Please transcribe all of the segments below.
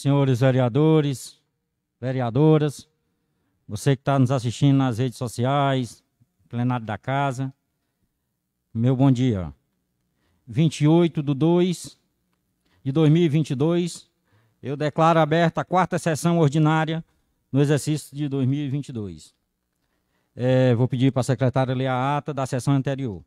senhores vereadores, vereadoras, você que está nos assistindo nas redes sociais, plenário da casa, meu bom dia. 28 de 2 de 2022, eu declaro aberta a quarta sessão ordinária no exercício de 2022. É, vou pedir para a secretária ler a ata da sessão anterior.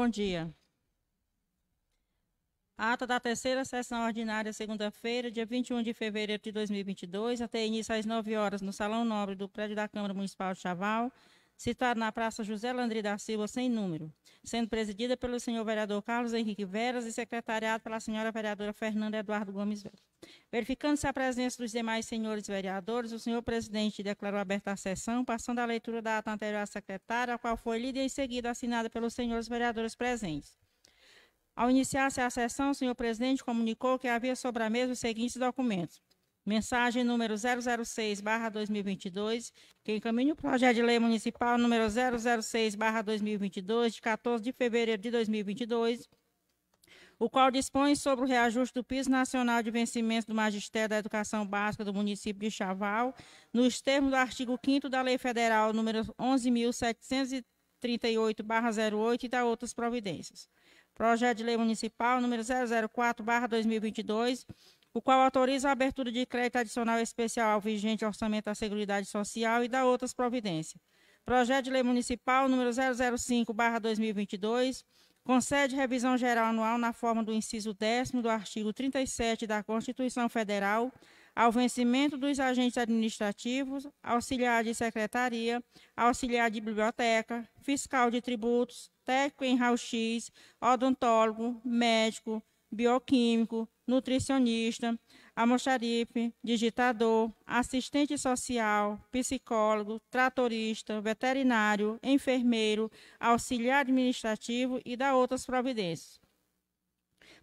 Bom dia. Ata da terceira sessão ordinária, segunda-feira, dia 21 de fevereiro de 2022, até início às 9 horas, no Salão Nobre do prédio da Câmara Municipal de Chaval, situado na Praça José Landri da Silva, sem número, sendo presidida pelo senhor vereador Carlos Henrique Veras e secretariado pela senhora vereadora Fernanda Eduardo Gomes Velho. Verificando-se a presença dos demais senhores vereadores, o senhor presidente declarou aberta a sessão, passando a leitura da ata anterior à secretária, a qual foi lida e em seguida assinada pelos senhores vereadores presentes. Ao iniciar-se a sessão, o senhor presidente comunicou que havia sobre a mesa os seguintes documentos. Mensagem número 006/2022, que encaminha o projeto de lei municipal número 006/2022 de 14 de fevereiro de 2022, o qual dispõe sobre o reajuste do piso nacional de vencimento do magistério da educação básica do município de Chaval, nos termos do artigo 5 da Lei Federal número 11738/08 e da outras providências. Projeto de lei municipal número 004/2022 o qual autoriza a abertura de crédito adicional especial ao vigente orçamento da Seguridade Social e da outras providências. Projeto de Lei Municipal número 005/2022 concede revisão geral anual na forma do inciso 10 do artigo 37 da Constituição Federal ao vencimento dos agentes administrativos, auxiliar de secretaria, auxiliar de biblioteca, fiscal de tributos, técnico em raio-x, odontólogo, médico, bioquímico, nutricionista, almoxarife, digitador, assistente social, psicólogo, tratorista, veterinário, enfermeiro, auxiliar administrativo e da outras providências.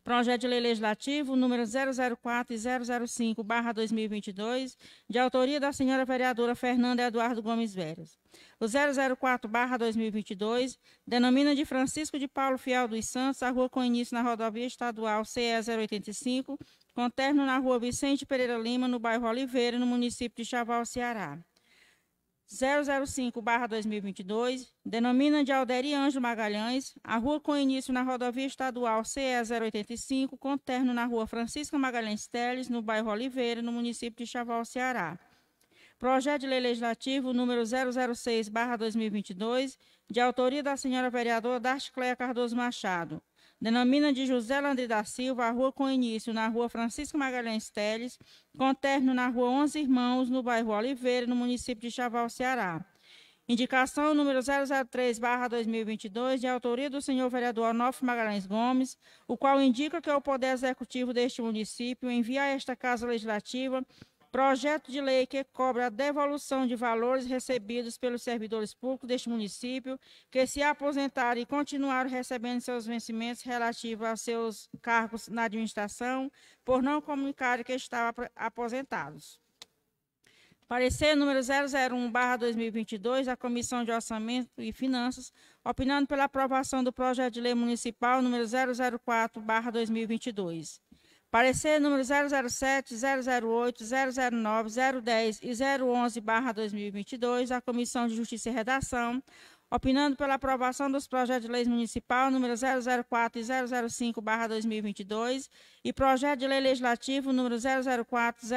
Projeto de Lei Legislativo número 004 e 005, barra 2022, de autoria da senhora vereadora Fernanda Eduardo Gomes Veras. O 004, barra 2022, denomina de Francisco de Paulo Fial dos Santos a rua com início na rodovia estadual CE 085, com término na rua Vicente Pereira Lima, no bairro Oliveira, no município de Chaval, Ceará. 005-2022, denomina de Alderia Ângelo Magalhães, a rua com início na rodovia estadual CE 085, com na rua Francisca Magalhães Teles, no bairro Oliveira, no município de Chaval, Ceará. Projeto de Lei Legislativo número 006-2022, de autoria da senhora vereadora Darcleia Cardoso Machado denomina de José Landre da Silva, a rua com início na rua Francisco Magalhães Teles, com terno na rua 11 Irmãos, no bairro Oliveira, no município de Chaval, Ceará. Indicação número 003-2022, de autoria do senhor vereador Onofre Magalhães Gomes, o qual indica que é o Poder Executivo deste município envia a esta Casa Legislativa Projeto de lei que cobra a devolução de valores recebidos pelos servidores públicos deste município que se aposentaram e continuaram recebendo seus vencimentos relativos a seus cargos na administração por não comunicarem que estavam aposentados. Parecer número 001-2022 da Comissão de Orçamento e Finanças, opinando pela aprovação do projeto de lei municipal número 004-2022. Parecer é número 007, 008, 009, 010 e 011-2022, à Comissão de Justiça e Redação, opinando pela aprovação dos projetos de leis municipal número 004 e 005/2022 e projeto de lei legislativo número 004,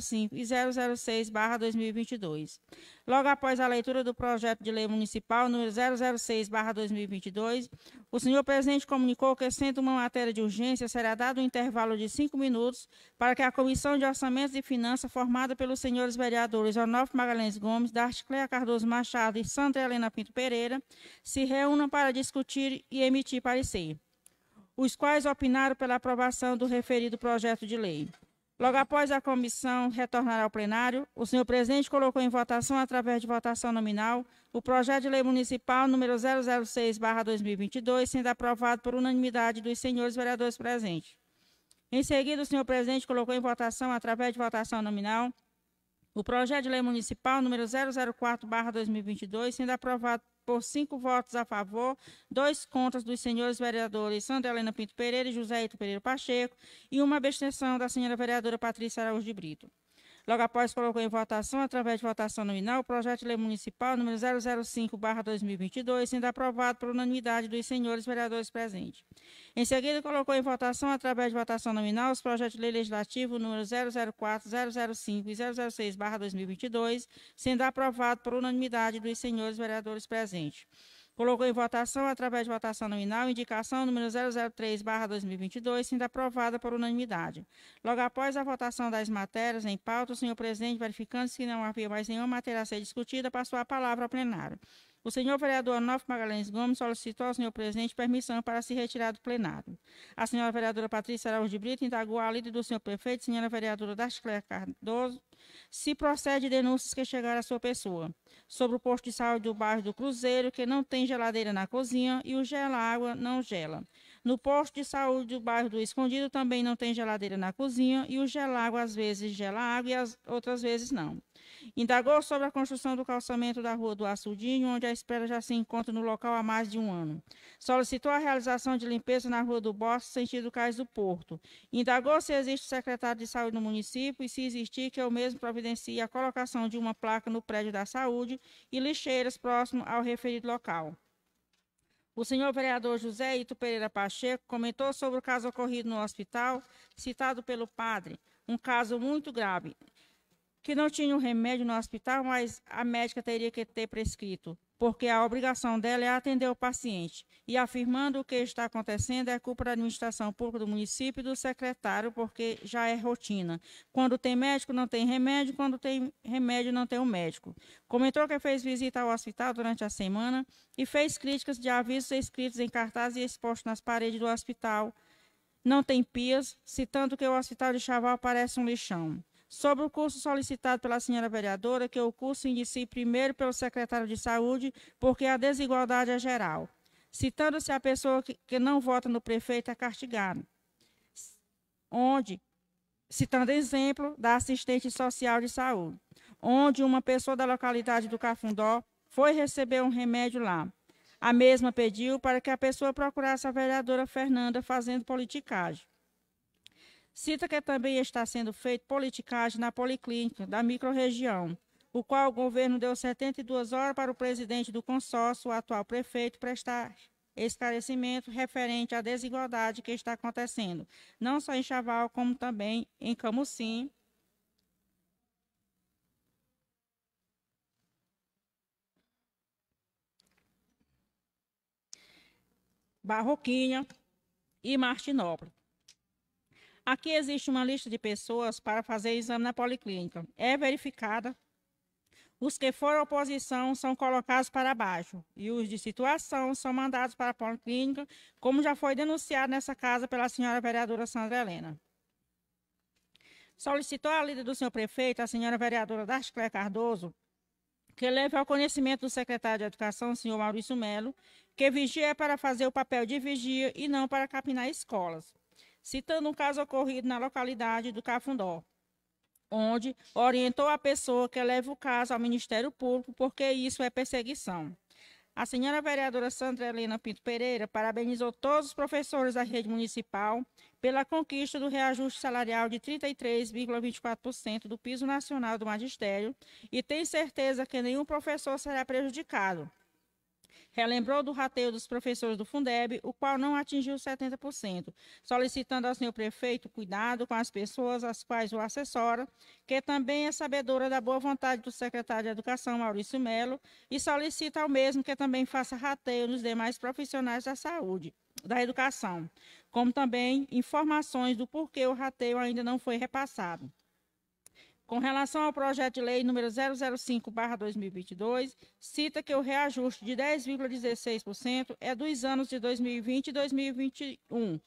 005 e 006/2022. Logo após a leitura do projeto de lei municipal número 006/2022, o senhor presidente comunicou que, sendo uma matéria de urgência, será dado um intervalo de cinco minutos para que a Comissão de Orçamentos e Finanças, formada pelos senhores vereadores Onofre Magalhães Gomes, Dartcleia Cardoso Machado e Sandra Helena Pinto Pereira, se reúnam para discutir e emitir parecer, os quais opinaram pela aprovação do referido projeto de lei. Logo após a comissão retornar ao plenário, o senhor presidente colocou em votação, através de votação nominal, o projeto de lei municipal número 006-2022, sendo aprovado por unanimidade dos senhores vereadores presentes. Em seguida, o senhor presidente colocou em votação, através de votação nominal, o projeto de lei municipal número 004-2022, sendo aprovado por cinco votos a favor, dois contras dos senhores vereadores Sandra Helena Pinto Pereira e José Ito Pereira Pacheco, e uma abstenção da senhora vereadora Patrícia Araújo de Brito. Logo após, colocou em votação, através de votação nominal, o projeto de lei municipal número 005-2022, sendo aprovado por unanimidade dos senhores vereadores presentes. Em seguida, colocou em votação, através de votação nominal, os projetos de lei legislativo número 004, 005 e 006-2022, sendo aprovado por unanimidade dos senhores vereadores presentes. Colocou em votação, através de votação nominal, indicação número 003-2022, sendo aprovada por unanimidade. Logo após a votação das matérias em pauta, o senhor presidente, verificando se não havia mais nenhuma matéria a ser discutida, passou a palavra ao plenário. O senhor vereador Arnolfo Magalhães Gomes solicitou ao senhor presidente permissão para se retirar do plenário. A senhora vereadora Patrícia Araújo de Brito indagou a líder do senhor prefeito, senhora vereadora Dastler Cardoso, se procede denúncias que chegaram à sua pessoa sobre o posto de saúde do bairro do Cruzeiro, que não tem geladeira na cozinha e o gela água não gela. No posto de saúde do bairro do Escondido também não tem geladeira na cozinha e o gela água às vezes gela água e as outras vezes não. Indagou sobre a construção do calçamento da rua do Açudinho, onde a espera já se encontra no local há mais de um ano. Solicitou a realização de limpeza na rua do Bosque, sentido Cais do Porto. Indagou se existe secretário de saúde no município e se existir, que eu mesmo providencie a colocação de uma placa no prédio da saúde e lixeiras próximo ao referido local. O senhor vereador José Ito Pereira Pacheco comentou sobre o caso ocorrido no hospital, citado pelo padre, um caso muito grave que não tinha um remédio no hospital, mas a médica teria que ter prescrito, porque a obrigação dela é atender o paciente. E afirmando o que está acontecendo é culpa da administração pública do município e do secretário, porque já é rotina. Quando tem médico, não tem remédio, quando tem remédio, não tem o um médico. Comentou que fez visita ao hospital durante a semana e fez críticas de avisos escritos em cartaz e expostos nas paredes do hospital. Não tem pias, citando que o hospital de Chaval parece um lixão sobre o curso solicitado pela senhora vereadora, que o curso inicie primeiro pelo secretário de Saúde, porque a desigualdade é geral. Citando-se a pessoa que, que não vota no prefeito é castigada. Onde, citando exemplo da assistente social de saúde, onde uma pessoa da localidade do Cafundó foi receber um remédio lá. A mesma pediu para que a pessoa procurasse a vereadora Fernanda fazendo politicagem. Cita que também está sendo feito politicagem na policlínica da microrregião, o qual o governo deu 72 horas para o presidente do consórcio, o atual prefeito, prestar esclarecimento referente à desigualdade que está acontecendo, não só em Chaval, como também em Camusim, Barroquinha e Martinópolis. Aqui existe uma lista de pessoas para fazer exame na policlínica. É verificada. Os que foram oposição são colocados para baixo e os de situação são mandados para a policlínica, como já foi denunciado nessa casa pela senhora vereadora Sandra Helena. Solicitou a líder do senhor prefeito, a senhora vereadora Darclé Cardoso, que leve ao conhecimento do secretário de Educação, senhor Maurício Melo, que vigia para fazer o papel de vigia e não para capinar escolas citando um caso ocorrido na localidade do Cafundó, onde orientou a pessoa que leve o caso ao Ministério Público porque isso é perseguição. A senhora vereadora Sandra Helena Pinto Pereira parabenizou todos os professores da rede municipal pela conquista do reajuste salarial de 33,24% do piso nacional do magistério e tem certeza que nenhum professor será prejudicado. Relembrou do rateio dos professores do Fundeb, o qual não atingiu 70%, solicitando ao senhor prefeito cuidado com as pessoas às quais o assessora, que também é sabedora da boa vontade do secretário de Educação, Maurício Melo, e solicita ao mesmo que também faça rateio nos demais profissionais da saúde da educação, como também informações do porquê o rateio ainda não foi repassado. Com relação ao projeto de lei número 005/2022, cita que o reajuste de 10,16% é dos anos de 2020 e 2021.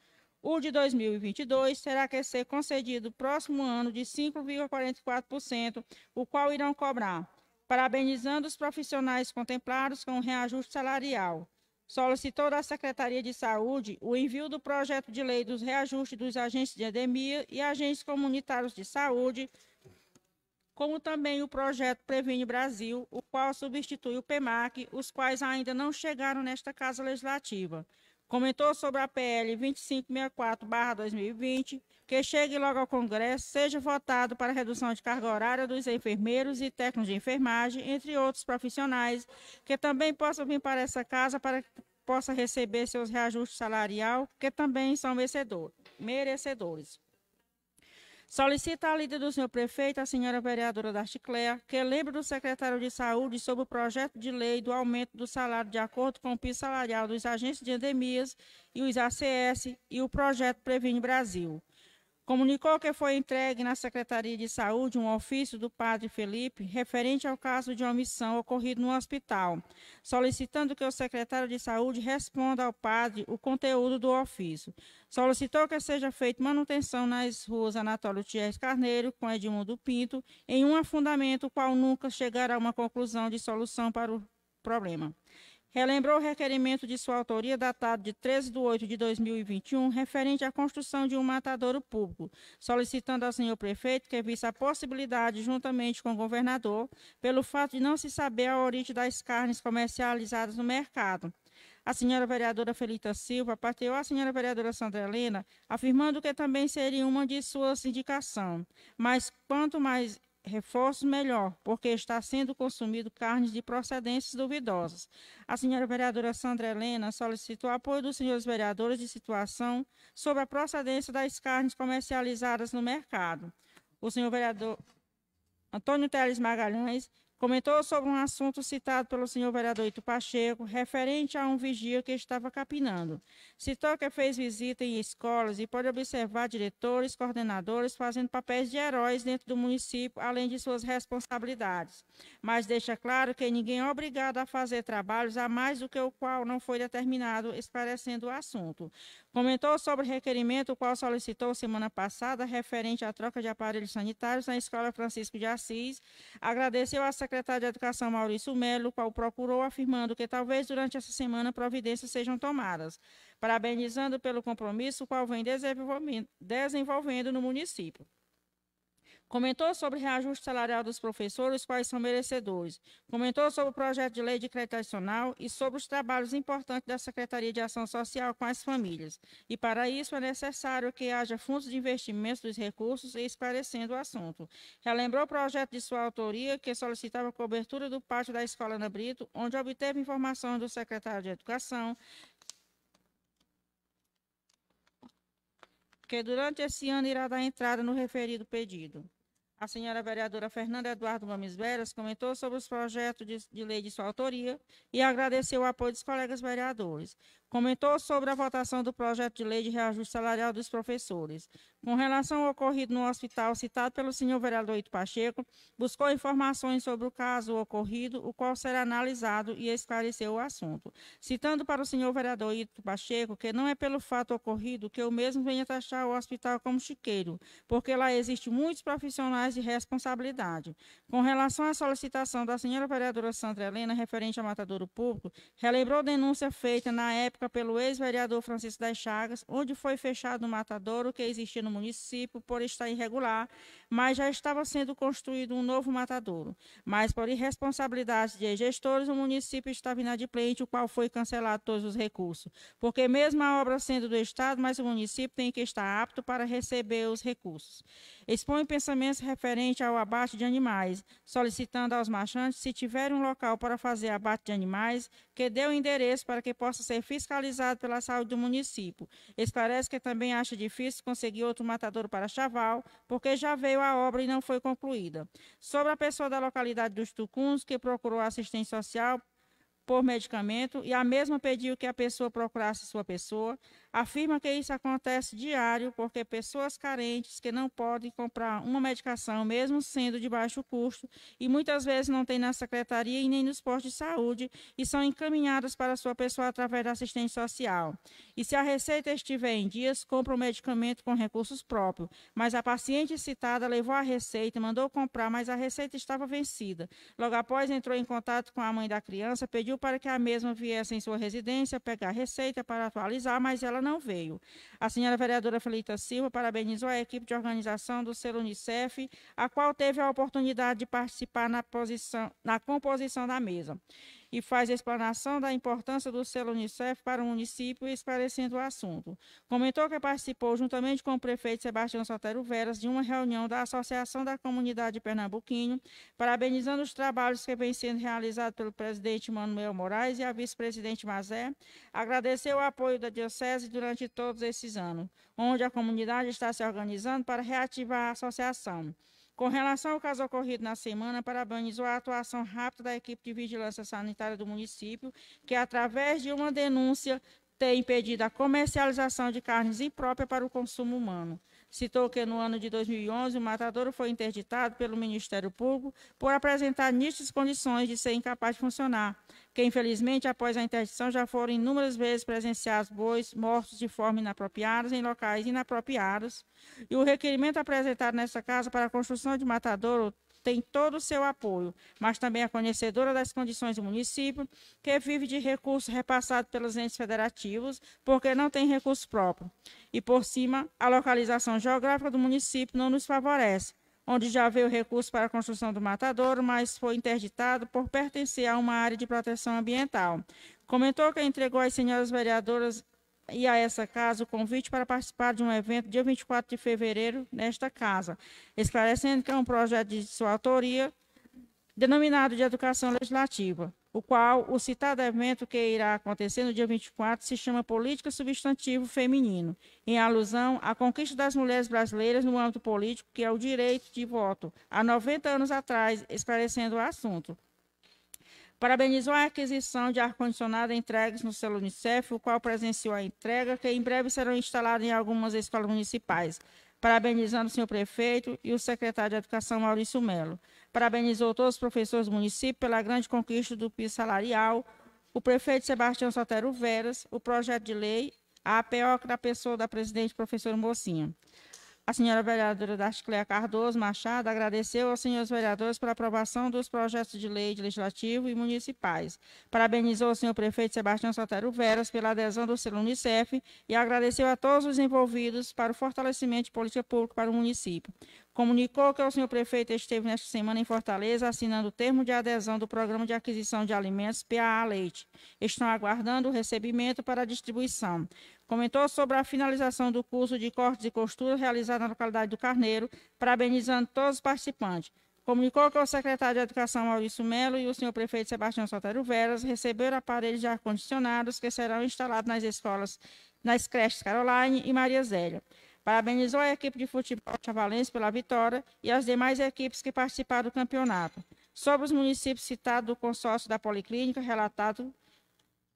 O de 2022 terá que ser concedido próximo ano de 5,44%, o qual irão cobrar, parabenizando os profissionais contemplados com o reajuste salarial solicitou da Secretaria de Saúde o envio do projeto de lei dos reajustes dos agentes de endemia e agentes comunitários de saúde como também o projeto Previne Brasil, o qual substitui o PEMAC, os quais ainda não chegaram nesta Casa Legislativa. Comentou sobre a PL 2564-2020, que chegue logo ao Congresso, seja votado para redução de carga horária dos enfermeiros e técnicos de enfermagem, entre outros profissionais, que também possam vir para essa casa para que possa receber seus reajustes salarial, que também são merecedores. Solicita a líder do senhor prefeito, a senhora vereadora da Chicléa, que lembre do secretário de saúde sobre o projeto de lei do aumento do salário de acordo com o piso salarial dos agentes de endemias e os ACS e o projeto Previne Brasil. Comunicou que foi entregue na Secretaria de Saúde um ofício do padre Felipe referente ao caso de omissão ocorrido no hospital, solicitando que o secretário de Saúde responda ao padre o conteúdo do ofício. Solicitou que seja feita manutenção nas ruas Anatólio Thiers Carneiro com Edmundo Pinto em um afundamento qual nunca chegará a uma conclusão de solução para o problema relembrou o requerimento de sua autoria datado de 13 de 8 de 2021, referente à construção de um matadouro público, solicitando ao senhor prefeito que visse a possibilidade, juntamente com o governador, pelo fato de não se saber a origem das carnes comercializadas no mercado. A senhora vereadora Felita Silva pateou a senhora vereadora Sandra Helena, afirmando que também seria uma de suas indicações. Mas quanto mais reforços melhor, porque está sendo consumido carnes de procedências duvidosas. A senhora vereadora Sandra Helena solicitou apoio dos senhores vereadores de situação sobre a procedência das carnes comercializadas no mercado. O senhor vereador Antônio Teles Magalhães Comentou sobre um assunto citado pelo senhor vereador Ito Pacheco, referente a um vigia que estava capinando. Citou que fez visita em escolas e pode observar diretores, coordenadores fazendo papéis de heróis dentro do município, além de suas responsabilidades. Mas deixa claro que ninguém é obrigado a fazer trabalhos a mais do que o qual não foi determinado, esclarecendo o assunto. Comentou sobre o requerimento o qual solicitou semana passada referente à troca de aparelhos sanitários na Escola Francisco de Assis. Agradeceu à secretária de Educação Maurício Melo, qual procurou, afirmando que talvez durante essa semana providências sejam tomadas, parabenizando pelo compromisso qual vem desenvolvendo no município. Comentou sobre reajuste salarial dos professores, quais são merecedores. Comentou sobre o projeto de lei de crédito adicional e sobre os trabalhos importantes da Secretaria de Ação Social com as famílias. E para isso é necessário que haja fundos de investimento dos recursos e esclarecendo o assunto. Relembrou o projeto de sua autoria que solicitava cobertura do pátio da Escola Ana Brito, onde obteve informações do secretário de Educação, que durante esse ano irá dar entrada no referido pedido. A senhora vereadora Fernanda Eduardo Gomes Veras comentou sobre os projetos de, de lei de sua autoria e agradeceu o apoio dos colegas vereadores comentou sobre a votação do projeto de lei de reajuste salarial dos professores. Com relação ao ocorrido no hospital citado pelo senhor vereador Ito Pacheco, buscou informações sobre o caso ocorrido, o qual será analisado e esclareceu o assunto. Citando para o senhor vereador Ito Pacheco que não é pelo fato ocorrido que eu mesmo venha taxar o hospital como chiqueiro, porque lá existem muitos profissionais de responsabilidade. Com relação à solicitação da senhora vereadora Sandra Helena referente ao matadouro público, relembrou denúncia feita na época época pelo ex-vereador Francisco das Chagas, onde foi fechado o matadouro que existia no município por estar irregular mas já estava sendo construído um novo matadouro. Mas, por irresponsabilidade de gestores, o município estava inadimplente, o qual foi cancelado todos os recursos. Porque, mesmo a obra sendo do Estado, mas o município tem que estar apto para receber os recursos. Expõe pensamentos referentes ao abate de animais, solicitando aos marchantes, se tiverem um local para fazer abate de animais, que dê o endereço para que possa ser fiscalizado pela saúde do município. Esclarece que também acha difícil conseguir outro matadouro para Chaval, porque já veio a obra e não foi concluída. Sobre a pessoa da localidade dos Tucuns, que procurou assistência social por medicamento, e a mesma pediu que a pessoa procurasse sua pessoa, afirma que isso acontece diário porque pessoas carentes que não podem comprar uma medicação, mesmo sendo de baixo custo, e muitas vezes não tem na secretaria e nem nos postos de saúde, e são encaminhadas para sua pessoa através da assistência social. E se a receita estiver em dias, compra o medicamento com recursos próprios, mas a paciente citada levou a receita, mandou comprar, mas a receita estava vencida. Logo após, entrou em contato com a mãe da criança, pediu para que a mesma viesse em sua residência pegar a receita para atualizar, mas ela não veio. A senhora vereadora Felita Silva parabenizou a equipe de organização do selo Unicef, a qual teve a oportunidade de participar na, posição, na composição da mesa e faz explanação da importância do selo Unicef para o município e esclarecendo o assunto. Comentou que participou, juntamente com o prefeito Sebastião Sotero Veras, de uma reunião da Associação da Comunidade Pernambuquinho, parabenizando os trabalhos que vêm sendo realizados pelo presidente Manuel Moraes e a vice-presidente Mazé. Agradeceu o apoio da Diocese durante todos esses anos, onde a comunidade está se organizando para reativar a associação. Com relação ao caso ocorrido na semana, parabenizou a atuação rápida da equipe de vigilância sanitária do município, que, através de uma denúncia, tem impedido a comercialização de carnes impróprias para o consumo humano. Citou que no ano de 2011 o matadouro foi interditado pelo Ministério Público por apresentar nítidas condições de ser incapaz de funcionar, que infelizmente após a interdição já foram inúmeras vezes presenciados bois mortos de forma inapropriada em locais inapropriados, e o requerimento apresentado nesta casa para a construção de matadouro tem todo o seu apoio, mas também é conhecedora das condições do município, que vive de recursos repassados pelos entes federativos, porque não tem recurso próprio. E por cima, a localização geográfica do município não nos favorece, onde já veio recurso para a construção do matadouro, mas foi interditado por pertencer a uma área de proteção ambiental. Comentou que entregou às senhoras vereadoras e a essa casa o convite para participar de um evento dia 24 de fevereiro nesta casa, esclarecendo que é um projeto de sua autoria denominado de educação legislativa o qual o citado evento que irá acontecer no dia 24 se chama Política Substantivo Feminino, em alusão à conquista das mulheres brasileiras no âmbito político, que é o direito de voto, há 90 anos atrás, esclarecendo o assunto. Parabenizou a aquisição de ar-condicionado entregues no selo Unicef, o qual presenciou a entrega, que em breve serão instaladas em algumas escolas municipais. Parabenizando o senhor prefeito e o secretário de Educação, Maurício Melo. Parabenizou todos os professores do município pela grande conquista do piso salarial, o prefeito Sebastião Sotero Veras, o projeto de lei, a APOC da pessoa da presidente professora Mocinha. A senhora vereadora Darcléa Cardoso Machado agradeceu aos senhores vereadores pela aprovação dos projetos de lei de legislativo e municipais. Parabenizou o senhor prefeito Sebastião Sotero Veras pela adesão do selo Unicef e agradeceu a todos os envolvidos para o fortalecimento de política pública para o município comunicou que o senhor prefeito esteve nesta semana em Fortaleza assinando o termo de adesão do Programa de Aquisição de Alimentos PAA Leite. Estão aguardando o recebimento para a distribuição. Comentou sobre a finalização do curso de cortes e costuras realizado na localidade do Carneiro, parabenizando todos os participantes. Comunicou que o secretário de Educação Maurício Melo e o senhor prefeito Sebastião Sotero Veras receberam aparelhos de ar-condicionados que serão instalados nas escolas, nas creches Caroline e Maria Zélia. Parabenizou a equipe de futebol chavalense pela vitória e as demais equipes que participaram do campeonato. Sobre os municípios citados do consórcio da Policlínica, relatado,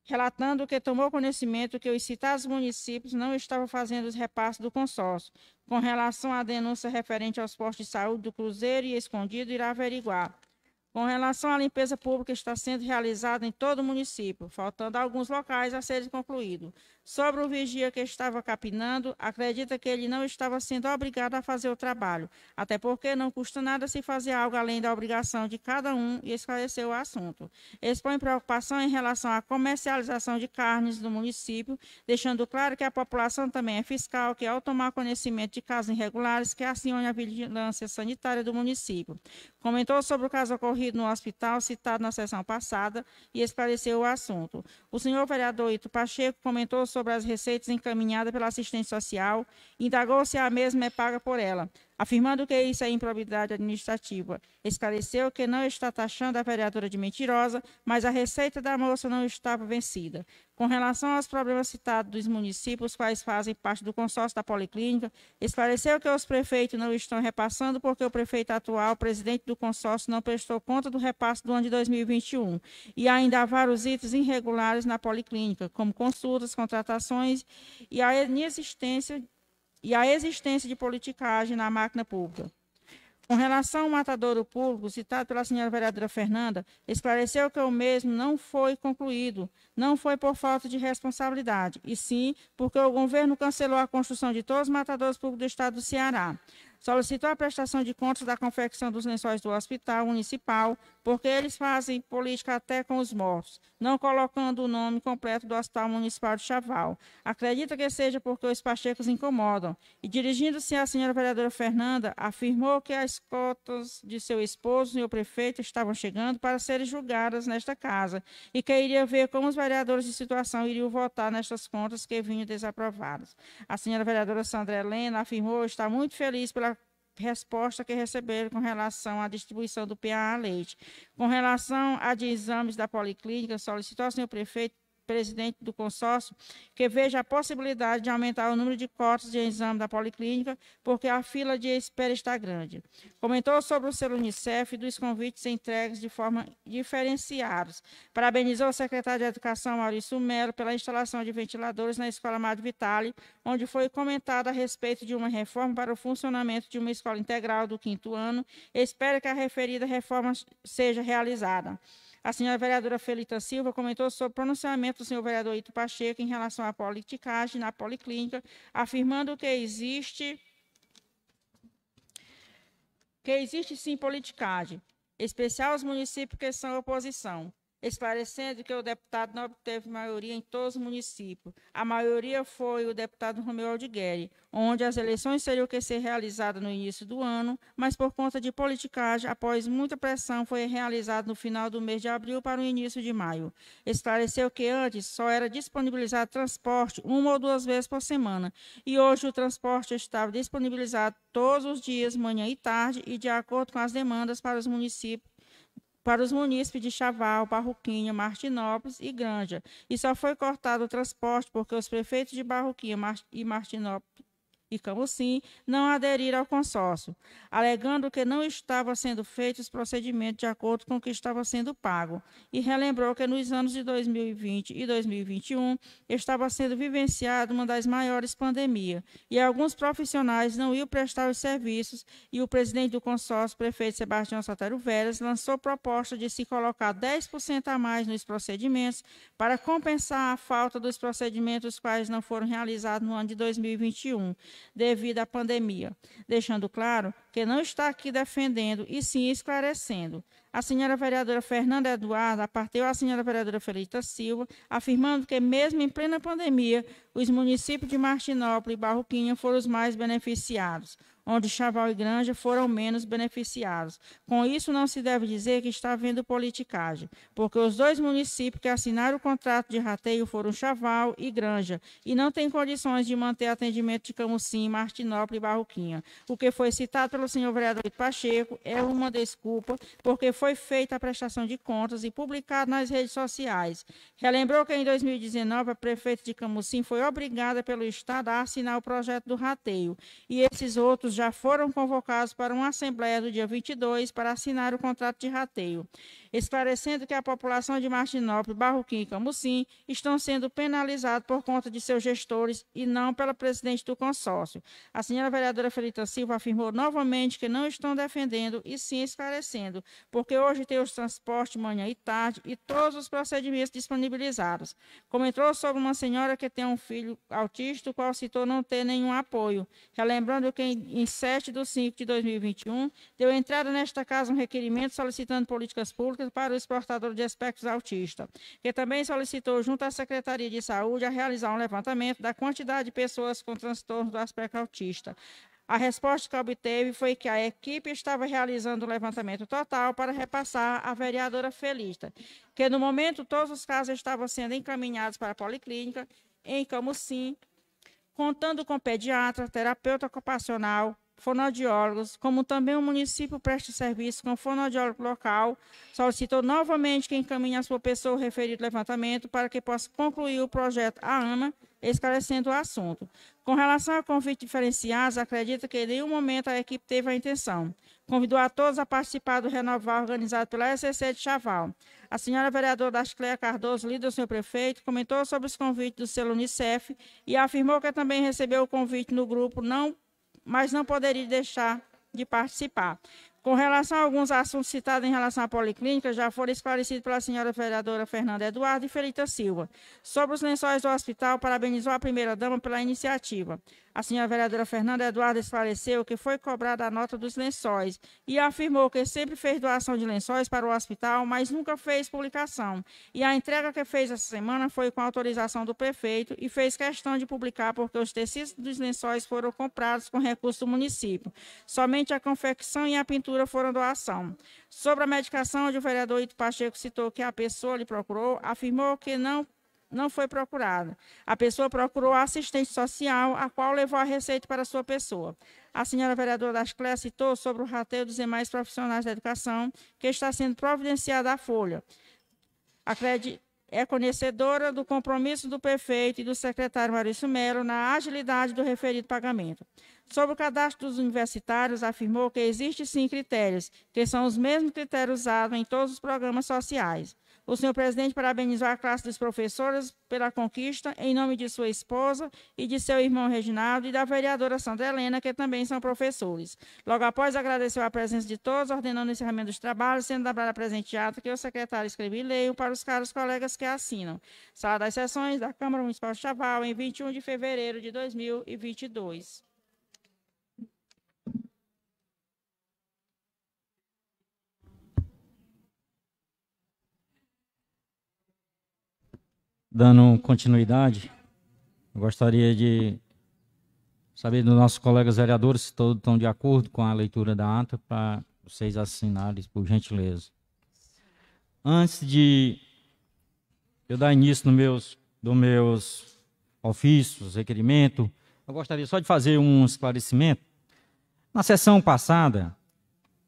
relatando que tomou conhecimento que os citados municípios não estavam fazendo os repasses do consórcio. Com relação à denúncia referente aos postos de saúde do Cruzeiro e Escondido, irá averiguar. Com relação à limpeza pública, está sendo realizada em todo o município, faltando alguns locais a serem concluídos sobre o vigia que estava capinando, acredita que ele não estava sendo obrigado a fazer o trabalho, até porque não custa nada se fazer algo além da obrigação de cada um e esclarecer o assunto. Expõe preocupação em relação à comercialização de carnes do município, deixando claro que a população também é fiscal, que ao tomar conhecimento de casos irregulares, que acione a vigilância sanitária do município. Comentou sobre o caso ocorrido no hospital, citado na sessão passada, e esclareceu o assunto. O senhor vereador Ito Pacheco comentou sobre as receitas encaminhadas pela assistência social, indagou se a mesma é paga por ela afirmando que isso é improbidade administrativa. Esclareceu que não está taxando a vereadora de mentirosa, mas a receita da moça não estava vencida. Com relação aos problemas citados dos municípios, quais fazem parte do consórcio da Policlínica, esclareceu que os prefeitos não estão repassando porque o prefeito atual, presidente do consórcio, não prestou conta do repasse do ano de 2021. E ainda há vários itens irregulares na Policlínica, como consultas, contratações e a inexistência e a existência de politicagem na máquina pública. Com relação ao matadouro público, citado pela senhora vereadora Fernanda, esclareceu que o mesmo não foi concluído, não foi por falta de responsabilidade, e sim porque o governo cancelou a construção de todos os matadores públicos do estado do Ceará. Solicitou a prestação de contas da confecção dos lençóis do hospital municipal, porque eles fazem política até com os mortos, não colocando o nome completo do Hospital Municipal de Chaval. Acredita que seja porque os pachecos incomodam. E dirigindo-se à senhora vereadora Fernanda, afirmou que as cotas de seu esposo e o prefeito estavam chegando para serem julgadas nesta casa e que iria ver como os vereadores de situação iriam votar nestas contas que vinham desaprovadas. A senhora vereadora Sandra Helena afirmou estar muito feliz pela resposta que receberam com relação à distribuição do PA a leite. Com relação a de exames da Policlínica, solicitou ao senhor prefeito presidente do consórcio, que veja a possibilidade de aumentar o número de cortes de exame da policlínica, porque a fila de espera está grande. Comentou sobre o selo Unicef e dos convites entregues de forma diferenciados. Parabenizou o secretário de Educação, Maurício Melo, pela instalação de ventiladores na Escola Madre Vitale, onde foi comentado a respeito de uma reforma para o funcionamento de uma escola integral do quinto ano. Espero que a referida reforma seja realizada. A senhora vereadora Felita Silva comentou sobre o pronunciamento do senhor vereador Ito Pacheco em relação à politicagem na policlínica, afirmando que existe que existe sim politicagem, especial os municípios que são oposição esclarecendo que o deputado não obteve maioria em todos os municípios. A maioria foi o deputado Romeu Aldigueri, onde as eleições teriam que ser realizadas no início do ano, mas por conta de politicagem, após muita pressão, foi realizado no final do mês de abril para o início de maio. Esclareceu que antes só era disponibilizado transporte uma ou duas vezes por semana, e hoje o transporte estava disponibilizado todos os dias, manhã e tarde, e de acordo com as demandas para os municípios para os munícipes de Chaval, Barroquinha, Martinópolis e Granja. E só foi cortado o transporte porque os prefeitos de Barroquinha e Martinópolis e Camocim não aderiram ao consórcio, alegando que não estavam sendo feitos os procedimentos de acordo com o que estava sendo pago, e relembrou que nos anos de 2020 e 2021 estava sendo vivenciada uma das maiores pandemias, e alguns profissionais não iam prestar os serviços, e o presidente do consórcio, prefeito Sebastião Sotero Veras, lançou proposta de se colocar 10% a mais nos procedimentos para compensar a falta dos procedimentos quais não foram realizados no ano de 2021 devido à pandemia, deixando claro que não está aqui defendendo e sim esclarecendo. A senhora vereadora Fernanda Eduarda aparteu a senhora vereadora Felita Silva, afirmando que, mesmo em plena pandemia, os municípios de Martinópolis e Barroquinha foram os mais beneficiados onde Chaval e Granja foram menos beneficiados. Com isso, não se deve dizer que está havendo politicagem, porque os dois municípios que assinaram o contrato de rateio foram Chaval e Granja, e não têm condições de manter atendimento de Camucim, Martinópolis e Barroquinha. O que foi citado pelo senhor vereador Pacheco é uma desculpa, porque foi feita a prestação de contas e publicado nas redes sociais. Relembrou que em 2019 a prefeita de Camucim foi obrigada pelo Estado a assinar o projeto do rateio, e esses outros já foram convocados para uma assembleia do dia 22 para assinar o contrato de rateio, esclarecendo que a população de Martinópolis, Barroquim e Camusim estão sendo penalizados por conta de seus gestores e não pela presidente do consórcio. A senhora vereadora Felita Silva afirmou novamente que não estão defendendo e sim esclarecendo, porque hoje tem os transportes manhã e tarde e todos os procedimentos disponibilizados. Comentou sobre uma senhora que tem um filho autista, qual citou não ter nenhum apoio, relembrando que em em 7 de 5 de 2021, deu entrada nesta casa um requerimento solicitando políticas públicas para o exportador de espectros autista, que também solicitou junto à Secretaria de Saúde a realizar um levantamento da quantidade de pessoas com transtorno do aspecto autista. A resposta que obteve foi que a equipe estava realizando o um levantamento total para repassar à vereadora Felista, que no momento todos os casos estavam sendo encaminhados para a policlínica em Camusim, contando com pediatra, terapeuta ocupacional, fonoaudiólogos, como também o município presta serviço com fonoaudiólogo local, solicitou novamente que encaminhe a sua pessoa o referido levantamento para que possa concluir o projeto Ama, esclarecendo o assunto. Com relação a convites diferenciados, acredito que em nenhum momento a equipe teve a intenção. Convidou a todos a participar do Renovar organizado pela SCC de Chaval. A senhora vereadora Ascleia Cardoso, líder do senhor prefeito, comentou sobre os convites do selo Unicef e afirmou que também recebeu o convite no grupo, não, mas não poderia deixar de participar. Com relação a alguns assuntos citados em relação à policlínica, já foram esclarecidos pela senhora vereadora Fernanda Eduardo e Felita Silva. Sobre os lençóis do hospital, parabenizou a primeira-dama pela iniciativa. A senhora vereadora Fernanda Eduardo esclareceu que foi cobrada a nota dos lençóis e afirmou que sempre fez doação de lençóis para o hospital, mas nunca fez publicação. E a entrega que fez essa semana foi com autorização do prefeito e fez questão de publicar porque os tecidos dos lençóis foram comprados com recurso do município. Somente a confecção e a pintura foram doação. Sobre a medicação, o vereador Ito Pacheco citou que a pessoa lhe procurou, afirmou que não não foi procurada. A pessoa procurou a assistente social, a qual levou a receita para a sua pessoa. A senhora vereadora das Clés citou sobre o rateio dos demais profissionais da educação, que está sendo providenciada à Folha. A é conhecedora do compromisso do prefeito e do secretário Maurício Melo na agilidade do referido pagamento. Sobre o cadastro dos universitários, afirmou que existem sim critérios, que são os mesmos critérios usados em todos os programas sociais. O senhor presidente parabenizou a classe dos professores pela conquista, em nome de sua esposa e de seu irmão Reginaldo e da vereadora Santa Helena, que também são professores. Logo após, agradeceu a presença de todos, ordenando o encerramento dos trabalhos, sendo dobrada presente ato que o secretário escreveu e leio para os caros colegas que assinam. Sala das sessões da Câmara Municipal de Chaval, em 21 de fevereiro de 2022. Dando continuidade, eu gostaria de saber dos nossos colegas vereadores se todos estão de acordo com a leitura da ata para vocês assinarem, por gentileza. Antes de eu dar início nos meus, do meus ofícios, requerimento, eu gostaria só de fazer um esclarecimento. Na sessão passada,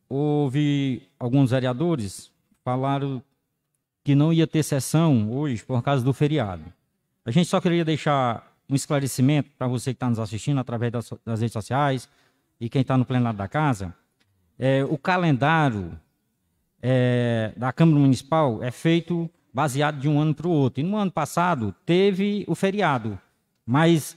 houve alguns vereadores falaram que não ia ter sessão hoje por causa do feriado. A gente só queria deixar um esclarecimento para você que está nos assistindo através das, das, redes sociais e quem está no plenário da casa. É, o calendário é, da Câmara Municipal é feito baseado de um ano para o outro. E no ano passado teve o feriado, mas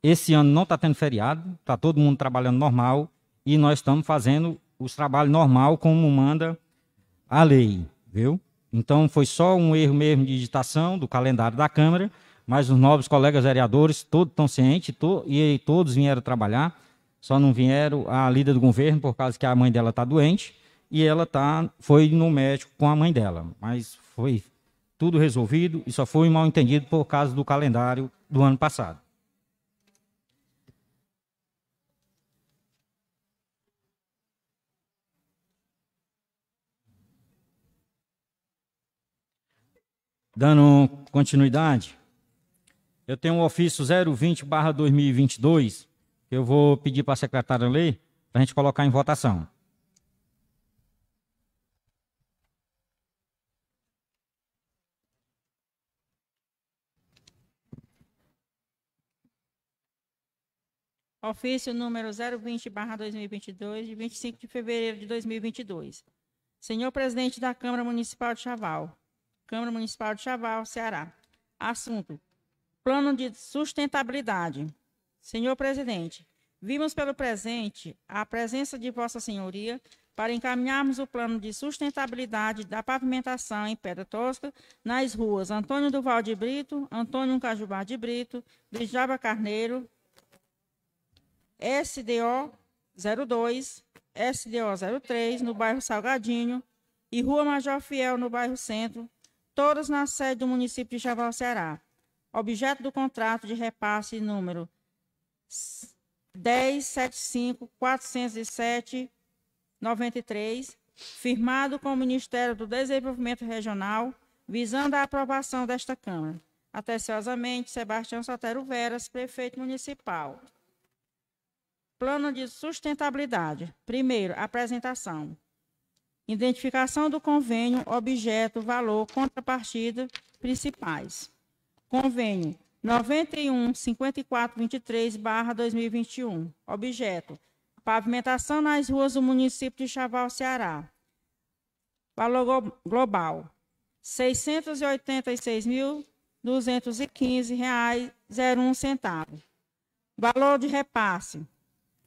esse ano não está tendo feriado, está todo mundo trabalhando normal e nós estamos fazendo os trabalhos normal como manda a lei, viu? Então, foi só um erro mesmo de digitação do calendário da Câmara, mas os novos colegas vereadores, todos estão cientes, to, e todos vieram trabalhar, só não vieram a líder do governo, por causa que a mãe dela está doente, e ela tá, foi no médico com a mãe dela, mas foi tudo resolvido e só foi um mal entendido por causa do calendário do ano passado. Dando continuidade, eu tenho um ofício 020-2022, que eu vou pedir para a secretária ler, para a gente colocar em votação. Ofício número 020-2022, de 25 de fevereiro de 2022. Senhor presidente da Câmara Municipal de Chaval, Câmara Municipal de Chaval, Ceará. Assunto: Plano de sustentabilidade. Senhor presidente, vimos pelo presente a presença de Vossa Senhoria para encaminharmos o plano de sustentabilidade da pavimentação em pedra tosca nas ruas Antônio Duval de Brito, Antônio Cajubá de Brito, Bijaba Carneiro, SDO 02, SDO 03, no bairro Salgadinho, e Rua Major Fiel, no bairro Centro, todas na sede do município de Chaval, Ceará. Objeto do contrato de repasse número 407 93 firmado com o Ministério do Desenvolvimento Regional, visando a aprovação desta Câmara. Atenciosamente, Sebastião Sotero Veras, prefeito municipal. Plano de sustentabilidade. Primeiro, apresentação. Identificação do convênio, objeto, valor, contrapartida, principais. Convênio 91 54 2021. Objeto: pavimentação nas ruas do município de Chaval, Ceará. Valor global: R$ 686.215,01. Valor de repasse: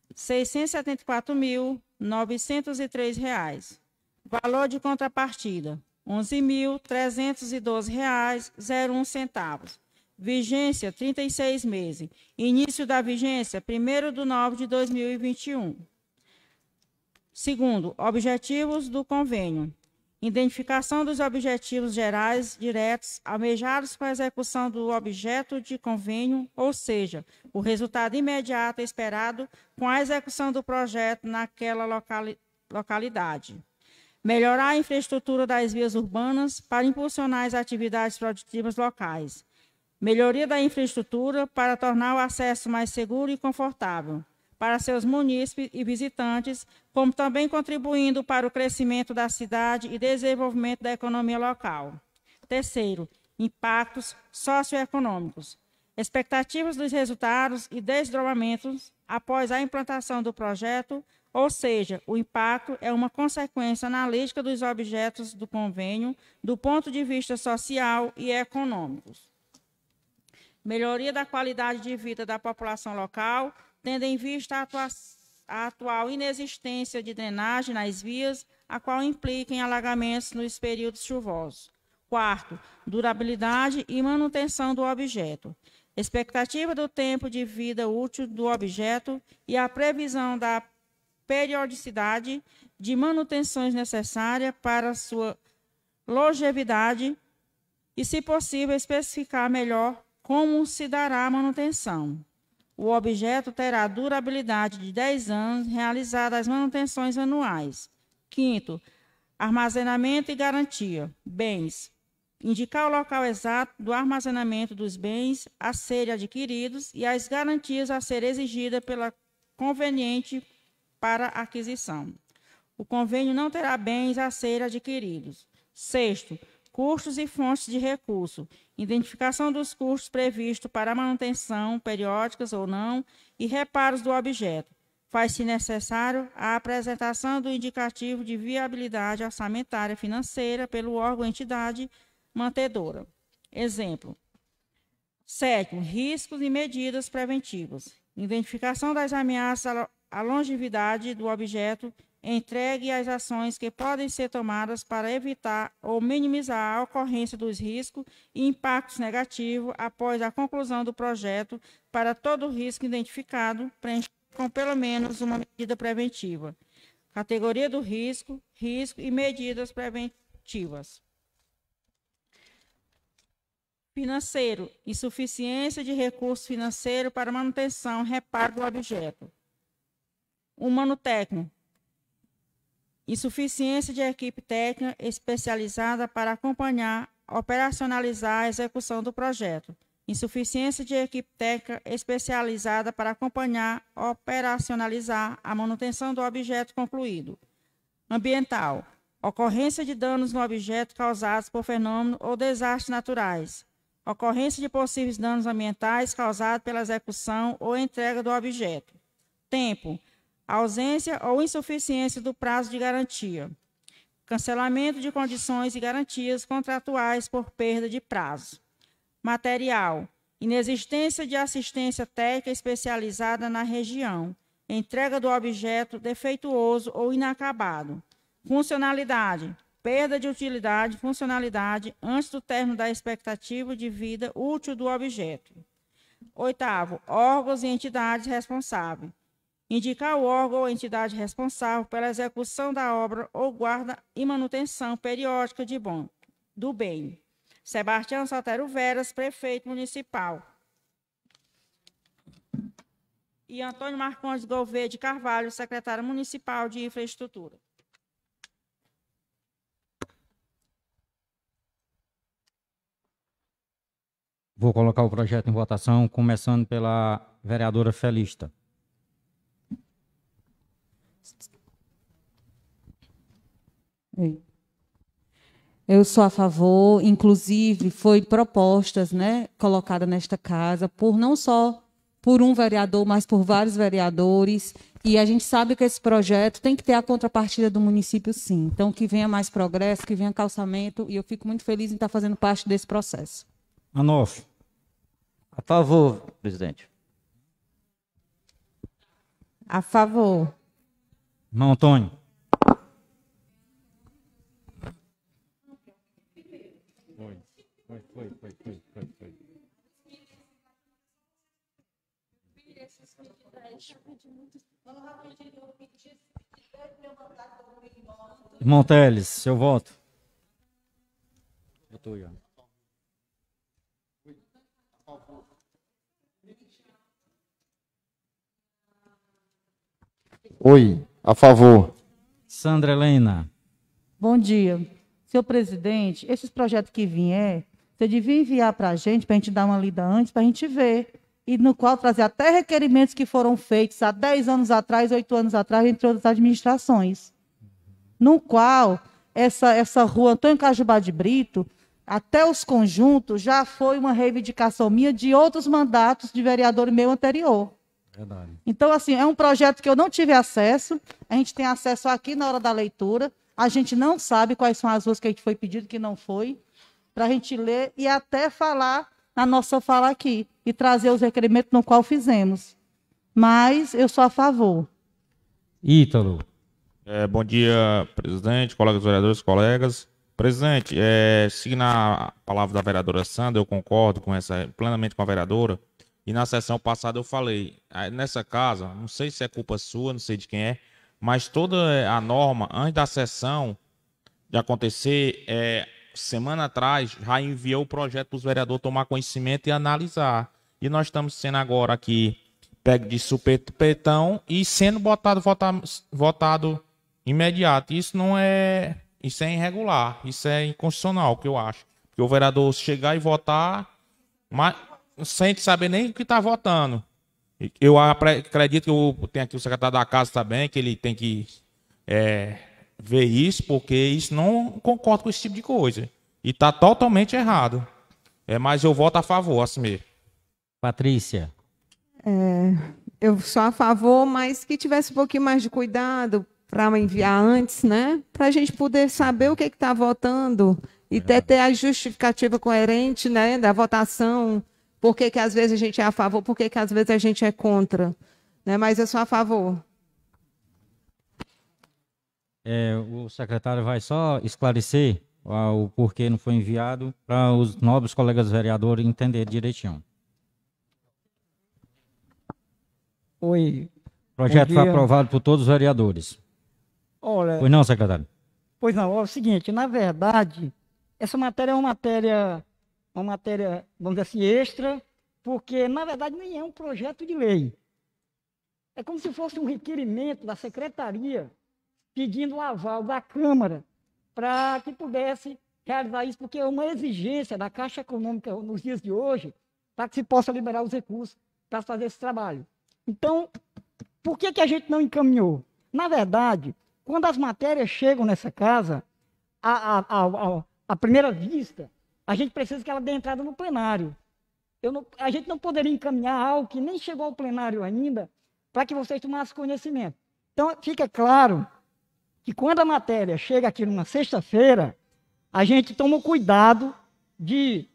R$ 674.903. Valor de contrapartida: R$ 11.312,01. Vigência: 36 meses. Início da vigência: 1 de nove de 2021. Segundo, objetivos do convênio. Identificação dos objetivos gerais diretos almejados com a execução do objeto de convênio, ou seja, o resultado imediato esperado com a execução do projeto naquela locali localidade melhorar a infraestrutura das vias urbanas para impulsionar as atividades produtivas locais, melhoria da infraestrutura para tornar o acesso mais seguro e confortável para seus munícipes e visitantes, como também contribuindo para o crescimento da cidade e desenvolvimento da economia local. Terceiro, impactos socioeconômicos. Expectativas dos resultados e desdobramentos após a implantação do projeto ou seja, o impacto é uma consequência analítica dos objetos do convênio do ponto de vista social e econômico. Melhoria da qualidade de vida da população local, tendo em vista a, atua a atual inexistência de drenagem nas vias, a qual implica em alagamentos nos períodos chuvosos. Quarto, durabilidade e manutenção do objeto expectativa do tempo de vida útil do objeto e a previsão da periodicidade de manutenções necessárias para sua longevidade e, se possível, especificar melhor como se dará a manutenção. O objeto terá durabilidade de 10 anos, realizadas as manutenções anuais. Quinto, armazenamento e garantia. Bens. Indicar o local exato do armazenamento dos bens a serem adquiridos e as garantias a serem exigidas pela conveniente para aquisição. O convênio não terá bens a ser adquiridos. Sexto, custos e fontes de recurso, identificação dos custos previstos para manutenção, periódicas ou não, e reparos do objeto. Faz-se necessário a apresentação do indicativo de viabilidade orçamentária financeira pelo órgão entidade mantedora. Exemplo. Sétimo, riscos e medidas preventivas. Identificação das ameaças a longevidade do objeto entregue às ações que podem ser tomadas para evitar ou minimizar a ocorrência dos riscos e impactos negativos após a conclusão do projeto para todo risco identificado, preenchido com pelo menos uma medida preventiva. Categoria do risco, risco e medidas preventivas. Financeiro, insuficiência de recurso financeiro para manutenção, reparo do objeto humano técnico. Insuficiência de equipe técnica especializada para acompanhar, operacionalizar a execução do projeto. Insuficiência de equipe técnica especializada para acompanhar, operacionalizar a manutenção do objeto concluído. Ambiental. Ocorrência de danos no objeto causados por fenômeno ou desastres naturais. Ocorrência de possíveis danos ambientais causados pela execução ou entrega do objeto. Tempo ausência ou insuficiência do prazo de garantia, cancelamento de condições e garantias contratuais por perda de prazo, material, inexistência de assistência técnica especializada na região, entrega do objeto defeituoso ou inacabado, funcionalidade, perda de utilidade, funcionalidade antes do término da expectativa de vida útil do objeto. Oitavo, órgãos e entidades responsáveis indicar o órgão ou entidade responsável pela execução da obra ou guarda e manutenção periódica de bom, do bem. Sebastião Saltero Veras, prefeito municipal. E Antônio Marcondes Gouveia de Carvalho, secretário municipal de infraestrutura. Vou colocar o projeto em votação, começando pela vereadora Felista. Eu sou a favor, inclusive foi propostas, né, colocada nesta casa por não só por um vereador, mas por vários vereadores, e a gente sabe que esse projeto tem que ter a contrapartida do município, sim. Então, que venha mais progresso, que venha calçamento, e eu fico muito feliz em estar fazendo parte desse processo. Anof. A favor, presidente. A favor. Irmão Antônio. foi, foi, foi, foi, foi. Irmão Teles, eu volto. Eu tô já. Oi, a favor. Sandra Helena. Bom dia. Senhor presidente, esses projetos que vier, é? Você devia enviar para a gente, para a gente dar uma lida antes, para a gente ver. E no qual trazer até requerimentos que foram feitos há 10 anos atrás, 8 anos atrás, entre outras administrações. Uhum. No qual essa, essa rua Antônio Cajubá de Brito, até os conjuntos, já foi uma reivindicação minha de outros mandatos de vereador meu anterior. Verdade. Então, assim, é um projeto que eu não tive acesso, a gente tem acesso aqui na hora da leitura, a gente não sabe quais são as ruas que a gente foi pedido que não foi para a gente ler e até falar na nossa fala aqui e trazer os requerimentos no qual fizemos. Mas eu sou a favor. Ítalo. É, bom dia, presidente, colegas vereadores, colegas. Presidente, é, seguindo a palavra da vereadora Sandra, eu concordo com essa, plenamente com a vereadora. E na sessão passada eu falei, é, nessa casa, não sei se é culpa sua, não sei de quem é, mas toda a norma, antes da sessão de acontecer, é, semana atrás, já enviou o projeto para os vereadores tomar conhecimento e analisar. E nós estamos sendo agora aqui pego de supetão e sendo votado, votado, votado imediato. Isso não é. Isso é irregular, isso é inconstitucional, que eu acho. Porque o vereador chegar e votar, mas sem saber nem o que está votando. Eu acredito que eu, tem aqui o secretário da casa também, que ele tem que é, ver isso, porque isso não concordo com esse tipo de coisa. E tá totalmente errado. É, mas eu voto a favor, assim mesmo. Patrícia. É, eu sou a favor, mas que tivesse um pouquinho mais de cuidado para enviar antes, né? Para a gente poder saber o que está votando e é. ter ter a justificativa coerente né, da votação. Por que, que às vezes a gente é a favor, por que, que às vezes a gente é contra. Né? Mas eu sou a favor é, o secretário vai só esclarecer ah, o porquê não foi enviado para os nobres colegas vereadores entender direitinho. Oi. O projeto foi aprovado por todos os vereadores. Olha. Pois não, secretário? Pois não, é o seguinte, na verdade, essa matéria é uma matéria, uma matéria, vamos dizer assim, extra, porque na verdade nem é um projeto de lei. É como se fosse um requerimento da secretaria pedindo o aval da Câmara para que pudesse realizar isso, porque é uma exigência da Caixa Econômica nos dias de hoje para que se possa liberar os recursos para fazer esse trabalho. Então, por que, que a gente não encaminhou? Na verdade, quando as matérias chegam nessa casa, à, a a primeira vista, a gente precisa que ela dê entrada no plenário. Não, a gente não poderia encaminhar algo que nem chegou ao plenário ainda para que vocês tomassem conhecimento. Então, fica claro que quando a matéria chega aqui numa sexta-feira, a gente toma o cuidado de,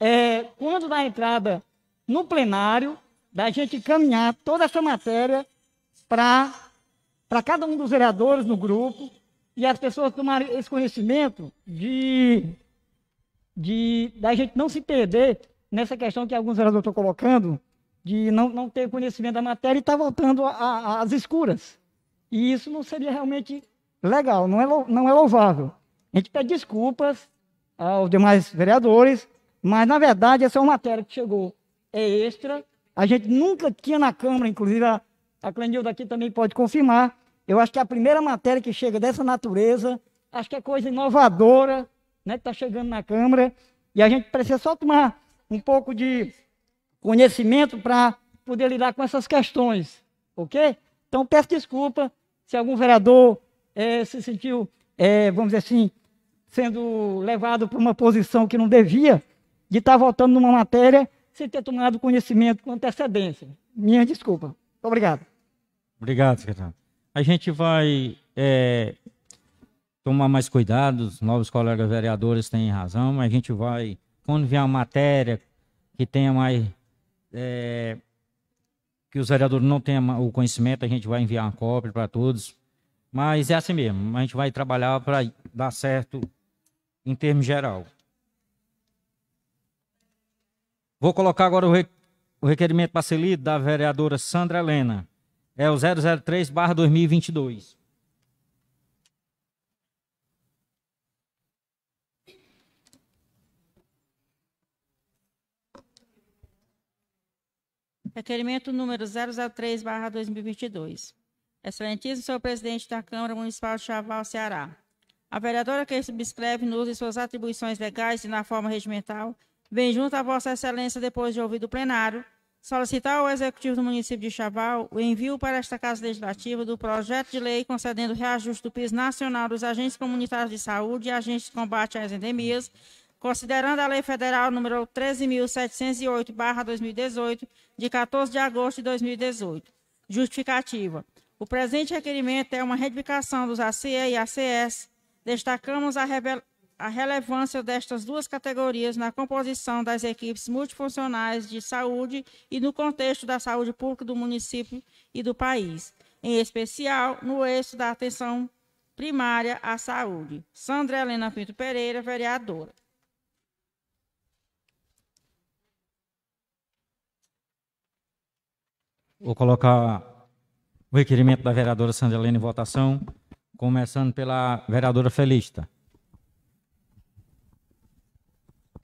é, quando dá entrada no plenário, da gente caminhar toda essa matéria para cada um dos vereadores no grupo e as pessoas tomarem esse conhecimento de, de da gente não se perder nessa questão que alguns vereadores estão colocando, de não, não ter conhecimento da matéria e estar tá voltando às escuras. E isso não seria realmente legal, não é, não é louvável. A gente pede desculpas aos demais vereadores, mas na verdade essa é uma matéria que chegou, é extra. A gente nunca tinha na Câmara, inclusive a, a Clenilda aqui também pode confirmar. Eu acho que é a primeira matéria que chega dessa natureza, acho que é coisa inovadora, né, que está chegando na Câmara, e a gente precisa só tomar um pouco de conhecimento para poder lidar com essas questões, ok? Então peço desculpa se algum vereador é, se sentiu, é, vamos dizer assim, sendo levado para uma posição que não devia, de estar tá votando numa matéria sem ter tomado conhecimento com antecedência. Minha desculpa. Obrigado. Obrigado, secretário. A gente vai é, tomar mais os novos colegas vereadores têm razão, mas a gente vai, quando vier uma matéria que tenha mais. É, que os vereadores não tenham o conhecimento, a gente vai enviar uma cópia para todos, mas é assim mesmo, a gente vai trabalhar para dar certo em termos geral. Vou colocar agora o, re... o requerimento para ser lido da vereadora Sandra Helena. É o 003 barra 2022. Requerimento número 003 barra 2022. Excelentíssimo senhor presidente da Câmara Municipal de Chaval, Ceará. A vereadora que subscreve nos uso suas atribuições legais e na forma regimental, vem junto a Vossa Excelência, depois de ouvido o plenário, solicitar ao Executivo do município de Chaval o envio para esta Casa Legislativa do projeto de lei concedendo reajuste do piso nacional dos agentes comunitários de saúde e agentes de combate às endemias, considerando a Lei Federal número 13.708-2018, de 14 de agosto de 2018. Justificativa. O presente requerimento é uma retificação dos ACE e ACS. Destacamos a, a relevância destas duas categorias na composição das equipes multifuncionais de saúde e no contexto da saúde pública do município e do país, em especial no eixo da atenção primária à saúde. Sandra Helena Pinto Pereira, vereadora. Vou colocar o requerimento da vereadora Sandelene em votação, começando pela vereadora Felista.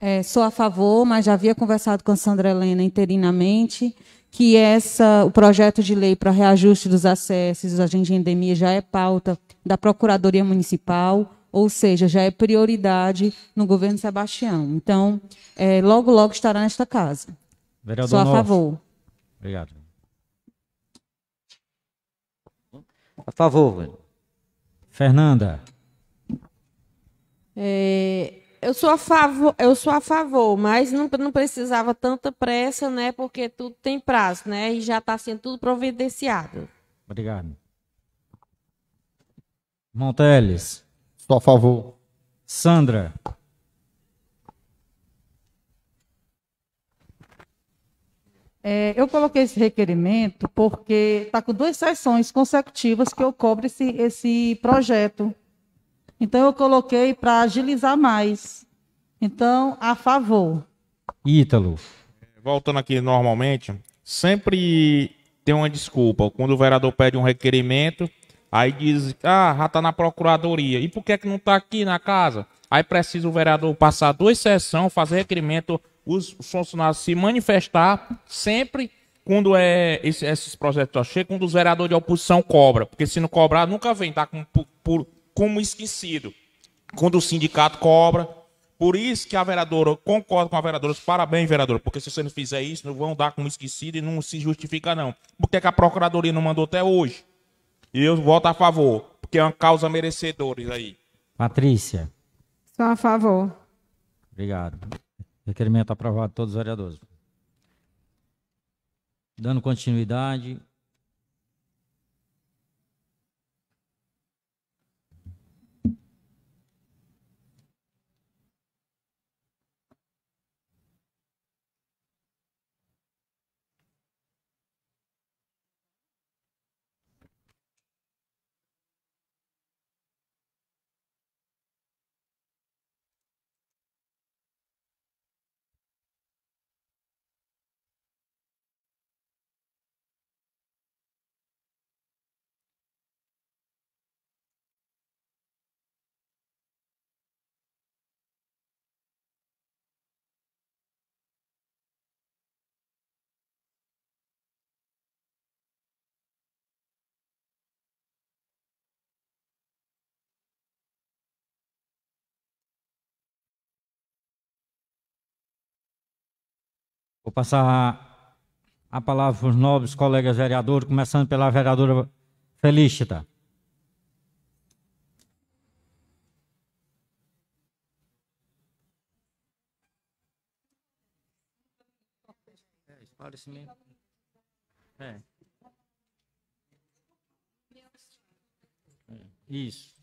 É, sou a favor, mas já havia conversado com a Sandra Helena interinamente que essa, o projeto de lei para reajuste dos acessos dos agentes endemia já é pauta da Procuradoria Municipal, ou seja, já é prioridade no governo Sebastião. Então, é, logo, logo estará nesta casa. Vereador sou a favor. Obrigado. A favor, Fernanda. É, eu sou a favor, eu sou a favor, mas não, não precisava tanta pressa, né? Porque tudo tem prazo, né? E já está sendo tudo providenciado. Obrigado. Monteles. Sou a favor. Sandra. É, eu coloquei esse requerimento porque está com duas sessões consecutivas que eu cobro esse, esse projeto. Então, eu coloquei para agilizar mais. Então, a favor. Ítalo. É, voltando aqui normalmente, sempre tem uma desculpa. Quando o vereador pede um requerimento, aí diz, ah, já está na procuradoria. E por que, é que não está aqui na casa? Aí precisa o vereador passar duas sessões, fazer requerimento os funcionários se manifestar sempre quando é esse, esses projetos chegam, quando os vereadores de oposição cobra, porque se não cobrar, nunca vem, está como, como esquecido. Quando o sindicato cobra, por isso que a vereadora, concordo com a vereadora, parabéns, vereadora, porque se você não fizer isso, não vão dar como esquecido e não se justifica, não. Por que, é que a Procuradoria não mandou até hoje? E eu voto a favor, porque é uma causa merecedora aí. Patrícia. Sou a favor. Obrigado. Requerimento aprovado todos os vereadores. Dando continuidade, Vou passar a palavra para os nobres colegas vereadores, começando pela vereadora Felícita. É, é. Isso.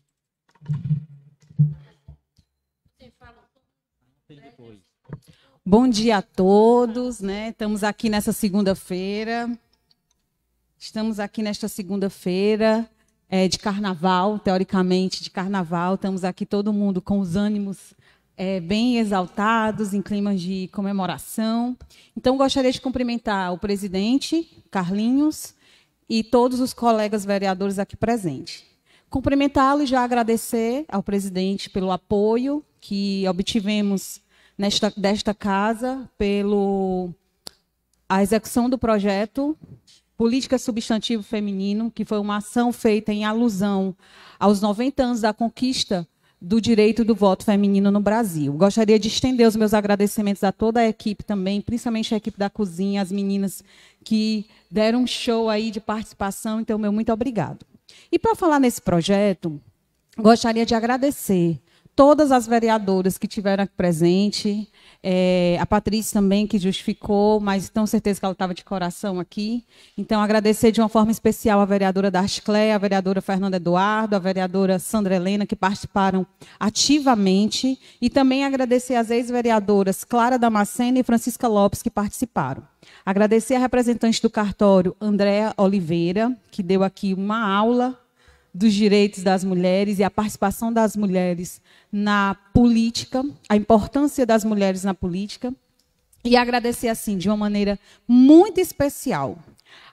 Tem depois. Bom dia a todos, né? Estamos aqui nessa segunda-feira. Estamos aqui nesta segunda-feira é, de carnaval, teoricamente de carnaval. Estamos aqui todo mundo com os ânimos é, bem exaltados, em clima de comemoração. Então, gostaria de cumprimentar o presidente, Carlinhos, e todos os colegas vereadores aqui presentes. Cumprimentá-lo e já agradecer ao presidente pelo apoio que obtivemos nesta, desta casa pelo a execução do projeto Política Substantivo Feminino, que foi uma ação feita em alusão aos 90 anos da conquista do direito do voto feminino no Brasil. Gostaria de estender os meus agradecimentos a toda a equipe também, principalmente a equipe da cozinha, as meninas que deram um show aí de participação, então meu muito obrigado. E para falar nesse projeto, gostaria de agradecer todas as vereadoras que tiveram aqui presente, é, a Patrícia também, que justificou, mas tenho certeza que ela estava de coração aqui. Então, agradecer de uma forma especial a vereadora Darclé, a vereadora Fernanda Eduardo, a vereadora Sandra Helena, que participaram ativamente. E também agradecer às ex-vereadoras Clara Damascena e Francisca Lopes, que participaram. Agradecer à representante do cartório, Andréa Oliveira, que deu aqui uma aula dos direitos das mulheres e a participação das mulheres na política, a importância das mulheres na política. E agradecer, assim, de uma maneira muito especial,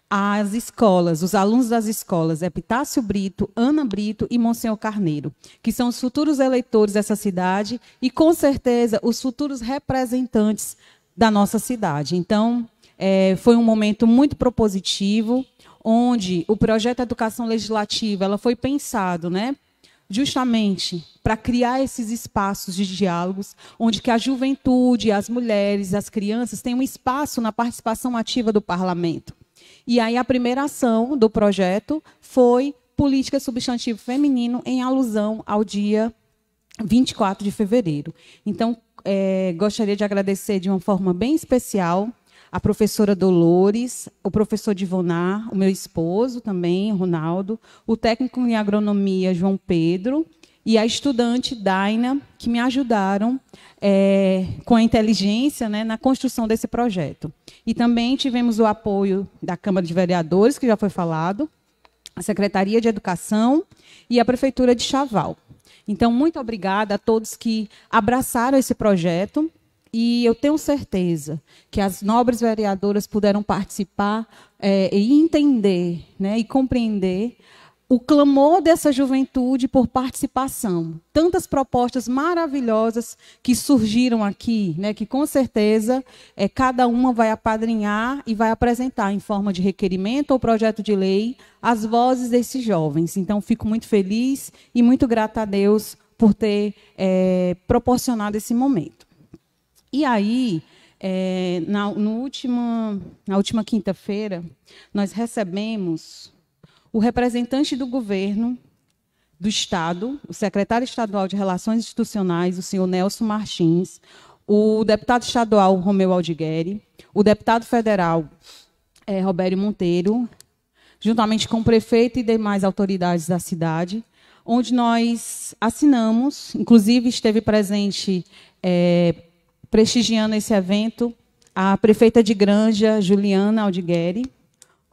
as escolas, os alunos das escolas Epitácio Brito, Ana Brito e Monsenhor Carneiro, que são os futuros eleitores dessa cidade e, com certeza, os futuros representantes da nossa cidade. Então, é, foi um momento muito propositivo, onde o projeto Educação Legislativa ela foi pensado, né, justamente para criar esses espaços de diálogos, onde que a juventude, as mulheres, as crianças têm um espaço na participação ativa do parlamento. E aí a primeira ação do projeto foi política substantivo feminino em alusão ao dia 24 de fevereiro. Então, é, gostaria de agradecer de uma forma bem especial a professora Dolores, o professor Divonar, o meu esposo também, Ronaldo, o técnico em agronomia, João Pedro, e a estudante Daina, que me ajudaram é, com a inteligência né, na construção desse projeto. E também tivemos o apoio da Câmara de Vereadores, que já foi falado, a Secretaria de Educação e a Prefeitura de Chaval. Então, muito obrigada a todos que abraçaram esse projeto e eu tenho certeza que as nobres vereadoras puderam participar é, e entender né, e compreender o clamor dessa juventude por participação. Tantas propostas maravilhosas que surgiram aqui, né, que com certeza é, cada uma vai apadrinhar e vai apresentar em forma de requerimento ou projeto de lei as vozes desses jovens. Então, fico muito feliz e muito grata a Deus por ter é, proporcionado esse momento. E aí, é, na, última, na última quinta-feira, nós recebemos o representante do governo do Estado, o secretário estadual de Relações Institucionais, o senhor Nelson Martins, o deputado estadual Romeu Aldigueri, o deputado federal é, Robério Monteiro, juntamente com o prefeito e demais autoridades da cidade, onde nós assinamos, inclusive esteve presente é, prestigiando esse evento, a prefeita de Granja, Juliana Aldigueri,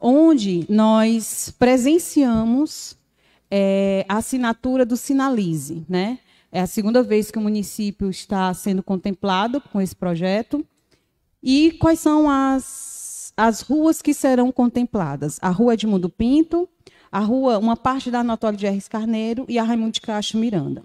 onde nós presenciamos é, a assinatura do Sinalize. Né? É a segunda vez que o município está sendo contemplado com esse projeto. E quais são as, as ruas que serão contempladas? A Rua Edmundo Pinto, a rua, uma parte da Anatólia de R. Carneiro e a Raimundo de Castro Miranda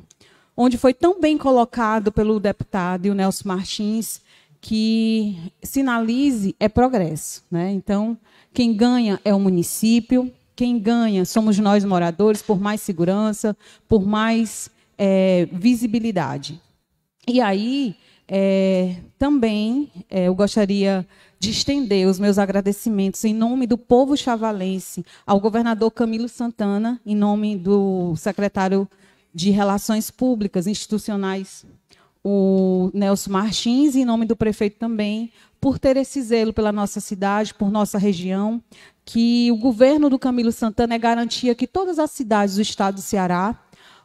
onde foi tão bem colocado pelo deputado Nelson Martins que sinalize é progresso. Né? Então, quem ganha é o município, quem ganha somos nós moradores, por mais segurança, por mais é, visibilidade. E aí, é, também, é, eu gostaria de estender os meus agradecimentos em nome do povo chavalense ao governador Camilo Santana, em nome do secretário de relações públicas, institucionais, o Nelson Martins, em nome do prefeito também, por ter esse zelo pela nossa cidade, por nossa região, que o governo do Camilo Santana é garantia que todas as cidades do estado do Ceará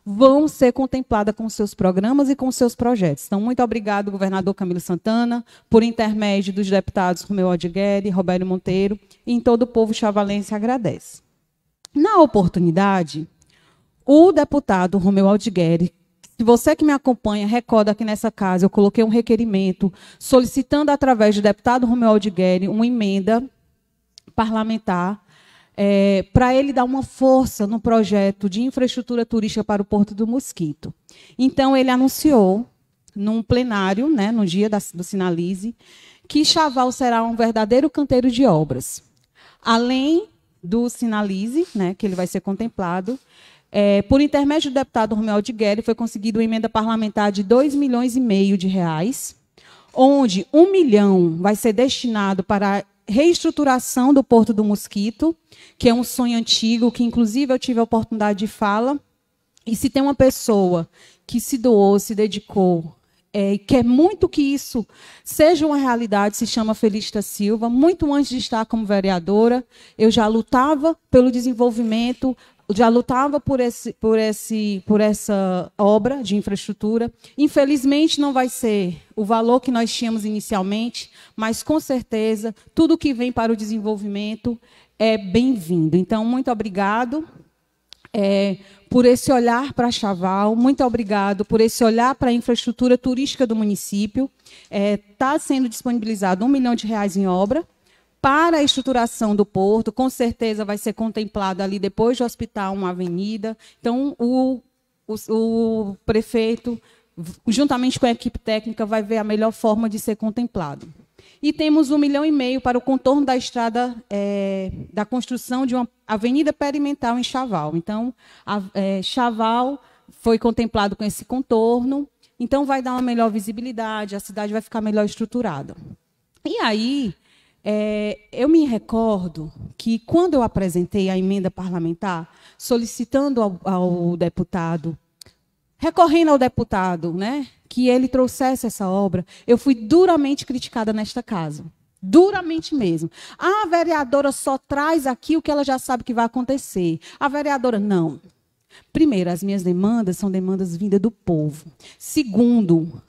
vão ser contempladas com seus programas e com seus projetos. Então, muito obrigado, governador Camilo Santana, por intermédio dos deputados Romeu Odigueri, Roberto Monteiro, e em todo o povo chavalense agradece. Na oportunidade, o deputado Romeu Aldigueri, se você que me acompanha, recorda que nessa casa eu coloquei um requerimento solicitando através do deputado Romeu Aldigueri uma emenda parlamentar é, para ele dar uma força no projeto de infraestrutura turística para o Porto do Mosquito. Então, ele anunciou, num plenário, né, no dia da, do Sinalize, que Chaval será um verdadeiro canteiro de obras. Além do Sinalize, né, que ele vai ser contemplado, é, por intermédio do deputado de Guerre, foi conseguida uma emenda parlamentar de 2 milhões e meio de reais, onde 1 um milhão vai ser destinado para a reestruturação do Porto do Mosquito, que é um sonho antigo, que inclusive eu tive a oportunidade de fala. E se tem uma pessoa que se doou, se dedicou, é, e quer muito que isso seja uma realidade, se chama Felista Silva. Muito antes de estar como vereadora, eu já lutava pelo desenvolvimento, já lutava por, esse, por, esse, por essa obra de infraestrutura. Infelizmente, não vai ser o valor que nós tínhamos inicialmente, mas com certeza tudo que vem para o desenvolvimento é bem-vindo. Então, muito obrigado. É, por esse olhar para Chaval, muito obrigado por esse olhar para a infraestrutura turística do município. Está é, tá sendo disponibilizado um milhão de reais em obra, para a estruturação do porto, com certeza vai ser contemplado ali depois do hospital uma avenida. Então, o, o, o prefeito, juntamente com a equipe técnica, vai ver a melhor forma de ser contemplado. E temos um milhão e meio para o contorno da estrada é, da construção de uma avenida perimental em Chaval. Então, a, é, Chaval foi contemplado com esse contorno. Então, vai dar uma melhor visibilidade, a cidade vai ficar melhor estruturada. E aí, é, eu me recordo que, quando eu apresentei a emenda parlamentar, solicitando ao, ao deputado, recorrendo ao deputado, né, que ele trouxesse essa obra, eu fui duramente criticada nesta casa. Duramente mesmo. A vereadora só traz aqui o que ela já sabe que vai acontecer. A vereadora, não. Primeiro, as minhas demandas são demandas vindas do povo. Segundo,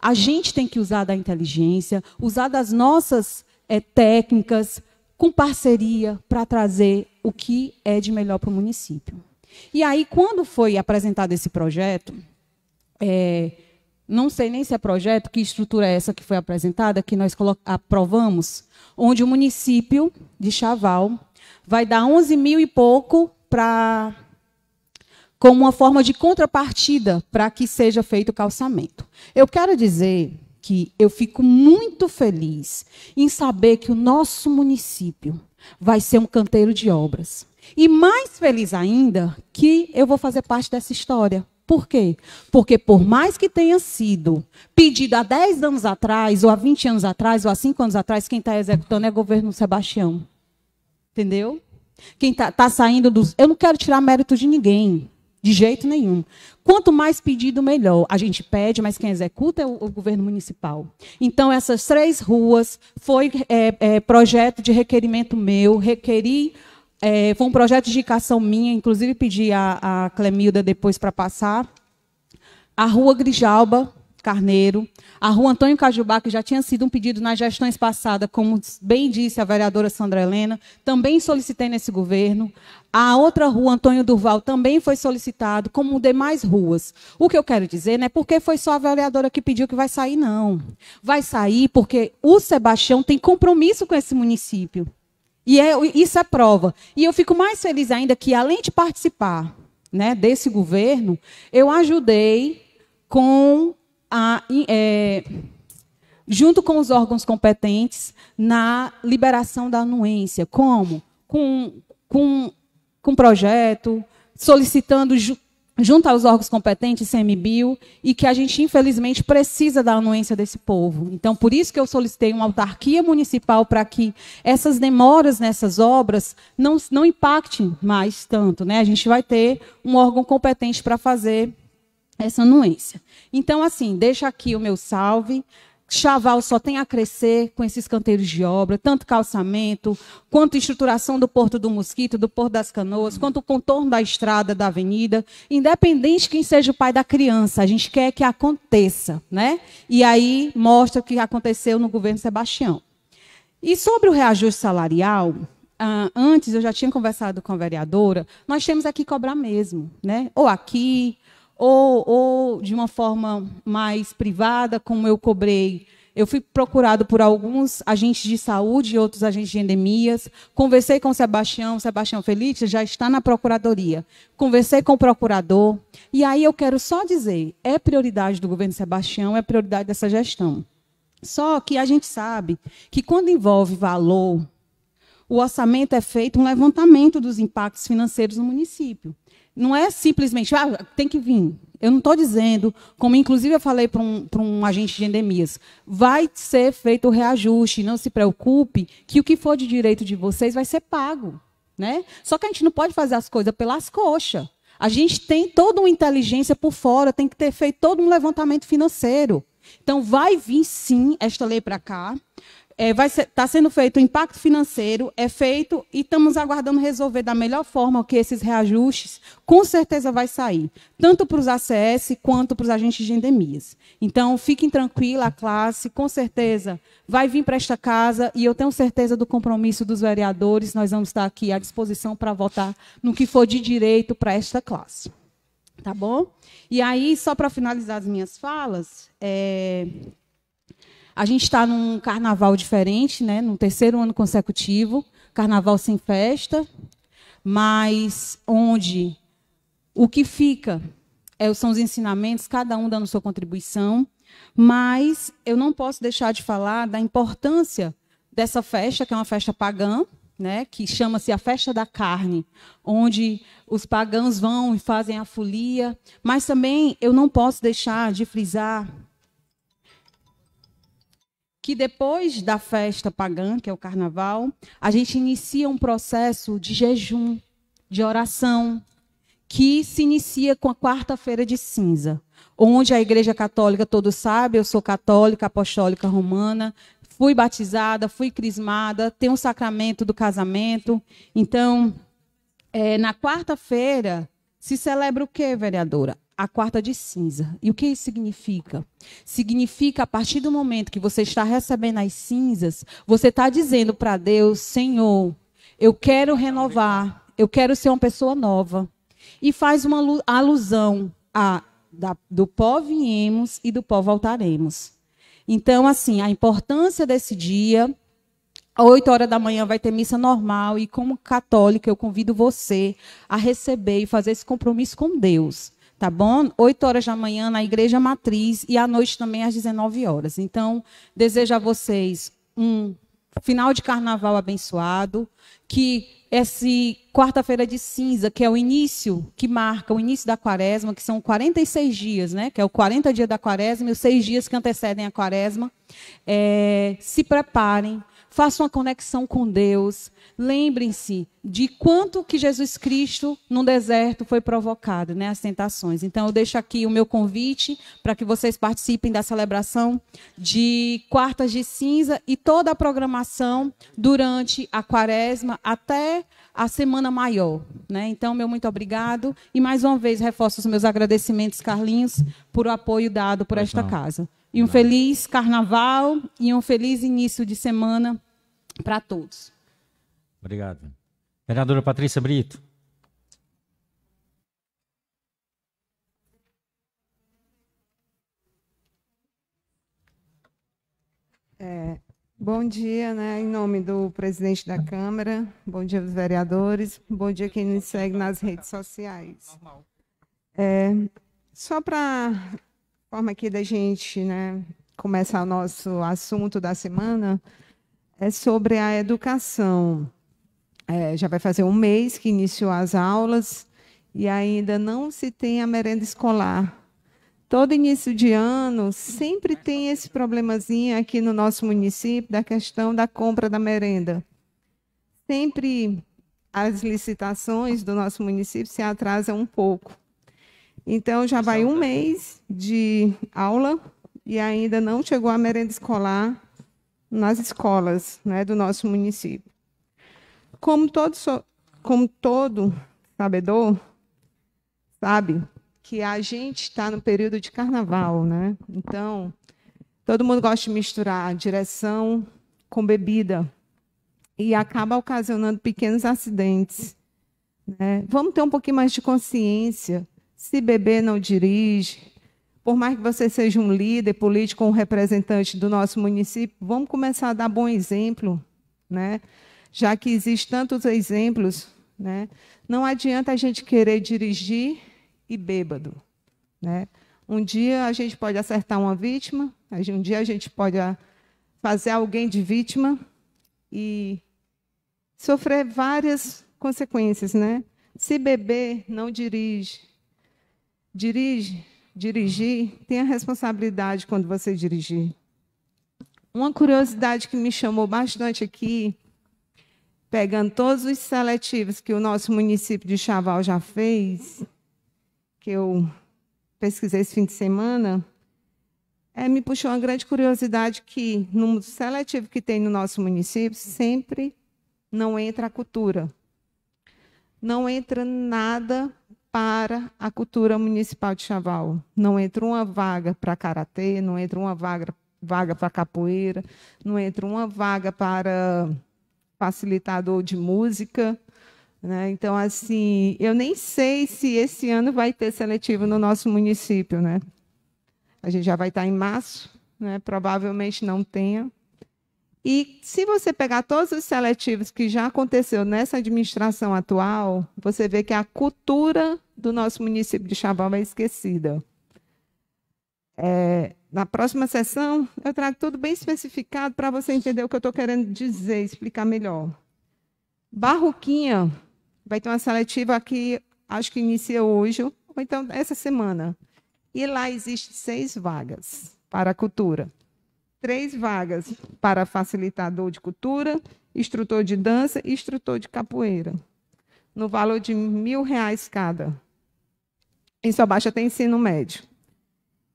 a gente tem que usar da inteligência, usar das nossas é, técnicas, com parceria para trazer o que é de melhor para o município. E aí, quando foi apresentado esse projeto, é, não sei nem se é projeto, que estrutura é essa que foi apresentada, que nós aprovamos, onde o município de Chaval vai dar 11 mil e pouco para como uma forma de contrapartida para que seja feito o calçamento. Eu quero dizer eu fico muito feliz em saber que o nosso município vai ser um canteiro de obras. E mais feliz ainda que eu vou fazer parte dessa história. Por quê? Porque por mais que tenha sido pedido há 10 anos atrás, ou há 20 anos atrás, ou há 5 anos atrás, quem está executando é o governo Sebastião. Entendeu? Quem está tá saindo dos. Eu não quero tirar mérito de ninguém, de jeito nenhum. Quanto mais pedido, melhor. A gente pede, mas quem executa é o, o governo municipal. Então, essas três ruas foi é, é, projeto de requerimento meu, requeri. É, foi um projeto de indicação minha, inclusive pedi a, a Clemilda depois para passar. A Rua Grijalba, Carneiro, a rua Antônio Cajubá, que já tinha sido um pedido nas gestões passadas, como bem disse a vereadora Sandra Helena, também solicitei nesse governo. A outra rua, Antônio Durval, também foi solicitado, como demais ruas. O que eu quero dizer não é porque foi só a vereadora que pediu que vai sair, não. Vai sair porque o Sebastião tem compromisso com esse município. E é, isso é prova. E eu fico mais feliz ainda que, além de participar né, desse governo, eu ajudei com a, é, junto com os órgãos competentes, na liberação da anuência. Como? Com, com, com projeto, solicitando ju, junto aos órgãos competentes, CMBio, e que a gente, infelizmente, precisa da anuência desse povo. Então, por isso que eu solicitei uma autarquia municipal para que essas demoras nessas obras não, não impactem mais tanto. Né? A gente vai ter um órgão competente para fazer essa anuência. Então, assim, deixa aqui o meu salve. Chaval só tem a crescer com esses canteiros de obra, tanto calçamento, quanto estruturação do Porto do Mosquito, do Porto das Canoas, quanto o contorno da estrada, da avenida. Independente de quem seja o pai da criança, a gente quer que aconteça. Né? E aí mostra o que aconteceu no governo Sebastião. E sobre o reajuste salarial, ah, antes eu já tinha conversado com a vereadora, nós temos aqui cobrar mesmo, né? Ou aqui, ou, ou de uma forma mais privada, como eu cobrei. Eu fui procurado por alguns agentes de saúde e outros agentes de endemias. Conversei com o Sebastião, Sebastião Feliz já está na procuradoria. Conversei com o procurador. E aí eu quero só dizer, é prioridade do governo Sebastião, é prioridade dessa gestão. Só que a gente sabe que quando envolve valor, o orçamento é feito um levantamento dos impactos financeiros no município. Não é simplesmente, ah, tem que vir. Eu não estou dizendo, como inclusive eu falei para um, um agente de endemias, vai ser feito o reajuste, não se preocupe, que o que for de direito de vocês vai ser pago. Né? Só que a gente não pode fazer as coisas pelas coxas. A gente tem toda uma inteligência por fora, tem que ter feito todo um levantamento financeiro. Então, vai vir sim esta lei para cá é, vai está sendo feito o impacto financeiro, é feito e estamos aguardando resolver da melhor forma que esses reajustes, com certeza vai sair, tanto para os ACS quanto para os agentes de endemias. Então, fiquem tranquila, a classe, com certeza vai vir para esta casa e eu tenho certeza do compromisso dos vereadores, nós vamos estar aqui à disposição para votar no que for de direito para esta classe. Tá bom? E aí, só para finalizar as minhas falas, é, a gente está num carnaval diferente, né? No terceiro ano consecutivo, carnaval sem festa, mas onde o que fica é, são os ensinamentos, cada um dando sua contribuição. Mas eu não posso deixar de falar da importância dessa festa, que é uma festa pagã, né, que chama-se a Festa da Carne, onde os pagãos vão e fazem a folia, mas também eu não posso deixar de frisar que depois da festa pagã, que é o carnaval, a gente inicia um processo de jejum, de oração, que se inicia com a quarta-feira de cinza, onde a Igreja Católica, todos sabem, eu sou católica, apostólica romana, fui batizada, fui crismada, tenho o sacramento do casamento. Então, é, na quarta-feira, se celebra o quê, vereadora? a quarta de cinza. E o que isso significa? Significa a partir do momento que você está recebendo as cinzas, você está dizendo para Deus: Senhor, eu quero renovar, eu quero ser uma pessoa nova. E faz uma alusão a da, do pó viemos e do pó voltaremos. Então, assim, a importância desse dia. Às 8 horas da manhã vai ter missa normal e, como católica, eu convido você a receber e fazer esse compromisso com Deus tá bom? 8 horas da manhã na Igreja Matriz e à noite também às 19 horas. Então, desejo a vocês um final de carnaval abençoado, que esse quarta-feira de cinza, que é o início, que marca o início da quaresma, que são 46 dias, né? Que é o 40 dia da quaresma e os seis dias que antecedem a quaresma, é, se preparem Faça uma conexão com Deus. Lembrem-se de quanto que Jesus Cristo no deserto foi provocado, né, as tentações. Então eu deixo aqui o meu convite para que vocês participem da celebração de quartas de cinza e toda a programação durante a quaresma até a semana maior, né? Então meu muito obrigado e mais uma vez reforço os meus agradecimentos Carlinhos por o apoio dado por esta casa. E um feliz carnaval e um feliz início de semana para todos. Obrigado. Vereadora Patrícia Brito. É, bom dia, né? Em nome do presidente da Câmara, bom dia vereadores, bom dia quem nos segue nas redes sociais. É, só para forma aqui da gente, né, começar o nosso assunto da semana, é sobre a educação. É, já vai fazer um mês que iniciou as aulas e ainda não se tem a merenda escolar. Todo início de ano sempre tem esse problemazinho aqui no nosso município da questão da compra da merenda. Sempre as licitações do nosso município se atrasam um pouco. Então já vai um mês de aula e ainda não chegou a merenda escolar nas escolas né, do nosso município. Como todo, como todo sabedor sabe que a gente está no período de carnaval, né? Então, todo mundo gosta de misturar direção com bebida e acaba ocasionando pequenos acidentes. Né? Vamos ter um pouquinho mais de consciência. Se beber, não dirige por mais que você seja um líder político, um representante do nosso município, vamos começar a dar bom exemplo, né? já que existem tantos exemplos. Né? Não adianta a gente querer dirigir e bêbado. Né? Um dia a gente pode acertar uma vítima, um dia a gente pode fazer alguém de vítima e sofrer várias consequências, né? Se beber, não dirige. Dirige, dirigir, tenha responsabilidade quando você dirigir. Uma curiosidade que me chamou bastante aqui, pegando todos os seletivos que o nosso município de Chaval já fez, que eu pesquisei esse fim de semana, é, me puxou uma grande curiosidade que no seletivo que tem no nosso município sempre não entra a cultura, não entra nada para a cultura municipal de Chaval. Não entra uma vaga para karatê, não entra uma vaga, vaga para capoeira, não entra uma vaga para facilitador de música. Né? Então, assim, eu nem sei se esse ano vai ter seletivo no nosso município. Né? A gente já vai estar em março, né? provavelmente não tenha. E se você pegar todos os seletivos que já aconteceu nessa administração atual, você vê que a cultura do nosso município de Chavão é esquecida. É, na próxima sessão, eu trago tudo bem especificado para você entender o que eu estou querendo dizer, explicar melhor. Barroquinha vai ter uma seletiva aqui, acho que inicia hoje, ou então essa semana. E lá existem seis vagas para a cultura três vagas para facilitador de cultura, instrutor de dança e instrutor de capoeira, no valor de mil reais cada. Em sua baixa tem ensino médio.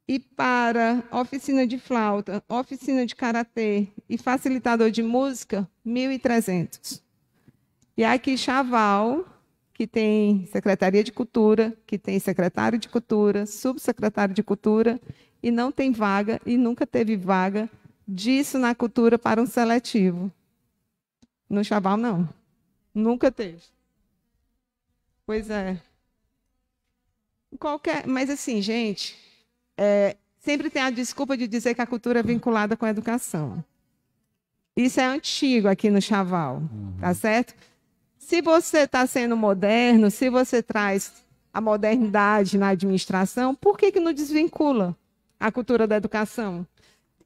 E para oficina de flauta, oficina de karatê e facilitador de música, 1.300. E aqui Chaval, que tem Secretaria de Cultura, que tem secretário de Cultura, subsecretário de Cultura e não tem vaga e nunca teve vaga disso na cultura para um seletivo. No Chaval, não. Nunca teve. Pois é. Qualquer, mas assim, gente, é, sempre tem a desculpa de dizer que a cultura é vinculada com a educação. Isso é antigo aqui no Chaval, uhum. tá certo? Se você está sendo moderno, se você traz a modernidade na administração, por que, que não desvincula? a cultura da educação?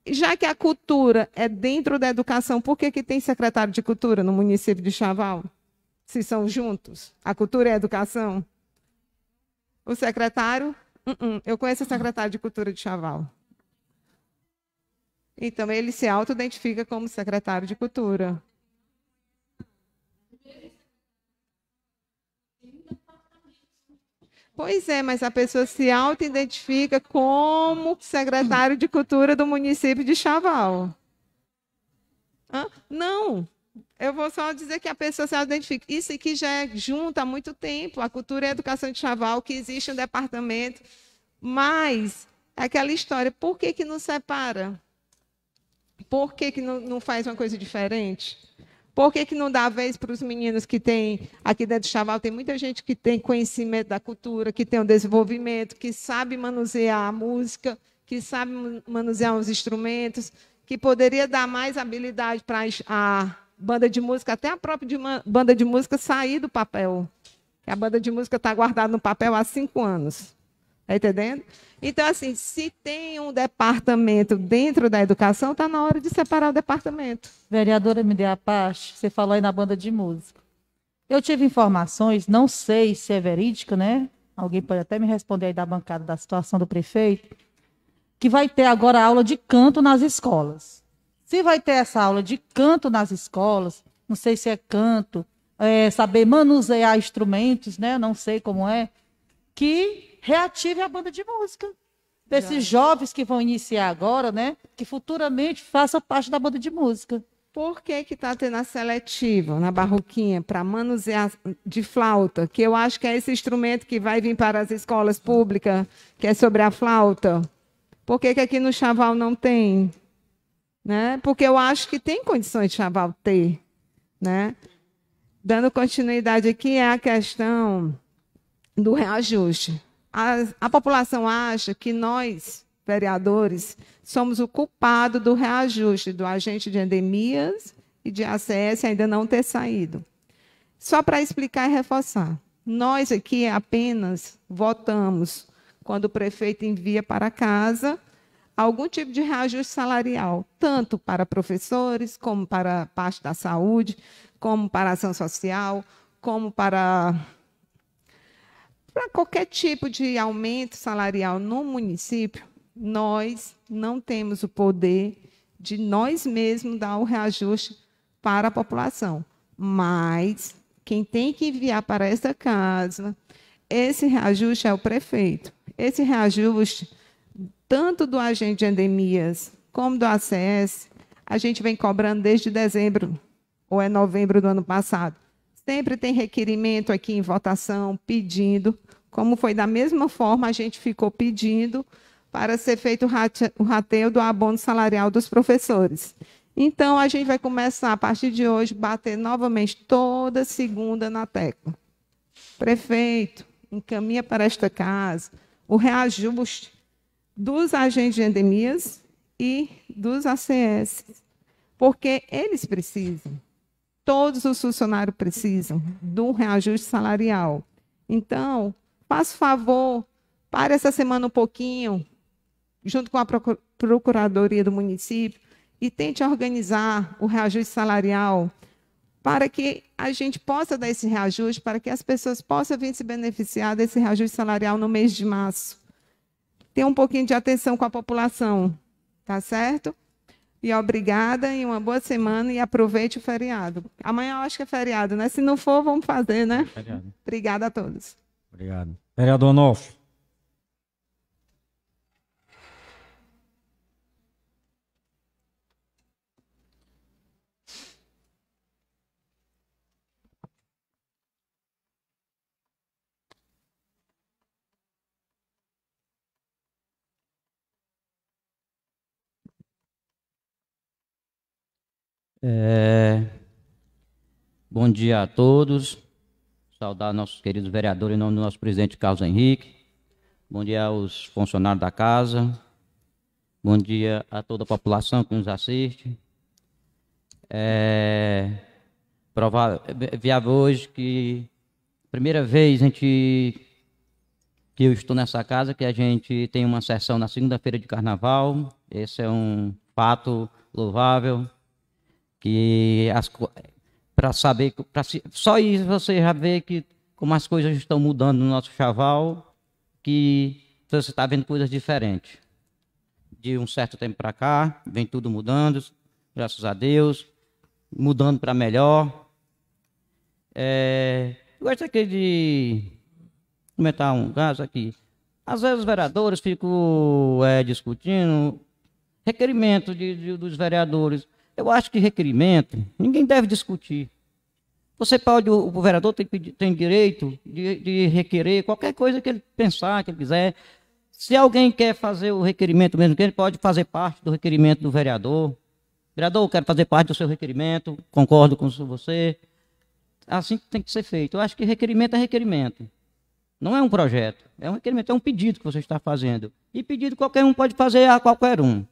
Já que a cultura é dentro da educação, por que, que tem secretário de cultura no município de Chaval? Se são juntos, a cultura e a educação? O secretário? Uh -uh. eu conheço o secretário de cultura de Chaval. Então, ele se auto-identifica como secretário de cultura. Pois é, mas a pessoa se auto-identifica como secretário de cultura do município de Chaval. Hã? Não, eu vou só dizer que a pessoa se identifica. Isso aqui já é junto há muito tempo, a cultura e a educação de Chaval, que existe um departamento, mas é aquela história, por que, que nos separa? Por que, que não, não faz uma coisa diferente? Por que, que não dá vez para os meninos que têm, aqui dentro de Chaval, tem muita gente que tem conhecimento da cultura, que tem o um desenvolvimento, que sabe manusear a música, que sabe manusear os instrumentos, que poderia dar mais habilidade para a banda de música, até a própria de banda de música sair do papel. A banda de música está guardada no papel há cinco anos. Está entendendo? Então, assim, se tem um departamento dentro da educação, está na hora de separar o departamento. Vereadora a parte, você falou aí na banda de música. Eu tive informações, não sei se é verídica, né? Alguém pode até me responder aí da bancada da situação do prefeito, que vai ter agora aula de canto nas escolas. Se vai ter essa aula de canto nas escolas, não sei se é canto, é saber manusear instrumentos, né? Não sei como é, que reative a banda de música. Desses jovens que vão iniciar agora, né? Que futuramente façam parte da banda de música. Por que que tá tendo a seletiva na barroquinha para manusear de flauta? Que eu acho que é esse instrumento que vai vir para as escolas públicas, que é sobre a flauta. Por que que aqui no Chaval não tem? Né? Porque eu acho que tem condições de Chaval ter, né? Dando continuidade aqui é a questão do reajuste a, a população acha que nós, vereadores, somos o culpado do reajuste do agente de endemias e de ACS ainda não ter saído. Só para explicar e reforçar, nós aqui apenas votamos quando o prefeito envia para casa algum tipo de reajuste salarial, tanto para professores, como para parte da saúde, como para ação social, como para para qualquer tipo de aumento salarial no município, nós não temos o poder de nós mesmos dar o reajuste para a população. Mas quem tem que enviar para esta casa esse reajuste é o prefeito. Esse reajuste, tanto do agente de endemias como do ACS, a gente vem cobrando desde dezembro, ou é novembro do ano passado. Sempre tem requerimento aqui em votação, pedindo, como foi da mesma forma a gente ficou pedindo para ser feito o rateio do abono salarial dos professores. Então, a gente vai começar, a partir de hoje, bater novamente toda segunda na tecla. Prefeito, encaminha para esta casa o reajuste dos agentes de endemias e dos ACS, porque eles precisam. Todos os funcionários precisam do reajuste salarial. Então, faça favor, pare essa semana um pouquinho, junto com a Procuradoria do município, e tente organizar o reajuste salarial para que a gente possa dar esse reajuste, para que as pessoas possam vir se beneficiar desse reajuste salarial no mês de março. Ter um pouquinho de atenção com a população, tá certo? E obrigada e uma boa semana e aproveite o feriado. Amanhã eu acho que é feriado, né? Se não for, vamos fazer, né? É obrigada a todos. Obrigado. Vereador Onofre. É... Bom dia a todos. Saudar nossos queridos vereadores em nome do nosso presidente Carlos Henrique. Bom dia aos funcionários da casa. Bom dia a toda a população que nos assiste. É... Viável hoje que primeira vez a gente que eu estou nessa casa que a gente tem uma sessão na segunda-feira de carnaval. Esse é um fato louvável que as para saber só isso você já vê que como as coisas estão mudando no nosso chaval, que você está vendo coisas diferentes. De um certo tempo para cá, vem tudo mudando, graças a Deus, mudando para melhor. É, eu gostaria de comentar um caso aqui. Às vezes os vereadores ficam é, discutindo requerimento de, de, dos vereadores. Eu acho que requerimento, ninguém deve discutir. Você pode, o, o vereador tem, tem direito de, de, requerer qualquer coisa que ele pensar, que ele quiser. Se alguém quer fazer o requerimento mesmo, que ele pode fazer parte do requerimento do vereador. Vereador, eu quero fazer parte do seu requerimento, concordo com você. Assim que tem que ser feito. Eu acho que requerimento é requerimento. Não é um projeto, é um requerimento, é um pedido que você está fazendo. E pedido qualquer um pode fazer a qualquer um.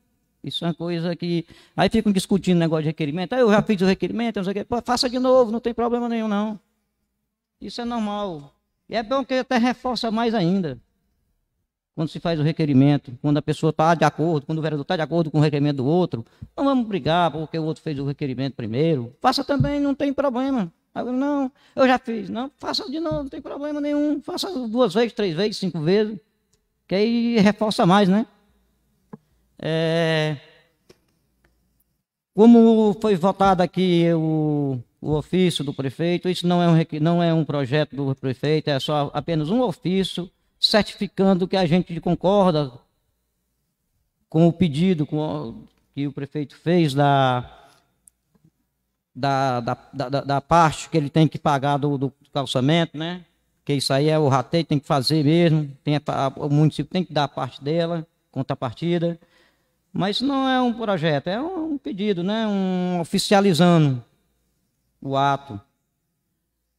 Isso é uma coisa que. Aí ficam discutindo negócio de requerimento. Ah, eu já fiz o requerimento, não sei o quê. Pô, faça de novo, não tem problema nenhum, não. Isso é normal. E é bom que até reforça mais ainda. Quando se faz o requerimento, quando a pessoa está de acordo, quando o vereador está de acordo com o requerimento do outro, não vamos brigar porque o outro fez o requerimento primeiro. Faça também, não tem problema. não, eu já fiz. Não, faça de novo, não tem problema nenhum. Faça duas vezes, três vezes, cinco vezes. Que aí reforça mais, né? É, como foi votado aqui o, o ofício do prefeito, isso não é, um, não é um projeto do prefeito, é só apenas um ofício certificando que a gente concorda com o pedido com, que o prefeito fez da, da, da, da, da, parte que ele tem que pagar do, do calçamento, né? Que isso aí é o rateio, tem que fazer mesmo. Tem a, o município tem que dar a parte dela, contrapartida. partida. Mas isso não é um projeto, é um pedido, né? um oficializando o ato.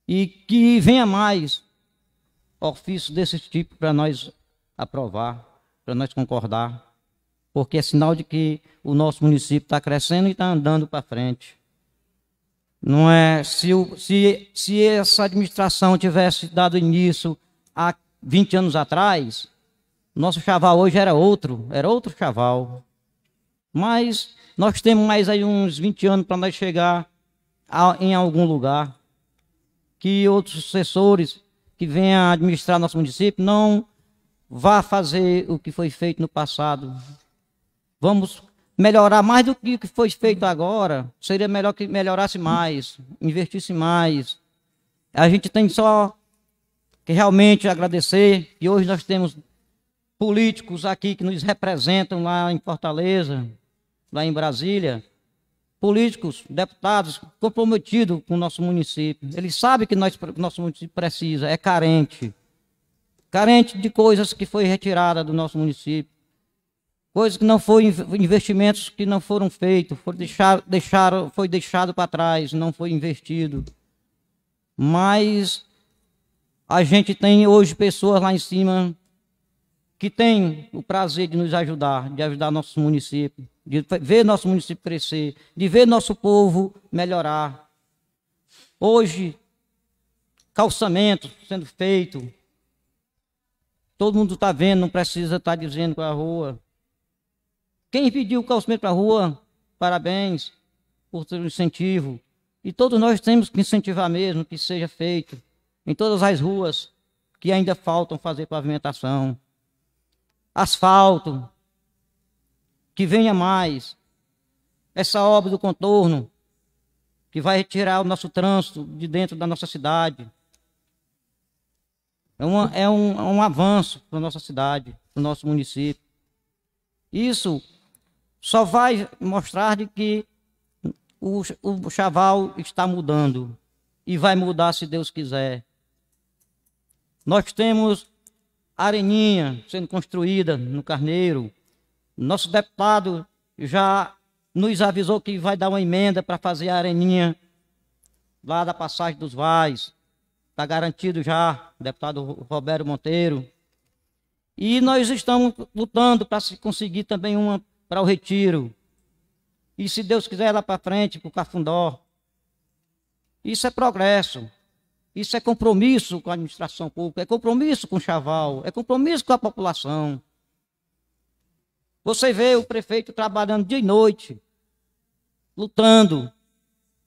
E que venha mais ofícios desse tipo para nós aprovar, para nós concordar, porque é sinal de que o nosso município está crescendo e está andando para frente. Não é se, se, se essa administração tivesse dado início há 20 anos atrás, nosso chaval hoje era outro, era outro chaval. Mas nós temos mais aí uns 20 anos para nós chegar a, em algum lugar. Que outros sucessores que venham administrar nosso município não vá fazer o que foi feito no passado. Vamos melhorar mais do que o que foi feito agora. Seria melhor que melhorasse mais, investisse mais. A gente tem só que realmente agradecer que hoje nós temos políticos aqui que nos representam lá em Fortaleza, lá em Brasília, políticos, deputados comprometidos com o nosso município. Ele sabe que nós, nosso município precisa, é carente. Carente de coisas que foi retirada do nosso município. Coisas que não foram investimentos que não foram feitos, foi deixado, deixaram, foi deixado para trás, não foi investido. Mas a gente tem hoje pessoas lá em cima que têm o prazer de nos ajudar, de ajudar nosso município de ver nosso município crescer, de ver nosso povo melhorar. Hoje, calçamento sendo feito, todo mundo está vendo, não precisa estar tá dizendo para é a rua. Quem pediu o calçamento para a rua, parabéns por ter incentivo. E todos nós temos que incentivar mesmo que seja feito em todas as ruas que ainda faltam fazer pavimentação. Asfalto, que venha mais. Essa obra do contorno, que vai retirar o nosso trânsito de dentro da nossa cidade. É, uma, é um, é um avanço para a nossa cidade, para o nosso município. Isso só vai mostrar de que o, o chaval está mudando e vai mudar se Deus quiser. Nós temos areninha sendo construída no Carneiro, nosso deputado já nos avisou que vai dar uma emenda para fazer a areninha lá da passagem dos Vais. Está garantido já, deputado Roberto Monteiro. E nós estamos lutando para conseguir também uma para o Retiro. E se Deus quiser, lá para frente, para o Cafundó. Isso é progresso. Isso é compromisso com a administração pública, é compromisso com o chaval, é compromisso com a população. Você vê o prefeito trabalhando dia e noite, lutando.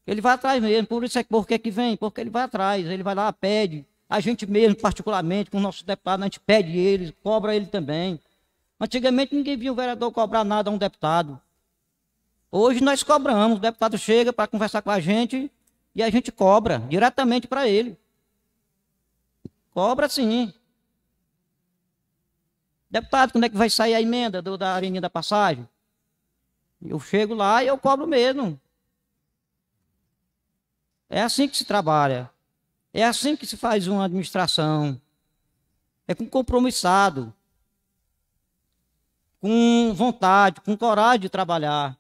Ele vai atrás mesmo, por isso é que, porque que vem, porque ele vai atrás, ele vai lá, pede. A gente mesmo, particularmente, com o nosso deputado, a gente pede ele, cobra ele também. Antigamente ninguém via o vereador cobrar nada a um deputado. Hoje nós cobramos, o deputado chega para conversar com a gente e a gente cobra diretamente para ele. Cobra sim. Deputado, quando é que vai sair a emenda do, da Avenida da Passagem? Eu chego lá e eu cobro mesmo. É assim que se trabalha. É assim que se faz uma administração. É com compromissado. Com vontade, com coragem de trabalhar.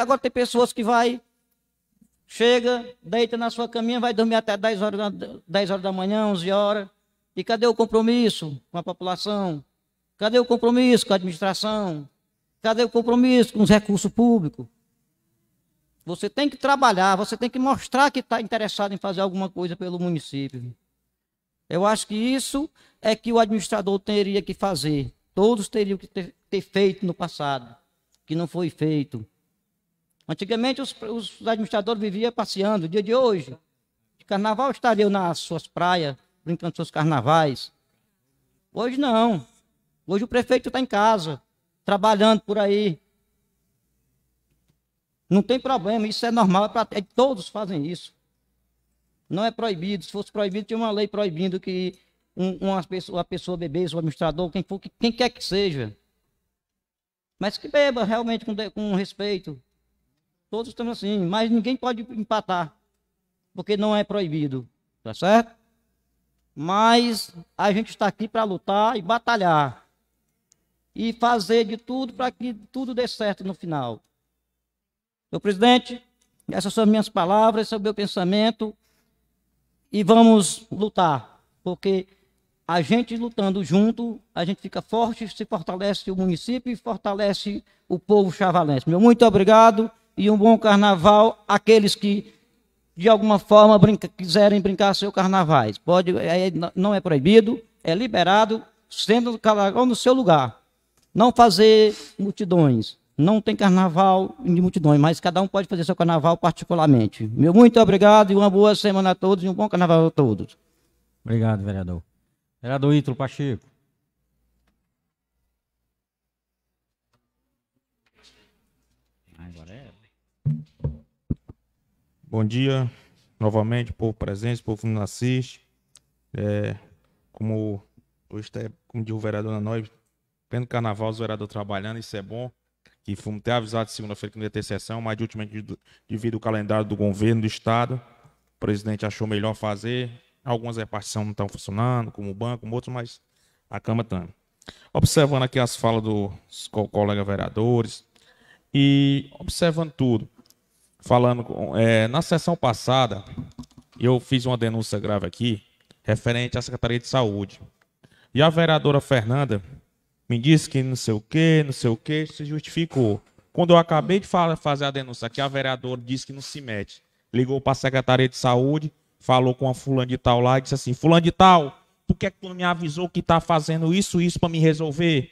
Agora tem pessoas que vai chega, deita na sua caminha, vai dormir até 10 horas, 10 horas da manhã, 11 horas. E cadê o compromisso com a população? Cadê o compromisso com a administração? Cadê o compromisso com os recursos públicos? Você tem que trabalhar, você tem que mostrar que está interessado em fazer alguma coisa pelo município. Eu acho que isso é que o administrador teria que fazer. Todos teriam que ter, ter feito no passado, que não foi feito. Antigamente os, os administradores viviam passeando. No dia de hoje, de carnaval estariam nas suas praias, brincando seus carnavais. Hoje não. Hoje o prefeito está em casa, trabalhando por aí. Não tem problema, isso é normal, é pra, é, todos fazem isso. Não é proibido. Se fosse proibido, tinha uma lei proibindo que um, uma pessoa, a pessoa bebesse, o administrador, quem, for, quem quer que seja. Mas que beba realmente com, com respeito. Todos estamos assim, mas ninguém pode empatar, porque não é proibido. Tá certo? mas a gente está aqui para lutar e batalhar e fazer de tudo para que tudo dê certo no final. Senhor presidente, essas são minhas palavras, esse é o meu pensamento e vamos lutar, porque a gente lutando junto, a gente fica forte, se fortalece o município e fortalece o povo chavalense. Meu muito obrigado e um bom carnaval àqueles que de alguma forma brinca, quiserem brincar seu carnavais. Pode, é, é não é proibido, é liberado, sendo cada um no seu lugar. Não fazer multidões. Não tem carnaval de multidões, mas cada um pode fazer seu carnaval particularmente. Meu muito obrigado e uma boa semana a todos e um bom carnaval a todos. Obrigado, vereador. Vereador Ítalo Pacheco. Bom dia novamente, povo presente, povo que nos assiste. É, como, hoje tá, como diz o vereador na nós, pleno carnaval, os vereadores trabalhando, isso é bom. Que fomos até avisado segunda-feira que não ia ter sessão, mas de ultimamente, devido ao calendário do governo do Estado, o presidente achou melhor fazer. Algumas repartições não estão funcionando, como o banco, como outros, mas a Câmara está. Observando aqui as falas dos colegas vereadores e observando tudo falando é, na sessão passada, eu fiz uma denúncia grave aqui referente à Secretaria de Saúde. E a vereadora Fernanda me disse que não sei o que, não sei o que, se justificou. Quando eu acabei de fazer a denúncia aqui, a vereadora disse que não se mete. Ligou para a Secretaria de Saúde, falou com a fulana de tal lá e disse assim, fulano de tal, por que, é que tu não me avisou que está fazendo isso, isso para me resolver?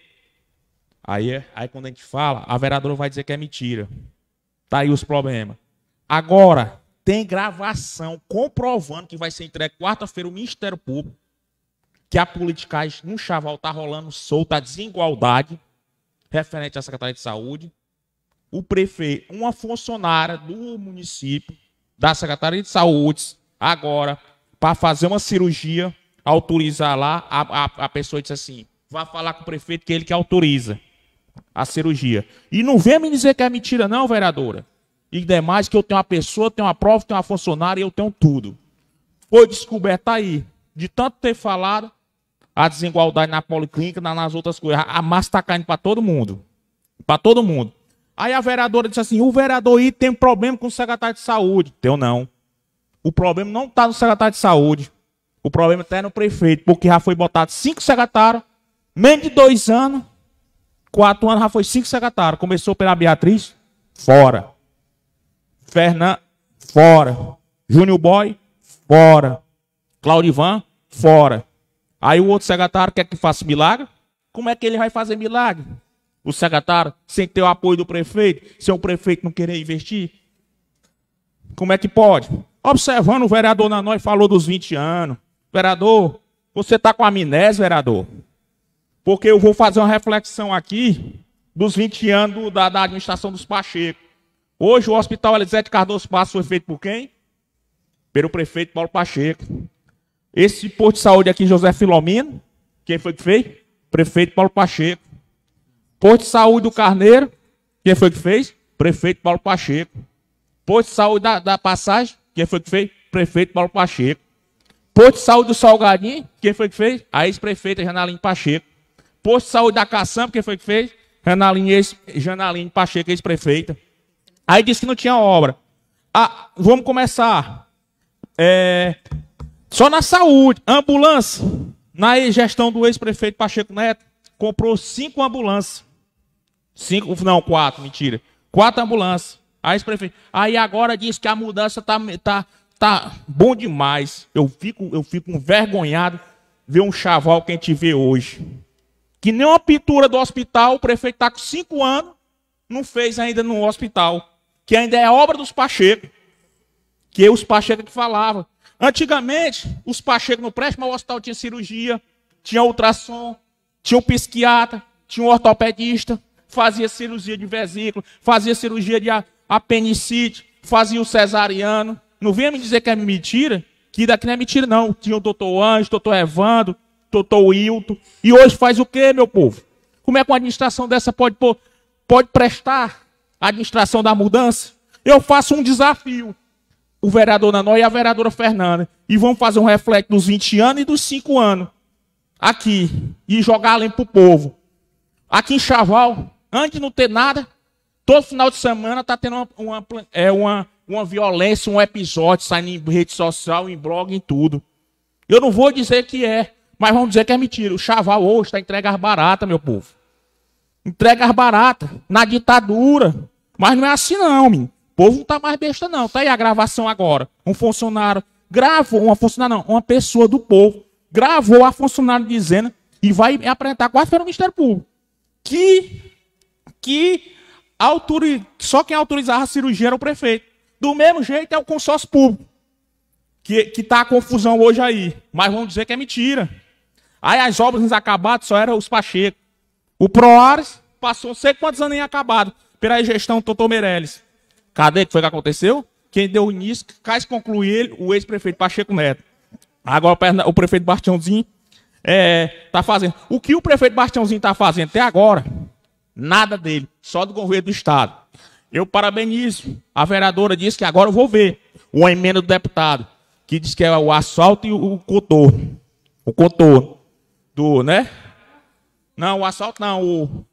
Aí, é, aí quando a gente fala, a vereadora vai dizer que é mentira. Tá aí os problemas. Agora, tem gravação comprovando que vai ser entregue quarta-feira o Ministério Público, que a política no Chaval está rolando solta, a desigualdade referente à Secretaria de Saúde. O prefeito, uma funcionária do município, da Secretaria de Saúde, agora, para fazer uma cirurgia, autorizar lá, a, a, a pessoa disse assim, vá falar com o prefeito que é ele que autoriza a cirurgia. E não vem me dizer que é mentira não, vereadora e demais, que eu tenho uma pessoa, tenho uma prova, tenho uma funcionária, eu tenho tudo. Foi descoberta aí, de tanto ter falado, a desigualdade na policlínica, nas outras coisas. A massa está caindo para todo mundo. Para todo mundo. Aí a vereadora disse assim: o vereador I tem problema com o secretário de saúde. Teu não. O problema não está no secretário de saúde. O problema está no prefeito, porque já foi botado cinco secretários, menos de dois anos, quatro anos já foi cinco secretários. Começou pela Beatriz, fora. Fernan, fora. Júnior Boy, fora. Claudivan, fora. Aí o outro secretário quer que faça milagre? Como é que ele vai fazer milagre? O secretário, sem ter o apoio do prefeito, sem o prefeito não querer investir? Como é que pode? Observando, o vereador Nanói falou dos 20 anos. Vereador, você está com amnésia, vereador? Porque eu vou fazer uma reflexão aqui dos 20 anos da, da administração dos Pacheco. Hoje o Hospital Elisete Cardoso Passos foi feito por quem? Pelo prefeito Paulo Pacheco. Esse posto de saúde aqui, José Filomino, quem foi que fez? Prefeito Paulo Pacheco. Posto de saúde do Carneiro, quem foi que fez? Prefeito Paulo Pacheco. Posto de saúde da, da Passagem, quem foi que fez? Prefeito Paulo Pacheco. Posto de saúde do Salgadinho, quem foi que fez? A ex-prefeita Janaline Pacheco. Posto de saúde da Caçamba, quem foi que fez? Janaline, ex, Janaline Pacheco, ex-prefeita. Aí disse que não tinha obra. Ah, vamos começar. É, só na saúde, ambulância. Na gestão do ex-prefeito Pacheco Neto, comprou cinco ambulâncias. Cinco, não, quatro, mentira. Quatro ambulâncias. Aí, prefeito, aí agora diz que a mudança tá, tá, tá bom demais. Eu fico, eu fico envergonhado ver um chaval que a gente vê hoje. Que nem uma pintura do hospital, o prefeito está com cinco anos, não fez ainda no hospital que ainda é obra dos Pacheco, que é os Pacheco que falavam. Antigamente, os Pacheco no prédio, ao hospital tinha cirurgia, tinha ultrassom, tinha um psiquiatra, tinha um ortopedista, fazia cirurgia de vesícula, fazia cirurgia de apendicite, fazia o cesariano. Não venha me dizer que é mentira, que daqui não é mentira, não. Tinha o doutor Anjo, doutor Evandro, doutor Wilton. E hoje faz o quê, meu povo? Como é que uma administração dessa pode, pode prestar administração da mudança, eu faço um desafio. O vereador Nanó e a vereadora Fernanda. E vamos fazer um reflexo dos 20 anos e dos 5 anos. Aqui. E jogar além para o povo. Aqui em Chaval, antes de não ter nada, todo final de semana está tendo uma, uma, é, uma, uma violência, um episódio, saindo em rede social, em blog, em tudo. Eu não vou dizer que é, mas vamos dizer que é mentira. O Chaval hoje está entregas barata, meu povo. Entregas barata. Na ditadura. Mas não é assim não, menino. O povo não tá mais besta não. Tá aí a gravação agora. Um funcionário gravou, uma funcionária não, uma pessoa do povo gravou a funcionária dizendo e vai apresentar quase para o Ministério Público. Que que autori... só quem autorizava a cirurgia era o prefeito. Do mesmo jeito é o consórcio público. Que, que tá a confusão hoje aí. Mas vão dizer que é mentira. Aí as obras acabadas só eram os Pacheco. O Proares passou não sei quantos anos acabado pela gestão doutor Meirelles. Cadê que foi que aconteceu? Quem deu início, quis concluir ele, o ex-prefeito Pacheco Neto. Agora o prefeito Bastiãozinho está é, tá fazendo. O que o prefeito Bastiãozinho está fazendo até agora? Nada dele, só do governo do Estado. Eu parabenizo. A vereadora disse que agora eu vou ver uma emenda do deputado, que diz que é o asfalto e o contorno. O contorno do, né? Não, o asfalto não, o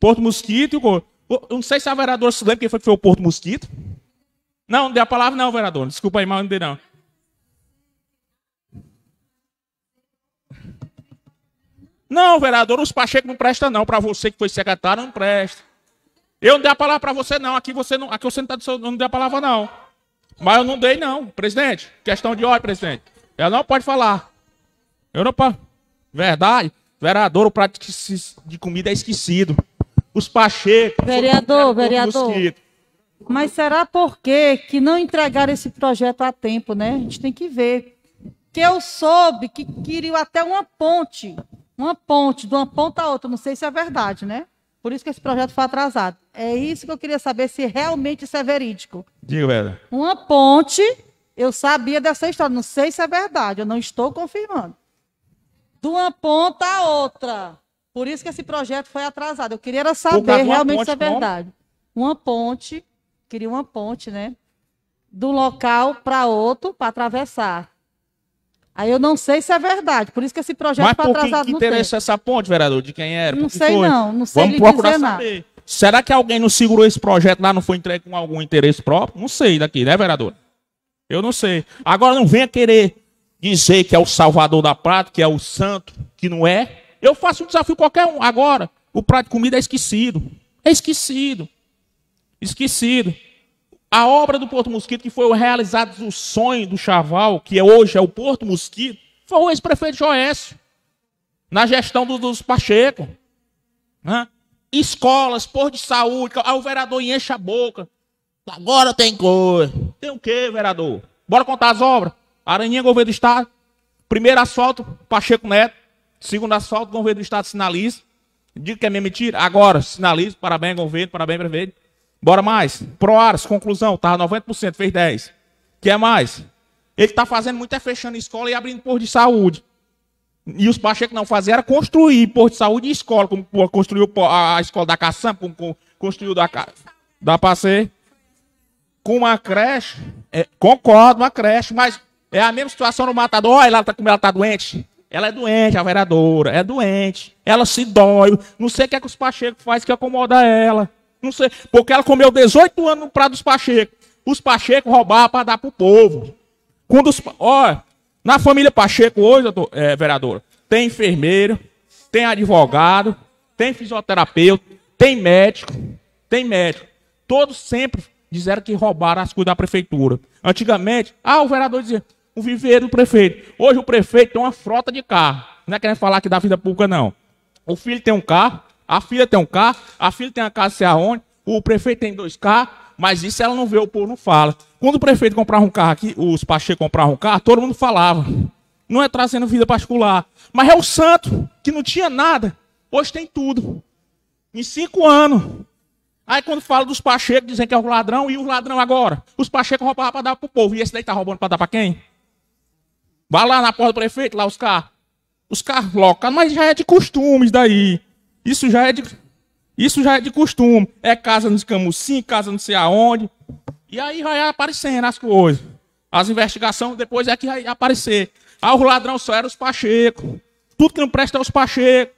Porto Mosquito e o contorno. Eu não sei se a vereadora se lembra quem foi que foi o Porto Mosquito. Não, não dei a palavra, não, vereador. Desculpa aí, mas não dei, não. Não, vereador, os Pacheco não presta, não. Para você que foi secretário, não presta. Eu não dei a palavra para você, não. Aqui você não, aqui você não, tá eu não dei a palavra, não. Mas eu não dei, não. Presidente, questão de ordem, presidente. Ela não pode falar. Eu não posso. Verdade, vereador, o prato de comida é esquecido os Pacheco. Vereador, vereador. Mosquito. Mas será por quê que não entregaram esse projeto a tempo, né? A gente tem que ver. Que eu soube que queriam até uma ponte, uma ponte, de uma ponta a outra. Não sei se é verdade, né? Por isso que esse projeto foi atrasado. É isso que eu queria saber se realmente isso é verídico. Diga, Vera. Uma ponte, eu sabia dessa história. Não sei se é verdade, eu não estou confirmando. De uma ponta a outra. Por isso que esse projeto foi atrasado. Eu queria saber realmente se é verdade. Como? Uma ponte, queria uma ponte, né? Do local para outro, para atravessar. Aí eu não sei se é verdade, por isso que esse projeto Mas foi por atrasado que, que interessa essa ponte, vereador? De quem era? Não sei foi? não, não sei Vamos procurar dizer saber. Nada. Será que alguém não segurou esse projeto lá, não foi entregue com algum interesse próprio? Não sei daqui, né, vereador? Eu não sei. Agora não venha querer dizer que é o salvador da prata, que é o santo, que não é. Eu faço um desafio qualquer um agora. O prato de comida é esquecido. É esquecido. Esquecido. A obra do Porto Mosquito, que foi realizada o sonho do Chaval, que é hoje é o Porto Mosquito, foi o ex-prefeito Joécio, na gestão do, dos Pacheco. Né? Escolas, posto de saúde, ah, o vereador enche a boca. Agora tem coisa. Tem o quê, vereador? Bora contar as obras. Aranha governo do Estado. Primeiro asfalto, Pacheco Neto. Segundo asfalto, o governo do estado sinaliza. Diga que é minha mentira. Agora, sinaliza. Parabéns, governo. Parabéns, prefeito. Bora mais. Proares, conclusão. Estava 90%, fez 10%. Quer mais? Ele está fazendo muito é fechando escola e abrindo posto de saúde. E os Pacheco não faziam era construir posto de saúde e escola, como construiu a escola da Caçamba, como construiu da, da Passei. Com uma creche, é, concordo, uma creche, mas é a mesma situação no matador. Olha, lá, tá, como ela está doente. Ela é doente, a vereadora, é doente. Ela se dói. Não sei o que é que os Pacheco faz que acomoda ela. Não sei. Porque ela comeu 18 anos no prato dos Pacheco. Os Pacheco roubavam para dar para o povo. Quando os. Olha, na família Pacheco hoje, doutor, é, vereadora, tem enfermeiro, tem advogado, tem fisioterapeuta, tem médico, tem médico. Todos sempre disseram que roubaram as coisas da prefeitura. Antigamente, ah, o vereador dizia, o viveiro do prefeito. Hoje o prefeito tem uma frota de carro. Não é querendo falar que da vida pública, não. O filho tem um carro, a filha tem um carro, a filha tem a casa sei aonde, o prefeito tem dois carros, mas isso ela não vê, o povo não fala. Quando o prefeito comprava um carro aqui, os Pacheco compravam um carro, todo mundo falava. Não é trazendo vida particular. Mas é o santo, que não tinha nada, hoje tem tudo. Em cinco anos. Aí quando fala dos Pacheco, dizem que é o ladrão, e os ladrão agora? Os Pacheco roubavam para dar para o povo, e esse daí está roubando para dar para quem? Vá lá na porta do prefeito, lá os carros. Os carros locais, mas já é de costumes daí. Isso já é de. Isso já é de costume. É casa no camucim, casa não sei aonde. E aí vai aparecendo as coisas. As investigações depois é que vai aparecer. Ah, os ladrão só eram os Pacheco. Tudo que não presta é os Pacheco.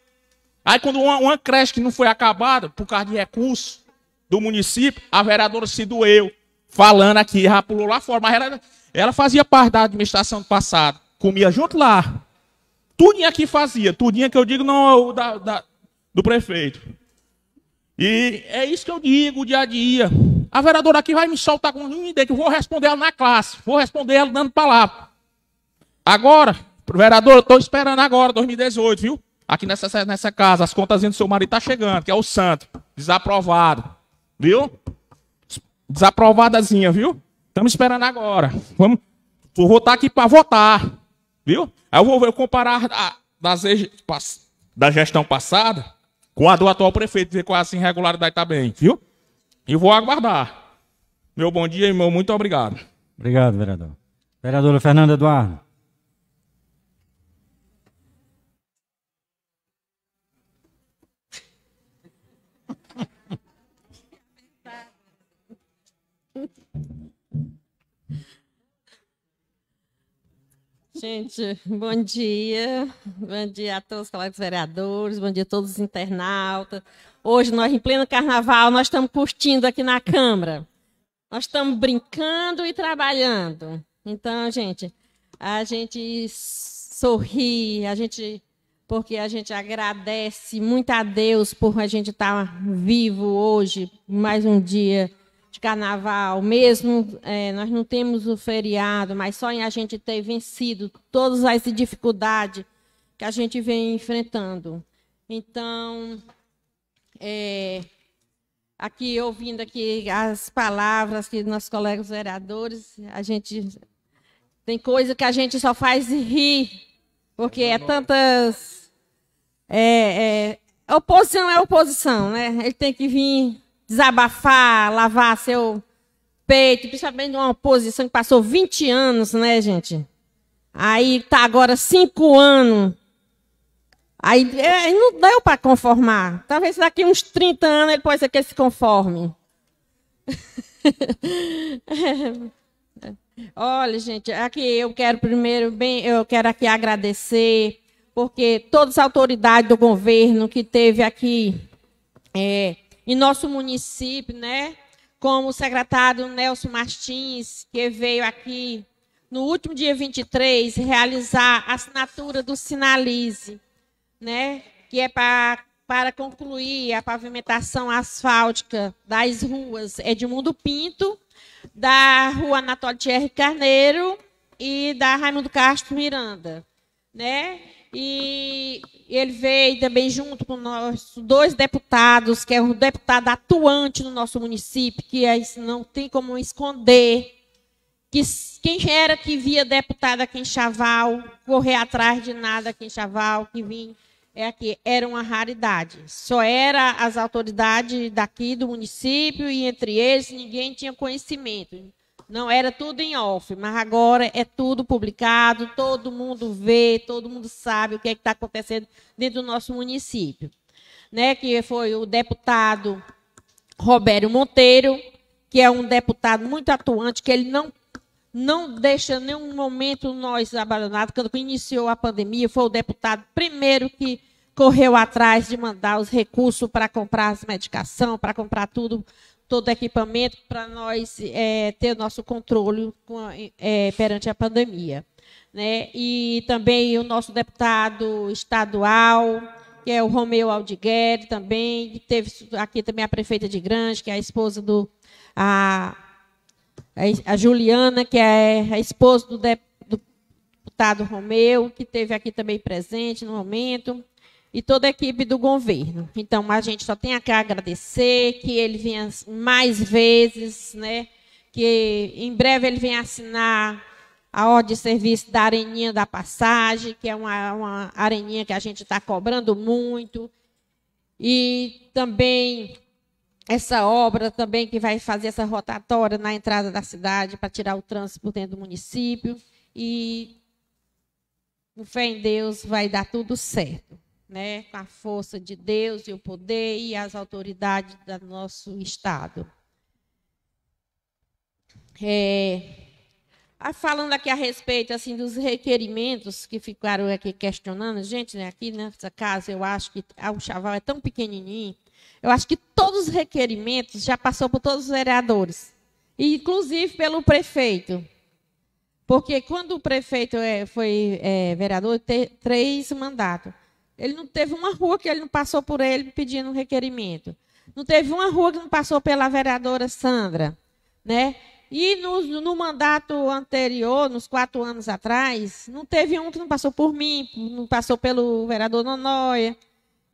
Aí quando uma, uma creche que não foi acabada, por causa de recursos do município, a vereadora se doeu. Falando aqui, já pulou lá fora. Mas era, ela fazia parte da administração do passado, comia junto lá. Tudinha que fazia, tudinha é que eu digo não é da, da, do prefeito. E é isso que eu digo dia a dia. A vereadora aqui vai me soltar com um que eu vou responder ela na classe, vou responder ela dando palavra. Agora, vereador, eu estou esperando agora, 2018, viu? Aqui nessa, nessa casa, as contas do seu marido estão tá chegando, que é o santo. Desaprovado. Viu? Desaprovadazinha, viu? Estamos esperando agora. Vamos, vou voltar aqui para votar. Viu? Aí eu vou eu comparar a, das, da gestão passada com a do atual prefeito, ver qual é as irregularidade também, tá bem, viu? E vou aguardar. Meu bom dia e meu muito obrigado. Obrigado, vereador. Vereadora Fernanda Eduardo. Gente, bom dia. Bom dia a todos os colegas vereadores, bom dia a todos os internautas. Hoje, nós, em pleno carnaval, nós estamos curtindo aqui na Câmara. Nós estamos brincando e trabalhando. Então, gente, a gente sorri, a gente porque a gente agradece muito a Deus por a gente estar vivo hoje, mais um dia de carnaval, mesmo é, nós não temos o feriado, mas só em a gente ter vencido todas as dificuldades que a gente vem enfrentando. Então, é, aqui ouvindo aqui as palavras que nossos colegas vereadores, a gente tem coisa que a gente só faz rir, porque é tantas é, é, oposição é oposição, né? Ele tem que vir desabafar, lavar seu peito, principalmente numa oposição que passou 20 anos, né, gente? Aí tá agora 5 anos. Aí é, não deu para conformar. Talvez daqui uns 30 anos ele possa ser que ele se conforme. Olha, gente, aqui eu quero primeiro bem, eu quero aqui agradecer porque todas as autoridades do governo que teve aqui é, em nosso município, né? Como o secretário Nelson Martins, que veio aqui no último dia 23 realizar a assinatura do Sinalize, né? Que é para para concluir a pavimentação asfáltica das ruas Edmundo Pinto, da rua Anatólio Thierry Carneiro e da Raimundo Castro Miranda, né? E ele veio também junto com nós dois deputados, que é um deputado atuante no nosso município, que é, não tem como esconder. Que, quem era que via deputado aqui em Chaval, correr atrás de nada aqui em Chaval, que vinha é aqui, era uma raridade. Só era as autoridades daqui do município e entre eles ninguém tinha conhecimento. Não era tudo em off, mas agora é tudo publicado, todo mundo vê, todo mundo sabe o que é está acontecendo dentro do nosso município. Né, que foi o deputado Robério Monteiro, que é um deputado muito atuante, que ele não não deixa nenhum momento nós abandonados. Quando iniciou a pandemia, foi o deputado primeiro que correu atrás de mandar os recursos para comprar as medicação, para comprar tudo todo equipamento para nós é, ter o nosso controle a, é, perante a pandemia. Né? E também o nosso deputado estadual, que é o Romeu Aldigueri, também, que teve aqui também a prefeita de Grande, que é a esposa do. A, a Juliana, que é a esposa do deputado Romeu, que teve aqui também presente no momento e toda a equipe do governo. Então, a gente só tem a que agradecer, que ele venha mais vezes, né? que em breve ele venha assinar a ordem de serviço da Areninha da Passagem, que é uma, uma areninha que a gente está cobrando muito. E também essa obra também que vai fazer essa rotatória na entrada da cidade para tirar o trânsito por dentro do município. E com fé em Deus vai dar tudo certo né, com a força de Deus e o poder e as autoridades do nosso Estado. É, falando aqui a respeito assim dos requerimentos que ficaram aqui questionando, gente, né, aqui nessa casa eu acho que ah, é o Chaval é tão pequenininho, eu acho que todos os requerimentos já passou por todos os vereadores, inclusive pelo prefeito. Porque quando o prefeito é, foi é, vereador, teve três mandatos. Ele não teve uma rua que ele não passou por ele pedindo um requerimento. Não teve uma rua que não passou pela vereadora Sandra, né? E no, no mandato anterior, nos quatro anos atrás, não teve um que não passou por mim, não passou pelo vereador Nonóia.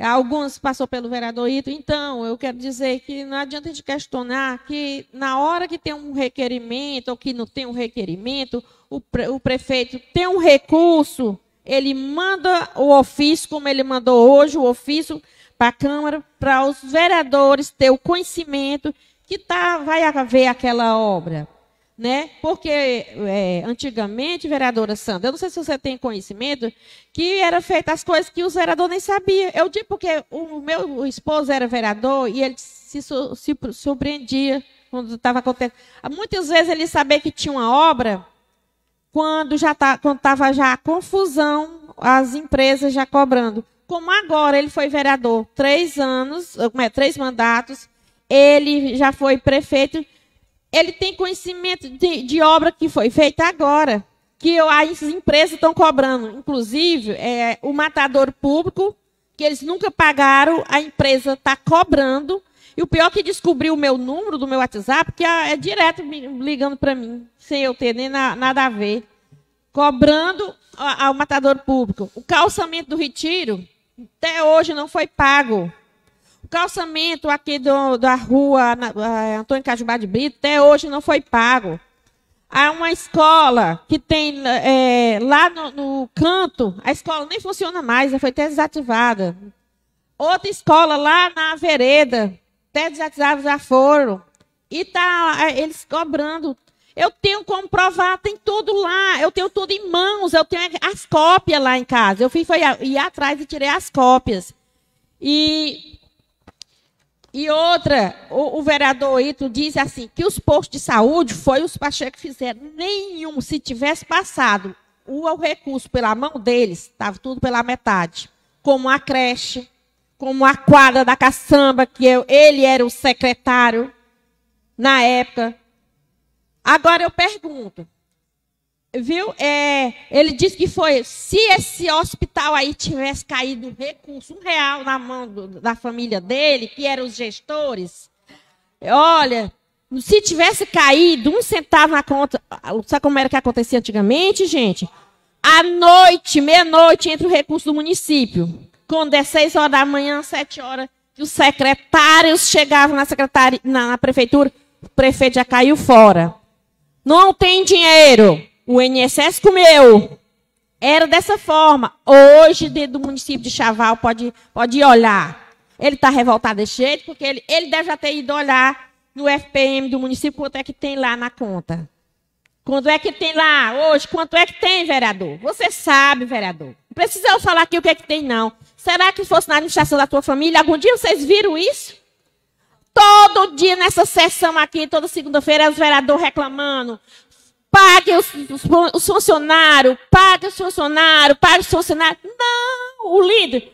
alguns passou pelo vereador Ito. Então, eu quero dizer que não adianta a gente questionar que na hora que tem um requerimento ou que não tem um requerimento, o, pre, o prefeito tem um recurso ele manda o ofício, como ele mandou hoje, o ofício para a Câmara, para os vereadores ter o conhecimento que tá, vai haver aquela obra. Né? Porque é, antigamente, vereadora Sandra, eu não sei se você tem conhecimento, que era feita as coisas que os vereadores nem sabiam. Eu digo porque o meu esposo era vereador e ele se, se surpreendia quando estava acontecendo. Muitas vezes ele sabia que tinha uma obra, quando já tá, quando estava já a confusão, as empresas já cobrando. Como agora ele foi vereador três anos, eh, é, três mandatos, ele já foi prefeito, ele tem conhecimento de, de obra que foi feita agora, que as empresas estão cobrando. Inclusive, é, o matador público, que eles nunca pagaram, a empresa está cobrando e o pior é que descobriu o meu número do meu WhatsApp, que é, é direto ligando para mim, sem eu ter nem na, nada a ver. Cobrando ao matador público. O calçamento do retiro, até hoje, não foi pago. O calçamento aqui do, da rua na, Antônio Cajubá de Brito, até hoje, não foi pago. Há uma escola que tem é, lá no, no canto, a escola nem funciona mais, foi até desativada. Outra escola lá na vereda, até desatizados já foram. E tá é, eles cobrando. Eu tenho como provar, tem tudo lá. Eu tenho tudo em mãos, eu tenho as cópias lá em casa. Eu fui foi, ir atrás e tirei as cópias. E, e outra, o, o vereador Ito diz assim, que os postos de saúde foi os Pacheco que fizeram. Nenhum, se tivesse passado o, o recurso pela mão deles, estava tudo pela metade. Como a creche, como a quadra da caçamba, que eu, ele era o secretário na época. Agora eu pergunto, viu? É, ele disse que foi, se esse hospital aí tivesse caído recurso, um real na mão do, da família dele, que eram os gestores, olha, se tivesse caído um centavo na conta, sabe como era que acontecia antigamente, gente? À noite, meia-noite, entra o recurso do município. Quando é seis horas da manhã, sete horas, que os secretários chegavam na, secretaria, na, na prefeitura, o prefeito já caiu fora. Não tem dinheiro. O INSS comeu. Era dessa forma. Hoje, dentro do município de Chaval, pode, pode olhar. Ele está revoltado desse jeito, porque ele, ele deve já ter ido olhar no FPM do município quanto é que tem lá na conta. Quanto é que tem lá hoje? Quanto é que tem, vereador? Você sabe, vereador. Precisa eu falar aqui o que é que tem, não. Será que fosse na administração da tua família? Algum dia vocês viram isso? Todo dia nessa sessão aqui, toda segunda-feira, os vereadores reclamando. Pague os, os, os funcionários, pague os funcionários, pague os funcionários. Não, o líder.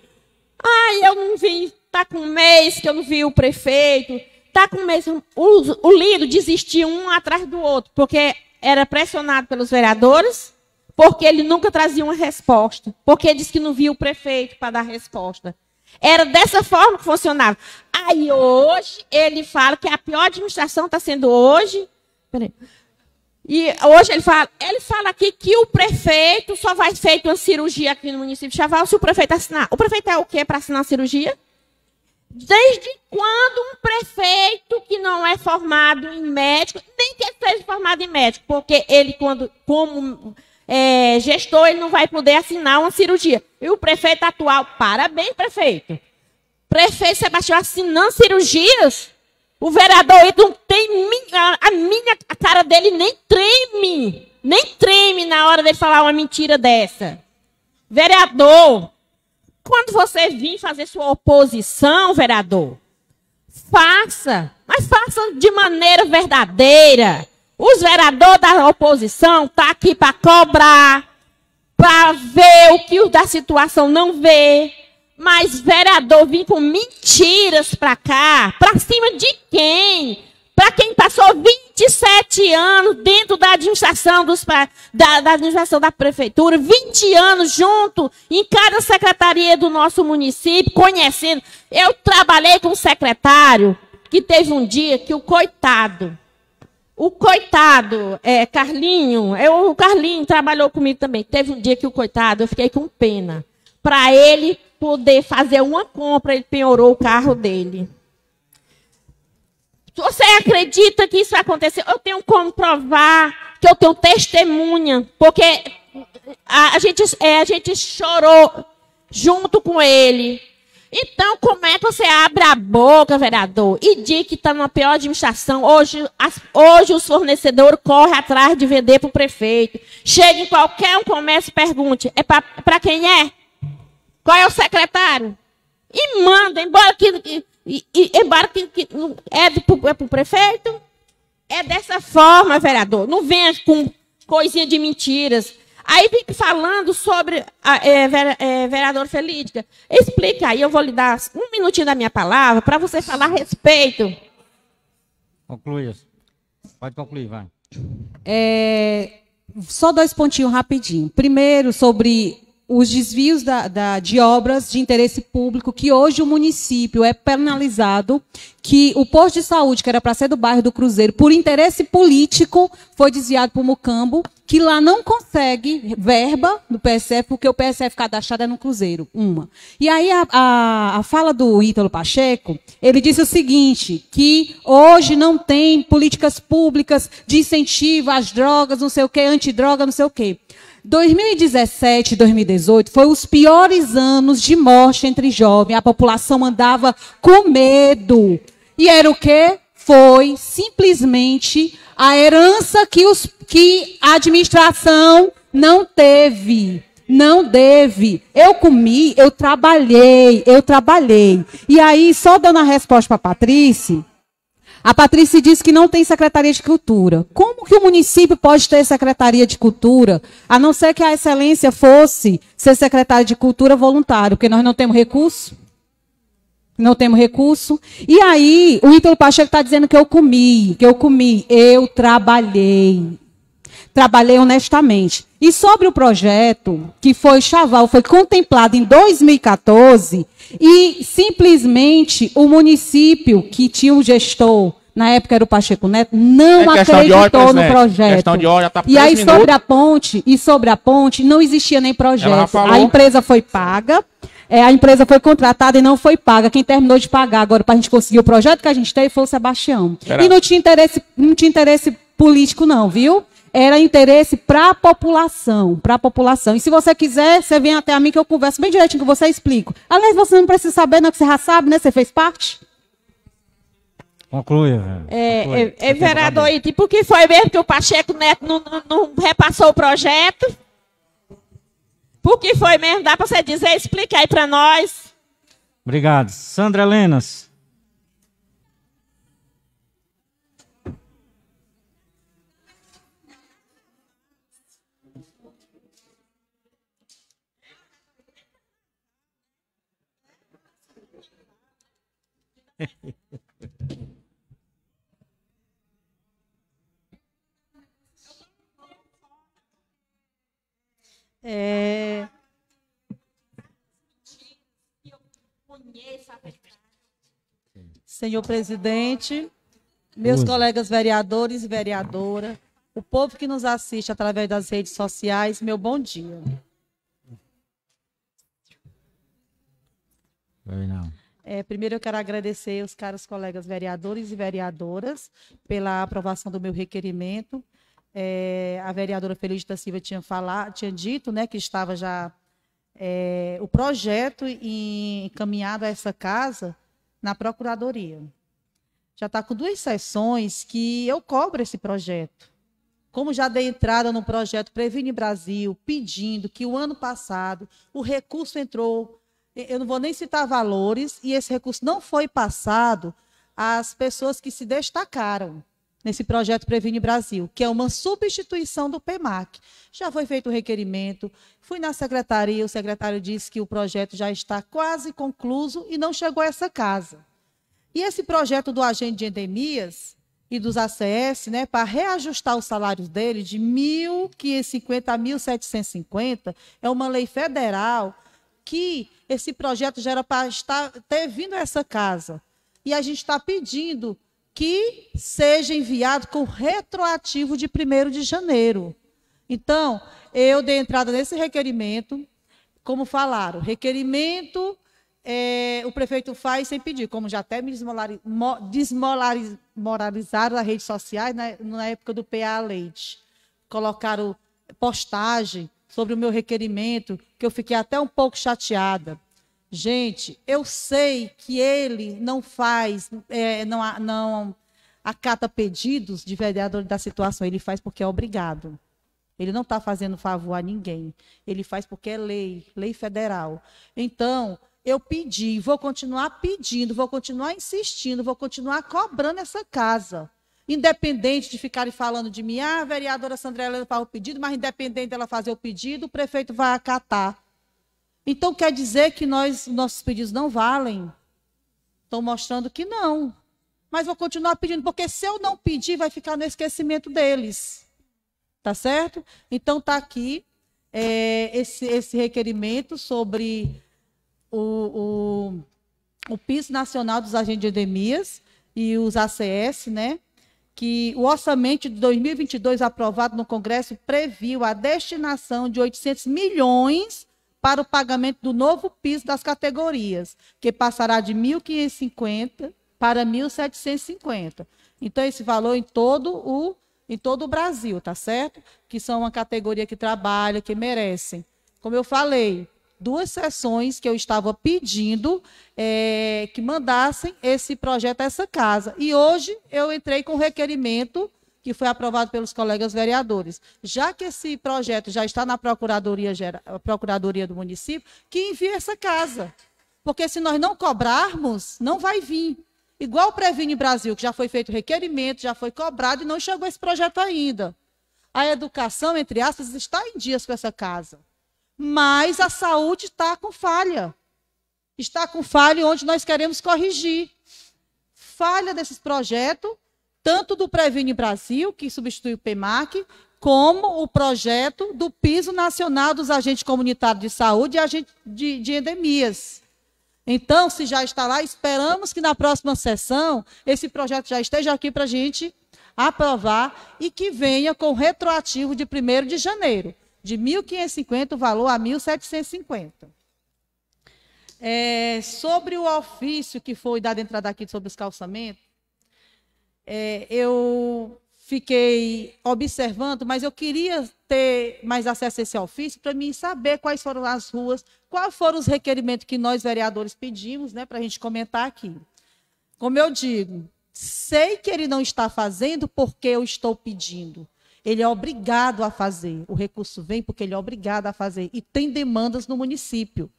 Ai, eu não vi, tá com um mês que eu não vi o prefeito. Tá com um mês. O, o líder desistiu um atrás do outro, porque era pressionado pelos vereadores, porque ele nunca trazia uma resposta. Porque disse que não via o prefeito para dar resposta. Era dessa forma que funcionava. Aí hoje ele fala que a pior administração está sendo hoje. Peraí. E hoje ele fala, ele fala aqui que o prefeito só vai feito uma cirurgia aqui no município de Chaval se o prefeito assinar. O prefeito é o quê para assinar a cirurgia? Desde quando um prefeito que não é formado em médico, nem que seja formado em médico, porque ele, quando, como é, gestor ele não vai poder assinar uma cirurgia. E o prefeito atual, parabéns, prefeito. Prefeito Sebastião assinando cirurgias. O vereador não tem minha, a minha a cara dele nem treme, nem treme na hora de falar uma mentira dessa. Vereador, quando você vir fazer sua oposição, vereador, faça, mas faça de maneira verdadeira. Os vereadores da oposição estão tá aqui para cobrar, para ver o que o da situação não vê. Mas vereador vir com mentiras para cá, para cima de quem? Para quem passou 27 anos dentro da administração, dos, da, da administração da prefeitura, 20 anos junto em cada secretaria do nosso município, conhecendo. Eu trabalhei com um secretário que teve um dia que o coitado o coitado, é, Carlinho, eu, é, o Carlinho trabalhou comigo também. Teve um dia que o coitado, eu fiquei com pena. Para ele poder fazer uma compra, ele penhorou o carro dele. Você acredita que isso aconteceu? Eu tenho como provar que eu tenho testemunha, porque a, a gente, é, a gente chorou junto com ele então, como é que você abre a boca, vereador, e diz que está numa pior administração? Hoje, as, hoje os fornecedores correm atrás de vender para o prefeito. Chega em qualquer um comércio e pergunte: é para quem é? Qual é o secretário? E manda, embora que. e, e, embora que, que é para é o prefeito. É dessa forma, vereador. Não venha com coisinha de mentiras. Aí vem falando sobre a é, ver, é, vereadora Felídica. Explica aí, eu vou lhe dar um minutinho da minha palavra para você falar a respeito. Conclui. Pode concluir, vai. É, só dois pontinhos rapidinho. Primeiro, sobre os desvios da, da, de obras de interesse público, que hoje o município é penalizado, que o posto de saúde, que era para ser do bairro do Cruzeiro, por interesse político, foi desviado para o Mucambo, que lá não consegue verba do PSF, porque o PSF cadastrado é no Cruzeiro, uma. E aí a, a, a fala do Ítalo Pacheco, ele disse o seguinte, que hoje não tem políticas públicas de incentivo às drogas, não sei o quê, antidroga, não sei o quê. 2017 e 2018 foi os piores anos de morte entre jovens. A população andava com medo. E era o quê? Foi simplesmente a herança que, os, que a administração não teve. Não deve. Eu comi, eu trabalhei, eu trabalhei. E aí, só dando a resposta para a Patrícia, a Patrícia diz que não tem Secretaria de Cultura. Como que o município pode ter Secretaria de Cultura, a não ser que a excelência fosse ser secretária de Cultura voluntário, porque nós não temos recurso? Não temos recurso. E aí, o Ítalo Pacheco está dizendo que eu comi, que eu comi. Eu trabalhei. Trabalhei honestamente. E sobre o projeto, que foi Chaval, foi contemplado em 2014, e simplesmente o município que tinha um gestor na época era o Pacheco Neto, não é acreditou no projeto. Hora, tá e aí minutos. sobre a ponte, e sobre a ponte, não existia nem projeto. A empresa foi paga, é, a empresa foi contratada e não foi paga. Quem terminou de pagar agora para a gente conseguir o projeto que a gente tem foi o Sebastião. E não tinha interesse, não tinha interesse político, não, viu? Era interesse para a população, para a população. E se você quiser, você vem até a mim que eu converso bem direitinho que você explico. Aliás, você não precisa saber, não, que você já sabe, né? Você fez parte. Conclua, velho. É, é, é, é vereador Iti, por tipo, que foi mesmo que o Pacheco Neto é, não, não, não repassou o projeto? Por que foi mesmo? Dá para você dizer? Explica aí para nós. Obrigado. Sandra Lenas. É... Senhor presidente, meus colegas vereadores e vereadora, o povo que nos assiste através das redes sociais, meu bom dia. É, primeiro eu quero agradecer os caros colegas vereadores e vereadoras pela aprovação do meu requerimento é, a vereadora Feliz da Silva tinha, falado, tinha dito né, que estava já é, o projeto encaminhado a essa casa na Procuradoria. Já está com duas sessões que eu cobro esse projeto. Como já dei entrada no projeto Previne Brasil, pedindo que o ano passado o recurso entrou, eu não vou nem citar valores, e esse recurso não foi passado às pessoas que se destacaram nesse projeto Previne Brasil, que é uma substituição do PEMAC. Já foi feito o requerimento, fui na secretaria, o secretário disse que o projeto já está quase concluído e não chegou a essa casa. E esse projeto do agente de endemias e dos ACS, né, para reajustar os salários dele de 1.550 a 1.750, é uma lei federal que esse projeto já era para estar, ter vindo a essa casa. E a gente está pedindo que seja enviado com retroativo de 1 de janeiro. Então, eu dei entrada nesse requerimento, como falaram, requerimento é, o prefeito faz sem pedir, como já até me desmoralizaram nas redes sociais né, na época do PA Leite. Colocaram postagem sobre o meu requerimento, que eu fiquei até um pouco chateada. Gente, eu sei que ele não faz, é, não, não acata pedidos de vereador da situação, ele faz porque é obrigado. Ele não está fazendo favor a ninguém. Ele faz porque é lei, lei federal. Então, eu pedi, vou continuar pedindo, vou continuar insistindo, vou continuar cobrando essa casa. Independente de ficarem falando de mim, ah, a vereadora Sandra Helena faz o pedido, mas independente dela fazer o pedido, o prefeito vai acatar. Então quer dizer que nós, nossos pedidos não valem? Estão mostrando que não. Mas vou continuar pedindo, porque se eu não pedir, vai ficar no esquecimento deles. Tá certo? Então tá aqui é, esse, esse requerimento sobre o, o, o PIS Nacional dos Agentes de Endemias e os ACS, né? que o orçamento de 2022 aprovado no Congresso previu a destinação de 800 milhões para o pagamento do novo piso das categorias, que passará de 1.550 para 1.750. Então, esse valor em todo o em todo o Brasil, tá certo? Que são uma categoria que trabalha, que merecem. Como eu falei, duas sessões que eu estava pedindo é, que mandassem esse projeto a essa casa. E hoje eu entrei com requerimento que foi aprovado pelos colegas vereadores. Já que esse projeto já está na Procuradoria, Procuradoria do município, que envie essa casa. Porque se nós não cobrarmos, não vai vir. Igual o Previne Brasil, que já foi feito requerimento, já foi cobrado e não chegou esse projeto ainda. A educação, entre aspas, está em dias com essa casa. Mas a saúde está com falha. Está com falha onde nós queremos corrigir. Falha desses projetos tanto do Previne Brasil, que substitui o PEMAC, como o projeto do Piso Nacional dos Agentes Comunitários de Saúde e Agentes de, de Endemias. Então, se já está lá, esperamos que na próxima sessão esse projeto já esteja aqui para a gente aprovar e que venha com retroativo de 1 de janeiro, de 1.550 o valor a 1.750. É, sobre o ofício que foi dado entrada aqui sobre os calçamentos, é, eu fiquei observando, mas eu queria ter mais acesso a esse ofício para mim saber quais foram as ruas, quais foram os requerimentos que nós vereadores pedimos, né, para a gente comentar aqui. Como eu digo, sei que ele não está fazendo porque eu estou pedindo. Ele é obrigado a fazer. O recurso vem porque ele é obrigado a fazer e tem demandas no município.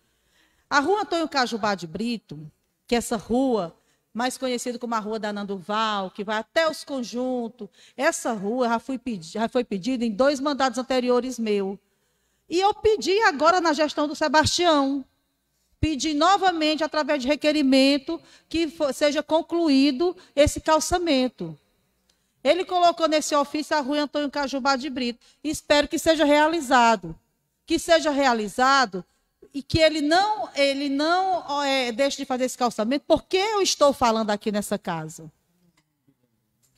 A rua Antônio Cajubá de Brito, que é essa rua mais conhecido como a Rua da Nanduval, que vai até os conjuntos. Essa rua já, foi pedi, já foi pedida em dois mandados anteriores meu. E eu pedi agora na gestão do Sebastião. Pedi novamente, através de requerimento, que seja concluído esse calçamento. Ele colocou nesse ofício a Rua Antônio Cajubá de Brito. Espero que seja realizado. Que seja realizado e que ele não, ele não é, deixe de fazer esse calçamento, porque eu estou falando aqui nessa casa.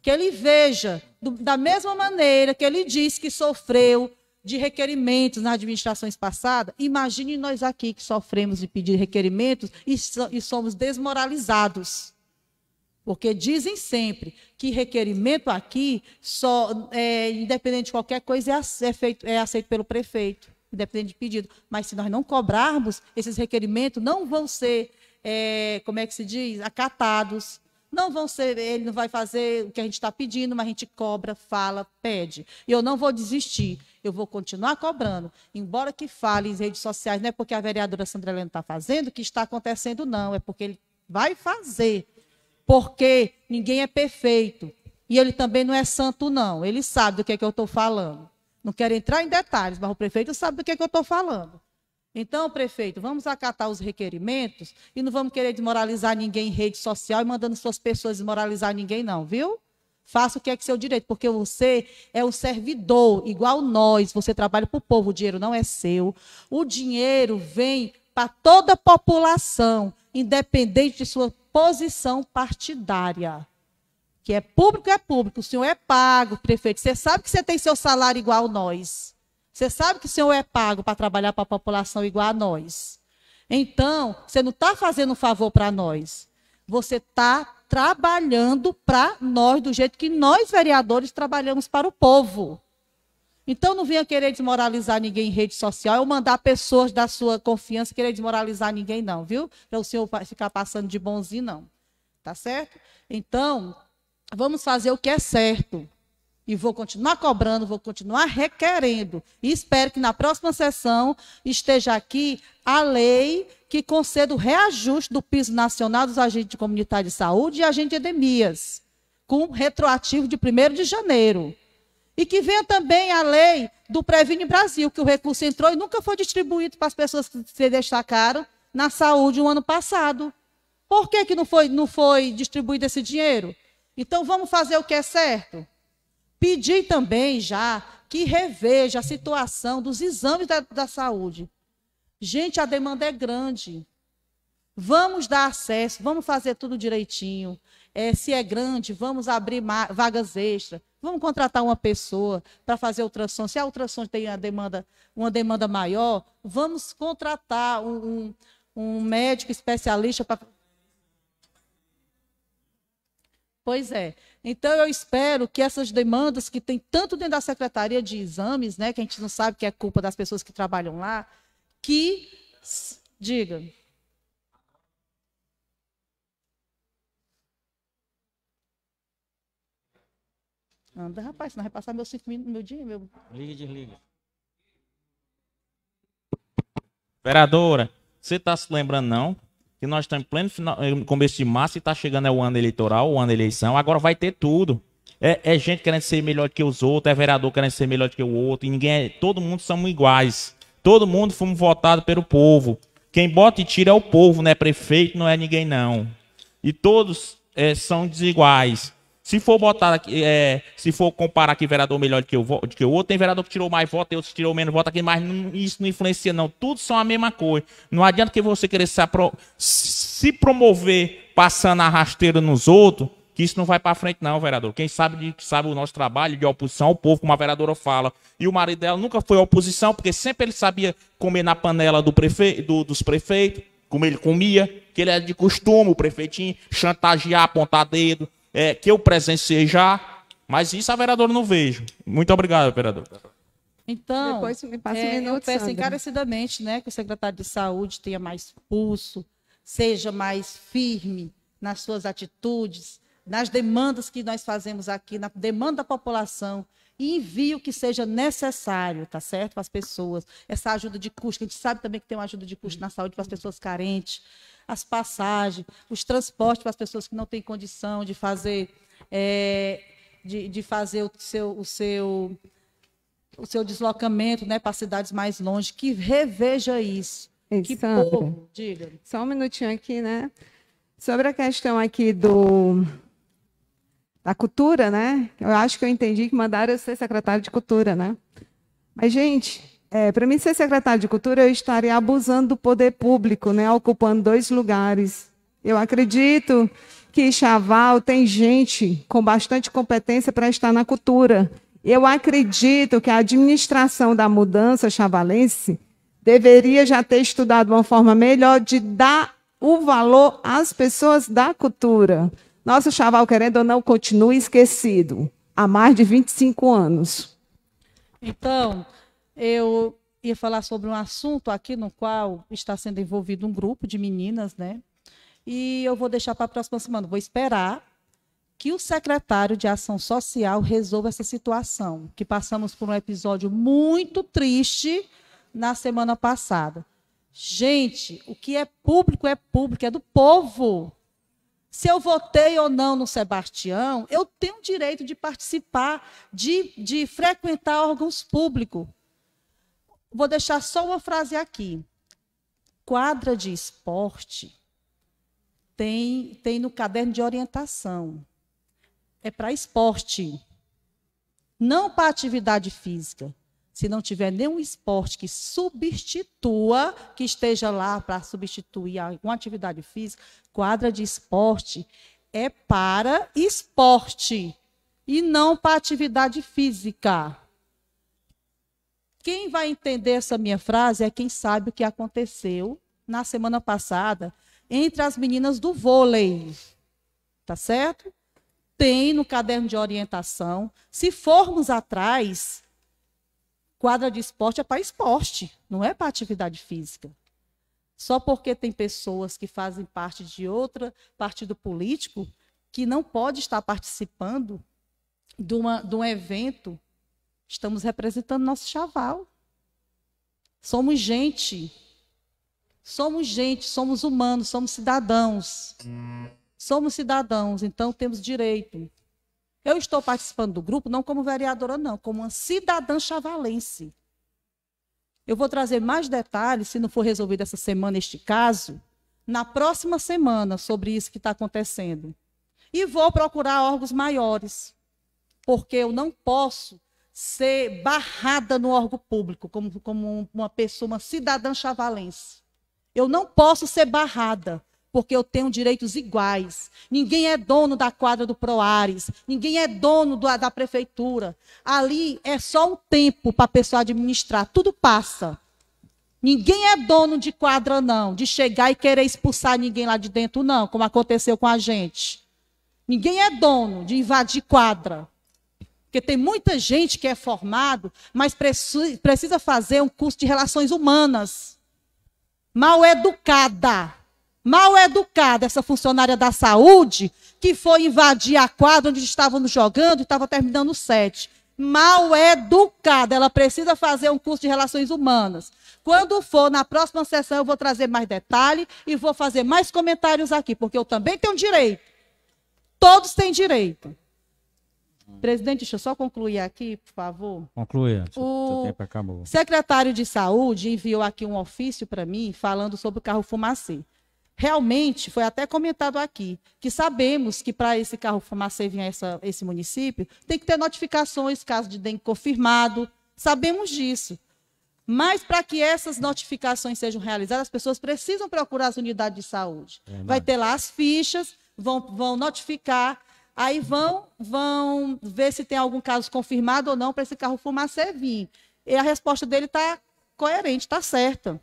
Que ele veja, do, da mesma maneira que ele disse que sofreu de requerimentos nas administrações passadas, imagine nós aqui que sofremos de pedir requerimentos e, so, e somos desmoralizados. Porque dizem sempre que requerimento aqui, só é, independente de qualquer coisa, é, é, é aceito pelo prefeito independente de pedido. Mas se nós não cobrarmos, esses requerimentos não vão ser, é, como é que se diz, acatados. Não vão ser, ele não vai fazer o que a gente está pedindo, mas a gente cobra, fala, pede. E eu não vou desistir, eu vou continuar cobrando. Embora que fale em redes sociais, não é porque a vereadora Sandra Helena está fazendo que está acontecendo, não. É porque ele vai fazer. Porque ninguém é perfeito. E ele também não é santo, não. Ele sabe do que, é que eu estou falando. Não quero entrar em detalhes, mas o prefeito sabe do que, é que eu estou falando. Então, prefeito, vamos acatar os requerimentos e não vamos querer desmoralizar ninguém em rede social e mandando suas pessoas desmoralizar ninguém, não, viu? Faça o que é que seu direito, porque você é o servidor, igual nós. Você trabalha para o povo, o dinheiro não é seu. O dinheiro vem para toda a população, independente de sua posição partidária que é público, é público. O senhor é pago, prefeito. Você sabe que você tem seu salário igual a nós. Você sabe que o senhor é pago para trabalhar para a população igual a nós. Então, você não está fazendo um favor para nós. Você está trabalhando para nós, do jeito que nós, vereadores, trabalhamos para o povo. Então, não venha querer desmoralizar ninguém em rede social ou mandar pessoas da sua confiança querer desmoralizar ninguém, não, viu? Para o senhor ficar passando de bonzinho, não. Tá certo? Então, Vamos fazer o que é certo. E vou continuar cobrando, vou continuar requerendo. E espero que na próxima sessão esteja aqui a lei que conceda o reajuste do piso nacional dos agentes comunitários de saúde e agentes de edemias, com retroativo de 1 de janeiro. E que venha também a lei do Previne Brasil, que o recurso entrou e nunca foi distribuído para as pessoas que se destacaram na saúde o ano passado. Por que, que não, foi, não foi distribuído esse dinheiro? Então vamos fazer o que é certo? Pedir também já que reveja a situação dos exames da, da saúde. Gente, a demanda é grande. Vamos dar acesso, vamos fazer tudo direitinho. É, se é grande, vamos abrir vagas extras. Vamos contratar uma pessoa para fazer ultrassom. Se a ultrassom tem uma demanda, uma demanda maior, vamos contratar um, um, um médico especialista para Pois é. Então eu espero que essas demandas que tem tanto dentro da Secretaria de Exames, né, que a gente não sabe que é culpa das pessoas que trabalham lá, que diga. Anda, rapaz, não vai passar meus cinco minutos, meu dia, meu. Liga e desliga. Vereadora, você está se lembrando não que nós estamos em pleno final, começo de março e está chegando é o ano eleitoral, o ano eleição, agora vai ter tudo. É, é, gente querendo ser melhor que os outros, é vereador querendo ser melhor que o outro, ninguém é, todo mundo somos iguais. Todo mundo fomos votados pelo povo. Quem bota e tira é o povo, não é prefeito, não é ninguém não. E todos é, são desiguais. Se for botar é, se for comparar que vereador melhor do que, o, que o outro, tem vereador que tirou mais voto, tem outro que tirou menos voto aqui, mas não, isso não influencia não. Tudo são a mesma coisa. Não adianta que você querer se, apro se promover passando a rasteira nos outros, que isso não vai para frente não, vereador. Quem sabe sabe o nosso trabalho de oposição o povo, como a vereadora fala. E o marido dela nunca foi oposição, porque sempre ele sabia comer na panela do prefe do, dos prefeitos, como ele comia, que ele era de costume, o prefeitinho chantagear, apontar dedo, é, que eu presenciei já, mas isso a vereadora não vejo. Muito obrigado, vereador. Então, Depois me passa é, um minuto, eu peço Sandra. encarecidamente né, que o secretário de Saúde tenha mais pulso, seja mais firme nas suas atitudes, nas demandas que nós fazemos aqui, na demanda da população, e envie o que seja necessário, tá certo? Para as pessoas. Essa ajuda de custo, a gente sabe também que tem uma ajuda de custo na saúde para as pessoas carentes as passagens, os transportes para as pessoas que não têm condição de fazer, é, de, de fazer o seu, o seu o seu deslocamento né, para cidades mais longe, que reveja isso. Ei, que Sandra, povo, diga. Só um minutinho aqui, né? Sobre a questão aqui do da cultura, né? Eu acho que eu entendi que mandaram eu ser secretário de cultura, né? Mas, gente, é, para mim ser secretário de cultura, eu estaria abusando do poder público, né, ocupando dois lugares. Eu acredito que Chaval tem gente com bastante competência para estar na cultura. Eu acredito que a administração da mudança chavalense deveria já ter estudado uma forma melhor de dar o valor às pessoas da cultura. Nosso Chaval, querendo ou não, continua esquecido há mais de 25 anos. Então, eu ia falar sobre um assunto aqui no qual está sendo envolvido um grupo de meninas, né? E eu vou deixar para a próxima semana. Vou esperar que o secretário de Ação Social resolva essa situação, que passamos por um episódio muito triste na semana passada. Gente, o que é público é público, é do povo. Se eu votei ou não no Sebastião, eu tenho o direito de participar, de, de frequentar órgãos públicos. Vou deixar só uma frase aqui. Quadra de esporte tem, tem no caderno de orientação. É para esporte, não para atividade física. Se não tiver nenhum esporte que substitua, que esteja lá para substituir alguma atividade física, quadra de esporte é para esporte e não para atividade física. Quem vai entender essa minha frase é quem sabe o que aconteceu na semana passada entre as meninas do vôlei. Tá certo? Tem no caderno de orientação. Se formos atrás, quadra de esporte é para esporte, não é para atividade física. Só porque tem pessoas que fazem parte de outro partido político que não pode estar participando de, uma, de um evento Estamos representando nosso chaval. Somos gente. Somos gente, somos humanos, somos cidadãos. Somos cidadãos, então temos direito. Eu estou participando do grupo não como vereadora, não, como uma cidadã chavalense. Eu vou trazer mais detalhes, se não for resolvido essa semana este caso, na próxima semana, sobre isso que está acontecendo. E vou procurar órgãos maiores, porque eu não posso ser barrada no órgão público, como, como uma pessoa, uma cidadã chavalense. Eu não posso ser barrada, porque eu tenho direitos iguais. Ninguém é dono da quadra do Proares, ninguém é dono do, da prefeitura. Ali é só um tempo para a pessoa administrar, tudo passa. Ninguém é dono de quadra, não, de chegar e querer expulsar ninguém lá de dentro, não, como aconteceu com a gente. Ninguém é dono de invadir quadra. Porque tem muita gente que é formado, mas precisa fazer um curso de relações humanas. Mal educada. Mal educada essa funcionária da saúde que foi invadir a quadra onde estavam jogando e estava terminando o set. Mal educada, ela precisa fazer um curso de relações humanas. Quando for na próxima sessão, eu vou trazer mais detalhe e vou fazer mais comentários aqui, porque eu também tenho direito. Todos têm direito. Presidente, deixa eu só concluir aqui, por favor. Concluia. O, o tempo acabou. secretário de Saúde enviou aqui um ofício para mim falando sobre o carro fumacê. Realmente, foi até comentado aqui, que sabemos que para esse carro fumacê vir a essa, esse município, tem que ter notificações, caso de dengue confirmado. Sabemos disso. Mas para que essas notificações sejam realizadas, as pessoas precisam procurar as unidades de saúde. É, Vai ter lá as fichas, vão, vão notificar Aí vão, vão ver se tem algum caso confirmado ou não para esse carro fumacê vir. E a resposta dele está coerente, está certa.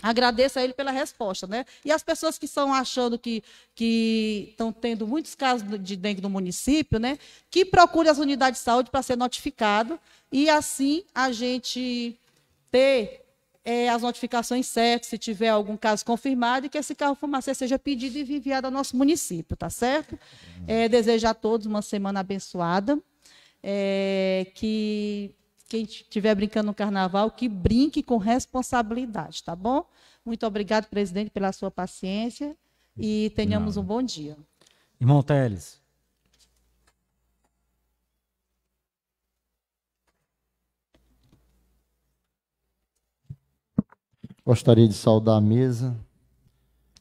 Agradeço a ele pela resposta, né? E as pessoas que estão achando que estão tendo muitos casos de dengue no município, né? Que procure as unidades de saúde para ser notificado e assim a gente ter é, as notificações certas, se tiver algum caso confirmado, e que esse carro farmacêutico seja pedido e enviado ao nosso município, tá certo? É, desejo a todos uma semana abençoada. É, que quem estiver brincando no carnaval, que brinque com responsabilidade, tá bom? Muito obrigado, presidente, pela sua paciência e tenhamos Não. um bom dia. Irmão Teles. Gostaria de saudar a mesa,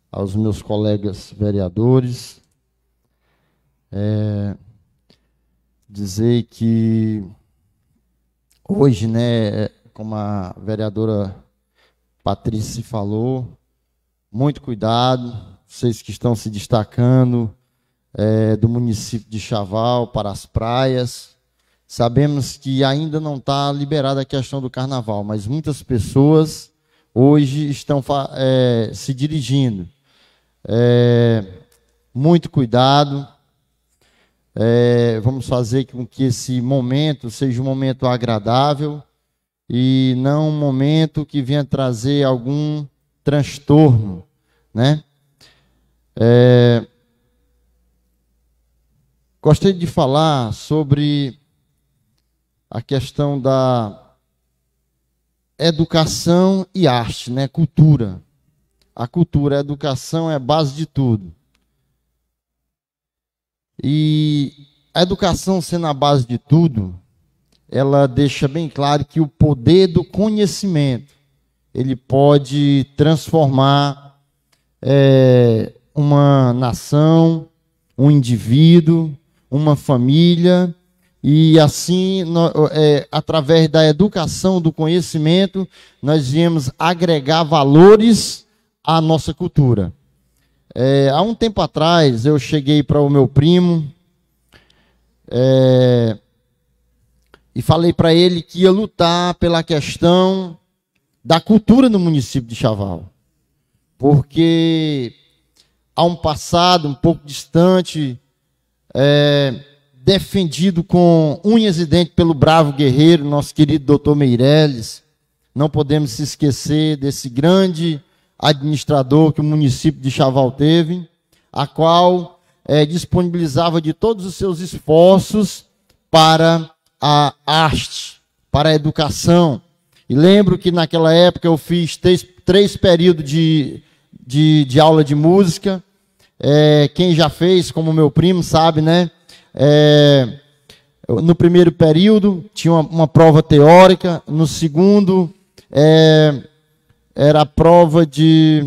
aos meus colegas vereadores, é, dizer que hoje, né, é, como a vereadora Patrícia falou, muito cuidado, vocês que estão se destacando é, do município de Chaval para as praias. Sabemos que ainda não está liberada a questão do carnaval, mas muitas pessoas hoje estão é, se dirigindo. É, muito cuidado. É, vamos fazer com que esse momento seja um momento agradável e não um momento que venha trazer algum transtorno, né? É, de falar sobre a questão da educação e arte, né? Cultura. A cultura, a educação é a base de tudo. E a educação sendo a base de tudo, ela deixa bem claro que o poder do conhecimento ele pode transformar é, uma nação, um indivíduo, uma família e assim, é, através da educação, do conhecimento, nós viemos agregar valores à nossa cultura. É, há um tempo atrás, eu cheguei para o meu primo é, e falei para ele que ia lutar pela questão da cultura no município de Chaval. Porque há um passado um pouco distante. É, defendido com unhas e dentes pelo bravo guerreiro, nosso querido doutor Meirelles, Não podemos se esquecer desse grande administrador que o município de Chaval teve, a qual é, disponibilizava de todos os seus esforços para a arte, para a educação. E lembro que naquela época eu fiz três, três períodos de, de, de aula de música. É, quem já fez, como meu primo, sabe, né? É, no primeiro período tinha uma, uma prova teórica, no segundo é, era a prova de.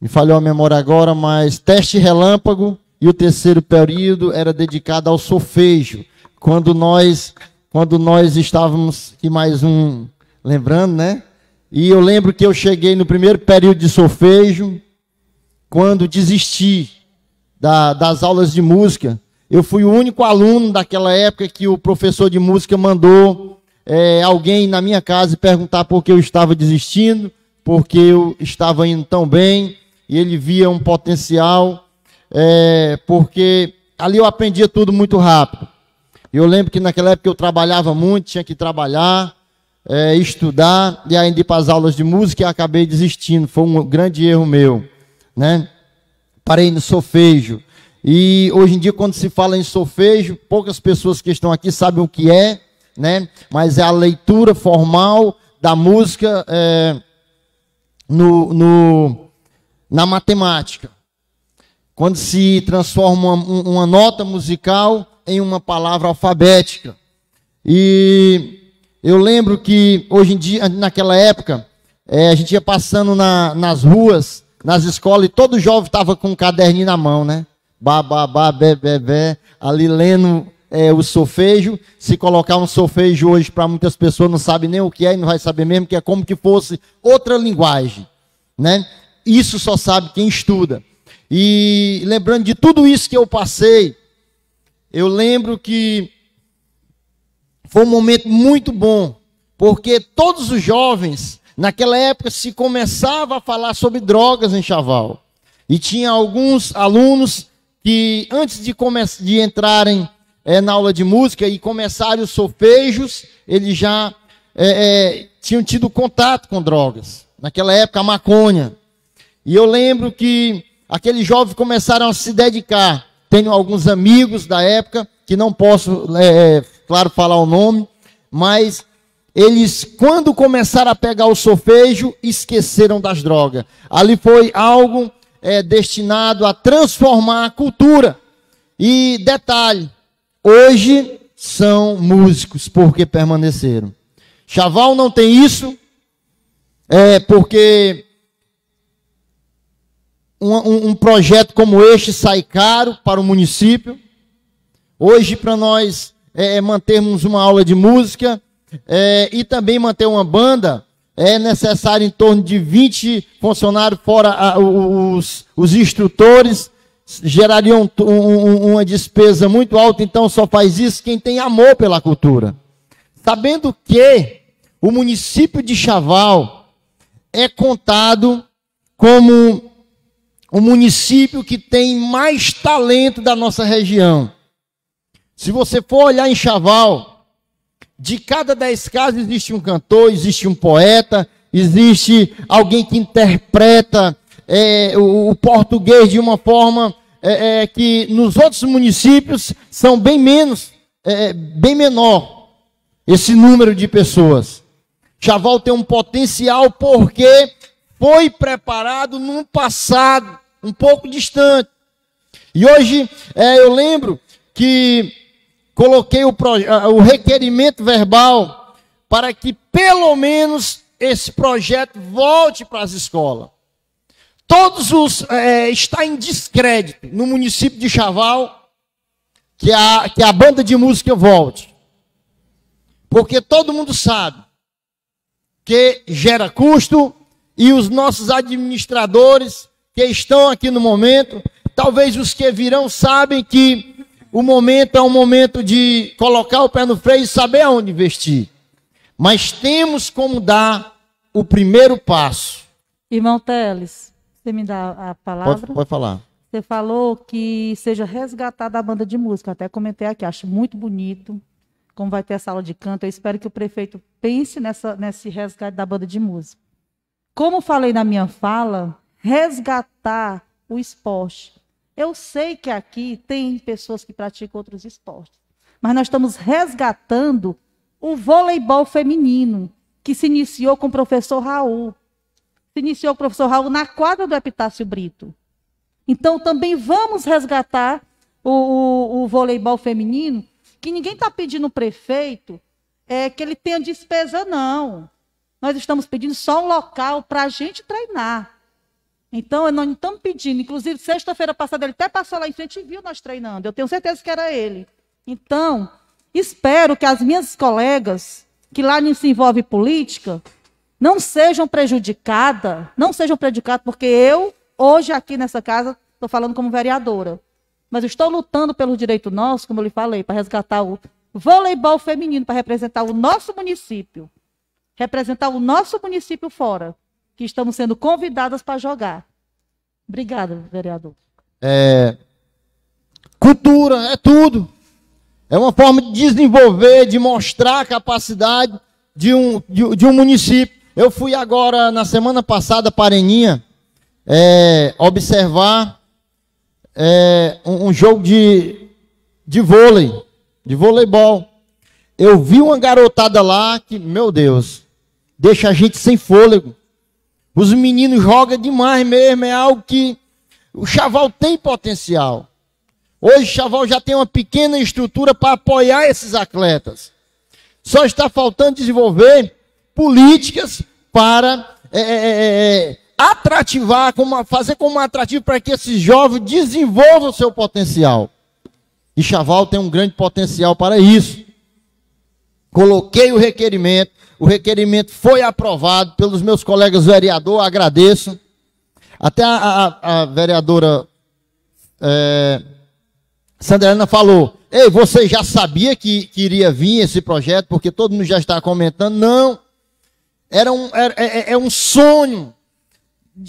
Me falhou a memória agora, mas teste relâmpago. E o terceiro período era dedicado ao solfejo. Quando nós, quando nós estávamos, e mais um, lembrando, né? E eu lembro que eu cheguei no primeiro período de solfejo, quando desisti da, das aulas de música. Eu fui o único aluno daquela época que o professor de música mandou é, alguém na minha casa perguntar por que eu estava desistindo, porque eu estava indo tão bem, e ele via um potencial, é, porque ali eu aprendia tudo muito rápido. Eu lembro que naquela época eu trabalhava muito, tinha que trabalhar, é, estudar, e ainda ir para as aulas de música e acabei desistindo. Foi um grande erro meu, né? parei no sofejo. E hoje em dia, quando se fala em sofejo, poucas pessoas que estão aqui sabem o que é, né? Mas é a leitura formal da música é, no, no, na matemática. Quando se transforma uma, uma nota musical em uma palavra alfabética. E eu lembro que hoje em dia, naquela época, é, a gente ia passando na, nas ruas nas escolas e todo jovem estava com um caderninho na mão, né? bé, bé, ali lendo é, o solfejo. Se colocar um solfejo hoje para muitas pessoas não sabe nem o que é e não vai saber mesmo, que é como que fosse outra linguagem, né? Isso só sabe quem estuda. E lembrando de tudo isso que eu passei, eu lembro que foi um momento muito bom, porque todos os jovens Naquela época se começava a falar sobre drogas em Chaval. E tinha alguns alunos que, antes de, de entrarem é, na aula de música e começarem os solfejos, eles já é, é, tinham tido contato com drogas. Naquela época, a maconha. E eu lembro que aqueles jovens começaram a se dedicar. Tenho alguns amigos da época, que não posso, é, claro, falar o nome, mas eles, quando começaram a pegar o sofejo, esqueceram das drogas. Ali foi algo é, destinado a transformar a cultura. E detalhe, hoje são músicos porque permaneceram. Chaval não tem isso, é porque um, um, um projeto como este sai caro para o município. Hoje, para nós é, é mantermos uma aula de música, é, e também manter uma banda, é necessário em torno de 20 funcionários, fora a, os, os instrutores, gerariam um, um, uma despesa muito alta, então só faz isso quem tem amor pela cultura. Sabendo que o município de Chaval é contado como o município que tem mais talento da nossa região. Se você for olhar em Chaval, de cada dez casos existe um cantor, existe um poeta, existe alguém que interpreta é, o, o, português de uma forma é, é, que nos outros municípios são bem menos, é, é, bem menor esse número de pessoas. Chaval tem um potencial porque foi preparado num passado um pouco distante. E hoje é, eu lembro que coloquei o, o requerimento verbal para que pelo menos esse projeto volte para as escolas. Todos os é, está em descrédito no município de Chaval que a, que a banda de música volte, porque todo mundo sabe que gera custo e os nossos administradores que estão aqui no momento, talvez os que virão sabem que o momento é um momento de colocar o pé no freio e saber aonde investir. Mas temos como dar o primeiro passo. Irmão Teles, você me dá a palavra? Pode, pode falar. Você falou que seja resgatada a banda de música. Até comentei aqui, acho muito bonito como vai ter a sala de canto. Eu espero que o prefeito pense nessa, nesse resgate da banda de música. Como falei na minha fala, resgatar o esporte. Eu sei que aqui tem pessoas que praticam outros esportes, mas nós estamos resgatando o voleibol feminino, que se iniciou com o professor Raul. Se iniciou com o professor Raul na quadra do Epitácio Brito. Então também vamos resgatar o, o, o voleibol feminino, que ninguém está pedindo o prefeito é, que ele tenha despesa, não. Nós estamos pedindo só um local para a gente treinar. Então, nós estamos pedindo. Inclusive, sexta-feira passada, ele até passou lá em frente e viu nós treinando. Eu tenho certeza que era ele. Então, espero que as minhas colegas, que lá não se envolve política, não sejam prejudicadas, não sejam prejudicadas, porque eu, hoje aqui nessa casa, estou falando como vereadora. Mas estou lutando pelo direito nosso, como eu lhe falei, para resgatar o voleibol feminino, para representar o nosso município. Representar o nosso município fora que estamos sendo convidadas para jogar. Obrigada, vereador. É, cultura é tudo. É uma forma de desenvolver, de mostrar a capacidade de um, de, de um município. Eu fui agora, na semana passada, para Areninha, é, observar é, um, um, jogo de, de vôlei, de voleibol. Eu vi uma garotada lá que, meu Deus, deixa a gente sem fôlego. Os meninos jogam demais mesmo, é algo que o Chaval tem potencial. Hoje o Chaval já tem uma pequena estrutura para apoiar esses atletas. Só está faltando desenvolver políticas para é, é, é, é atrativar, como, fazer como atrativo para que esses jovens desenvolvam o seu potencial. E Chaval tem um grande potencial para isso. Coloquei o requerimento o requerimento foi aprovado pelos meus colegas vereadores. agradeço. Até a, a, a vereadora é, Sandrina falou, ei, você já sabia que, que iria vir esse projeto, porque todo mundo já está comentando. Não, era um, era, é, é, é um sonho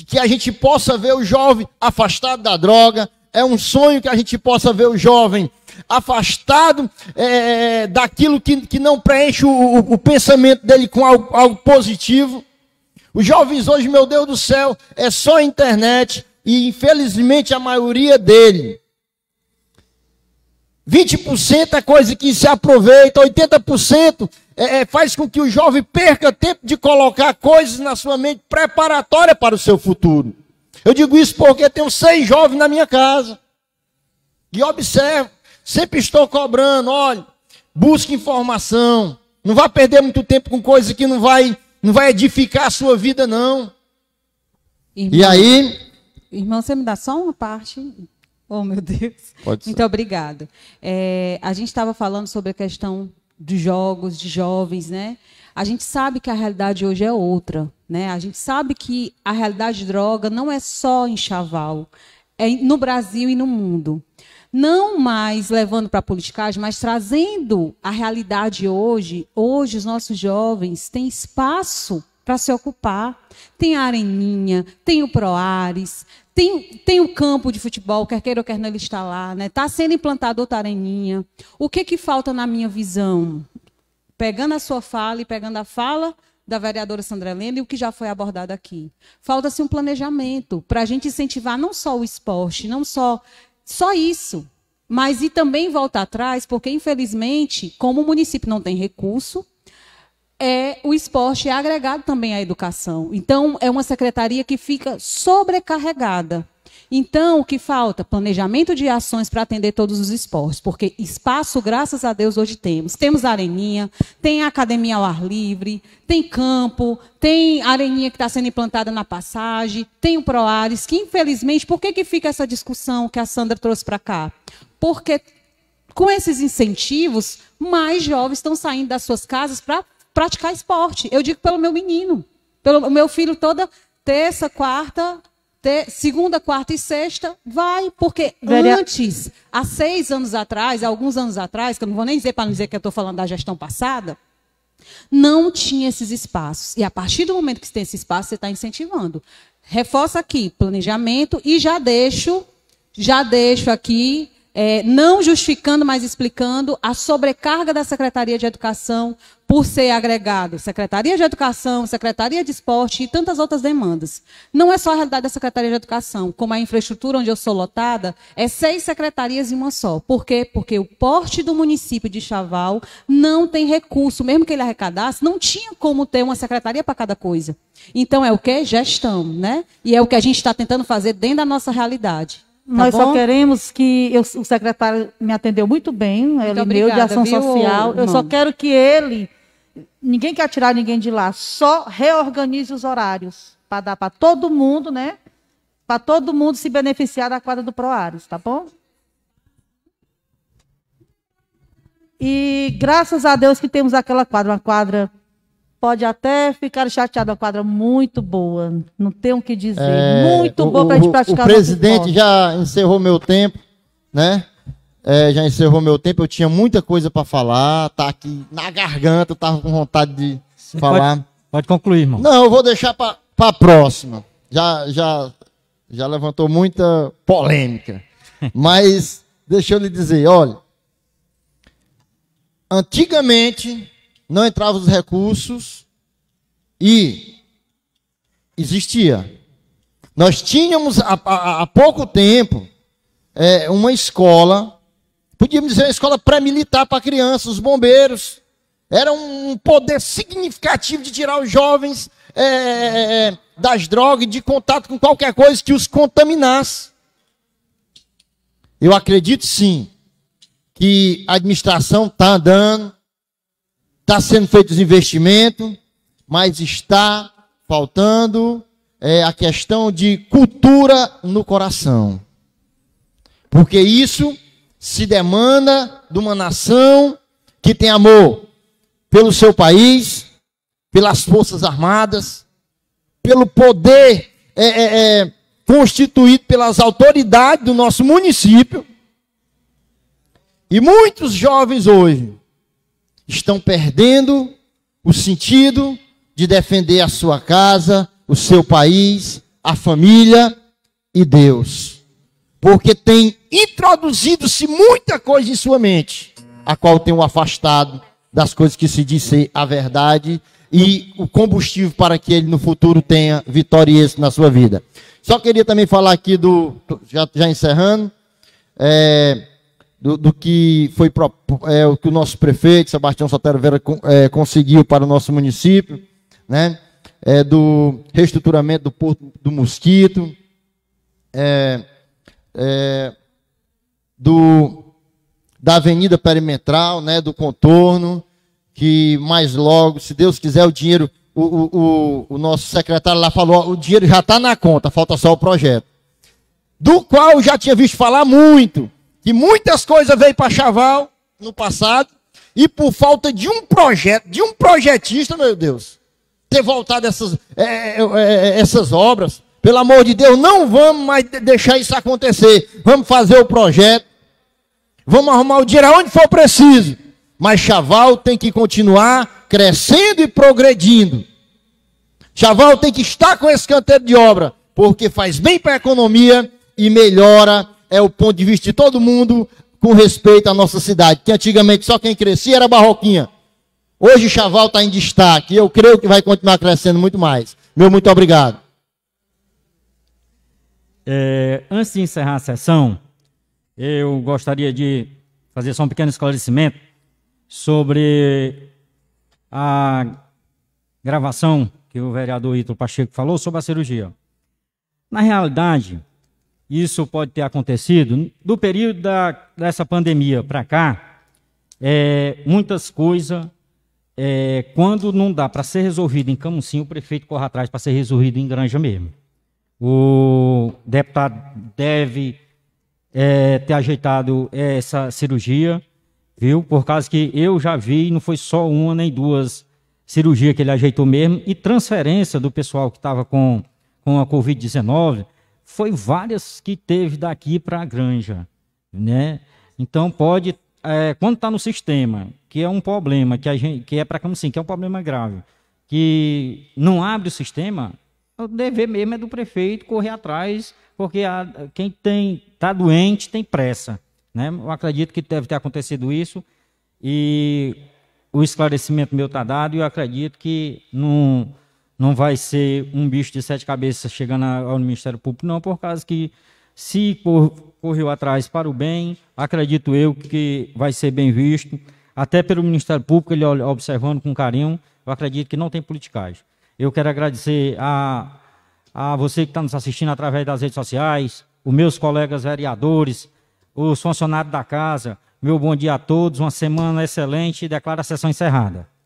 que a gente possa ver o jovem afastado da droga, é um sonho que a gente possa ver o jovem afastado é, daquilo que, que não preenche o, o pensamento dele com algo, algo positivo. Os jovens hoje, meu Deus do céu, é só internet e infelizmente a maioria dele. 20% é coisa que se aproveita, 80% é, é, faz com que o jovem perca tempo de colocar coisas na sua mente preparatória para o seu futuro. Eu digo isso porque tenho seis jovens na minha casa. E observo, Sempre estou cobrando, olha, busque informação. Não vá perder muito tempo com coisa que não vai, não vai edificar a sua vida, não. Irmão, e aí? Irmão, você me dá só uma parte? Oh, meu Deus. Pode ser. Muito obrigado. É, a gente estava falando sobre a questão dos jogos, de jovens, né? A gente sabe que a realidade hoje é outra, né? A gente sabe que a realidade de droga não é só em Chaval, é no Brasil e no mundo não mais levando para a politicagem, mas trazendo a realidade hoje. Hoje os nossos jovens têm espaço para se ocupar. Tem a Areninha, tem o Proares, tem, tem o campo de futebol, quer queira ou quer não, ele está lá. Está né? Tá sendo implantado outra Areninha. O que, que falta na minha visão? Pegando a sua fala e pegando a fala da vereadora Sandra Helena e o que já foi abordado aqui. Falta-se um planejamento para a gente incentivar não só o esporte, não só só isso. Mas e também volta atrás, porque infelizmente, como o município não tem recurso, é, o esporte é agregado também à educação. Então, é uma secretaria que fica sobrecarregada. Então, o que falta? Planejamento de ações para atender todos os esportes, porque espaço, graças a Deus, hoje temos. Temos areninha, tem academia ao ar livre, tem campo, tem areninha que está sendo implantada na passagem, tem o Proares, que infelizmente, por que, que fica essa discussão que a Sandra trouxe para cá? Porque com esses incentivos, mais jovens estão saindo das suas casas para praticar esporte. Eu digo pelo meu menino. Pelo meu filho toda terça, quarta, ter segunda, quarta e sexta, vai, porque antes, há seis anos atrás, alguns anos atrás, que eu não vou nem dizer para não dizer que eu estou falando da gestão passada, não tinha esses espaços. E a partir do momento que você tem esse espaço, você está incentivando. Reforça aqui, planejamento, e já deixo, já deixo aqui é, não justificando, mas explicando a sobrecarga da Secretaria de Educação por ser agregado Secretaria de Educação, Secretaria de Esporte e tantas outras demandas. Não é só a realidade da Secretaria de Educação, como a infraestrutura onde eu sou lotada, é seis secretarias em uma só. Por quê? Porque o porte do município de Chaval não tem recurso, mesmo que ele arrecadasse, não tinha como ter uma secretaria para cada coisa. Então é o que? Gestão, né? E é o que a gente está tentando fazer dentro da nossa realidade. Tá Nós tá só queremos que eu, o secretário me atendeu muito bem, muito ele obrigada, é meu de ação viu, social. Eu só quero que ele ninguém quer tirar ninguém de lá, só reorganize os horários para dar para todo mundo, né? Para todo mundo se beneficiar da quadra do Proares, tá bom? E graças a Deus que temos aquela quadra, uma quadra pode até ficar chateado, é uma quadra muito boa, não tem o que dizer, é, muito boa para a gente praticar. O presidente já encerrou meu tempo, né? É, já encerrou meu tempo, eu tinha muita coisa para falar, tá aqui na garganta, tava com vontade de Você falar. Pode, pode, concluir, irmão. Não, eu vou deixar para a próxima. Já, já, já levantou muita polêmica, mas deixa eu lhe dizer, olha, antigamente não entravam os recursos e existia. Nós tínhamos há, há, há pouco tempo é, uma escola, podíamos dizer uma escola pré-militar para crianças, os bombeiros. Era um poder significativo de tirar os jovens é, é, é, é das drogas, de contato com qualquer coisa que os contaminasse. Eu acredito sim que a administração está andando está sendo feito os investimentos, mas está faltando é, a questão de cultura no coração. Porque isso se demanda de uma nação que tem amor pelo seu país, pelas forças armadas, pelo poder é, é, é constituído pelas autoridades do nosso município. E muitos jovens hoje estão perdendo o sentido de defender a sua casa, o seu país, a família e Deus. Porque tem introduzido-se muita coisa em sua mente, a qual tem o afastado das coisas que se diz ser a verdade e o combustível para que ele no futuro tenha vitória e êxito na sua vida. Só queria também falar aqui do. Já, já encerrando. É, do, do que foi é, o que o nosso prefeito, Sebastião Sotero Vera, é, conseguiu para o nosso município, né? É, do reestruturamento do Porto do Mosquito, é, é, do, da Avenida Perimetral, né? do contorno, que mais logo, se Deus quiser, o dinheiro, o, o, o, o nosso secretário lá falou, o dinheiro já está na conta, falta só o projeto. Do qual eu já tinha visto falar muito, que muitas coisas veio para Chaval no passado, e por falta de um projeto, de um projetista, meu Deus, ter voltado essas, é, é, é, é essas obras. Pelo amor de Deus, não vamos mais deixar isso acontecer. Vamos fazer o projeto. Vamos arrumar o dinheiro aonde for preciso. Mas Chaval tem que continuar crescendo e progredindo. Chaval tem que estar com esse canteiro de obra, porque faz bem para a economia e melhora é o ponto de vista de todo mundo com respeito à nossa cidade, que antigamente só quem crescia era Barroquinha. Hoje o Chaval está em destaque e eu creio que vai continuar crescendo muito mais. Meu muito obrigado. É, antes de encerrar a sessão, eu gostaria de fazer só um pequeno esclarecimento sobre a gravação que o vereador Ítalo Pacheco falou sobre a cirurgia. Na realidade, isso pode ter acontecido, do período da, dessa pandemia para cá, é, muitas coisas, é, quando não dá para ser resolvido em Camusim, o prefeito corre atrás para ser resolvido em Granja mesmo. O deputado deve é, ter ajeitado essa cirurgia, viu? Por causa que eu já vi, não foi só uma nem duas cirurgias que ele ajeitou mesmo, e transferência do pessoal que estava com, com a Covid-19 foi várias que teve daqui para a granja, né? Então pode, é, quando está no sistema, que é um problema, que a gente, que é para como assim, que é um problema grave, que não abre o sistema, o dever mesmo é do prefeito correr atrás, porque a, quem tem está doente tem pressa, né? Eu acredito que deve ter acontecido isso e o esclarecimento meu está dado e eu acredito que não não vai ser um bicho de sete cabeças chegando ao Ministério Público, não, por causa que se correu atrás para o bem, acredito eu que vai ser bem visto, até pelo Ministério Público, ele observando com carinho, eu acredito que não tem politicagem. Eu quero agradecer a, a você que está nos assistindo através das redes sociais, os meus colegas vereadores, os funcionários da casa, meu bom dia a todos, uma semana excelente, declaro a sessão encerrada.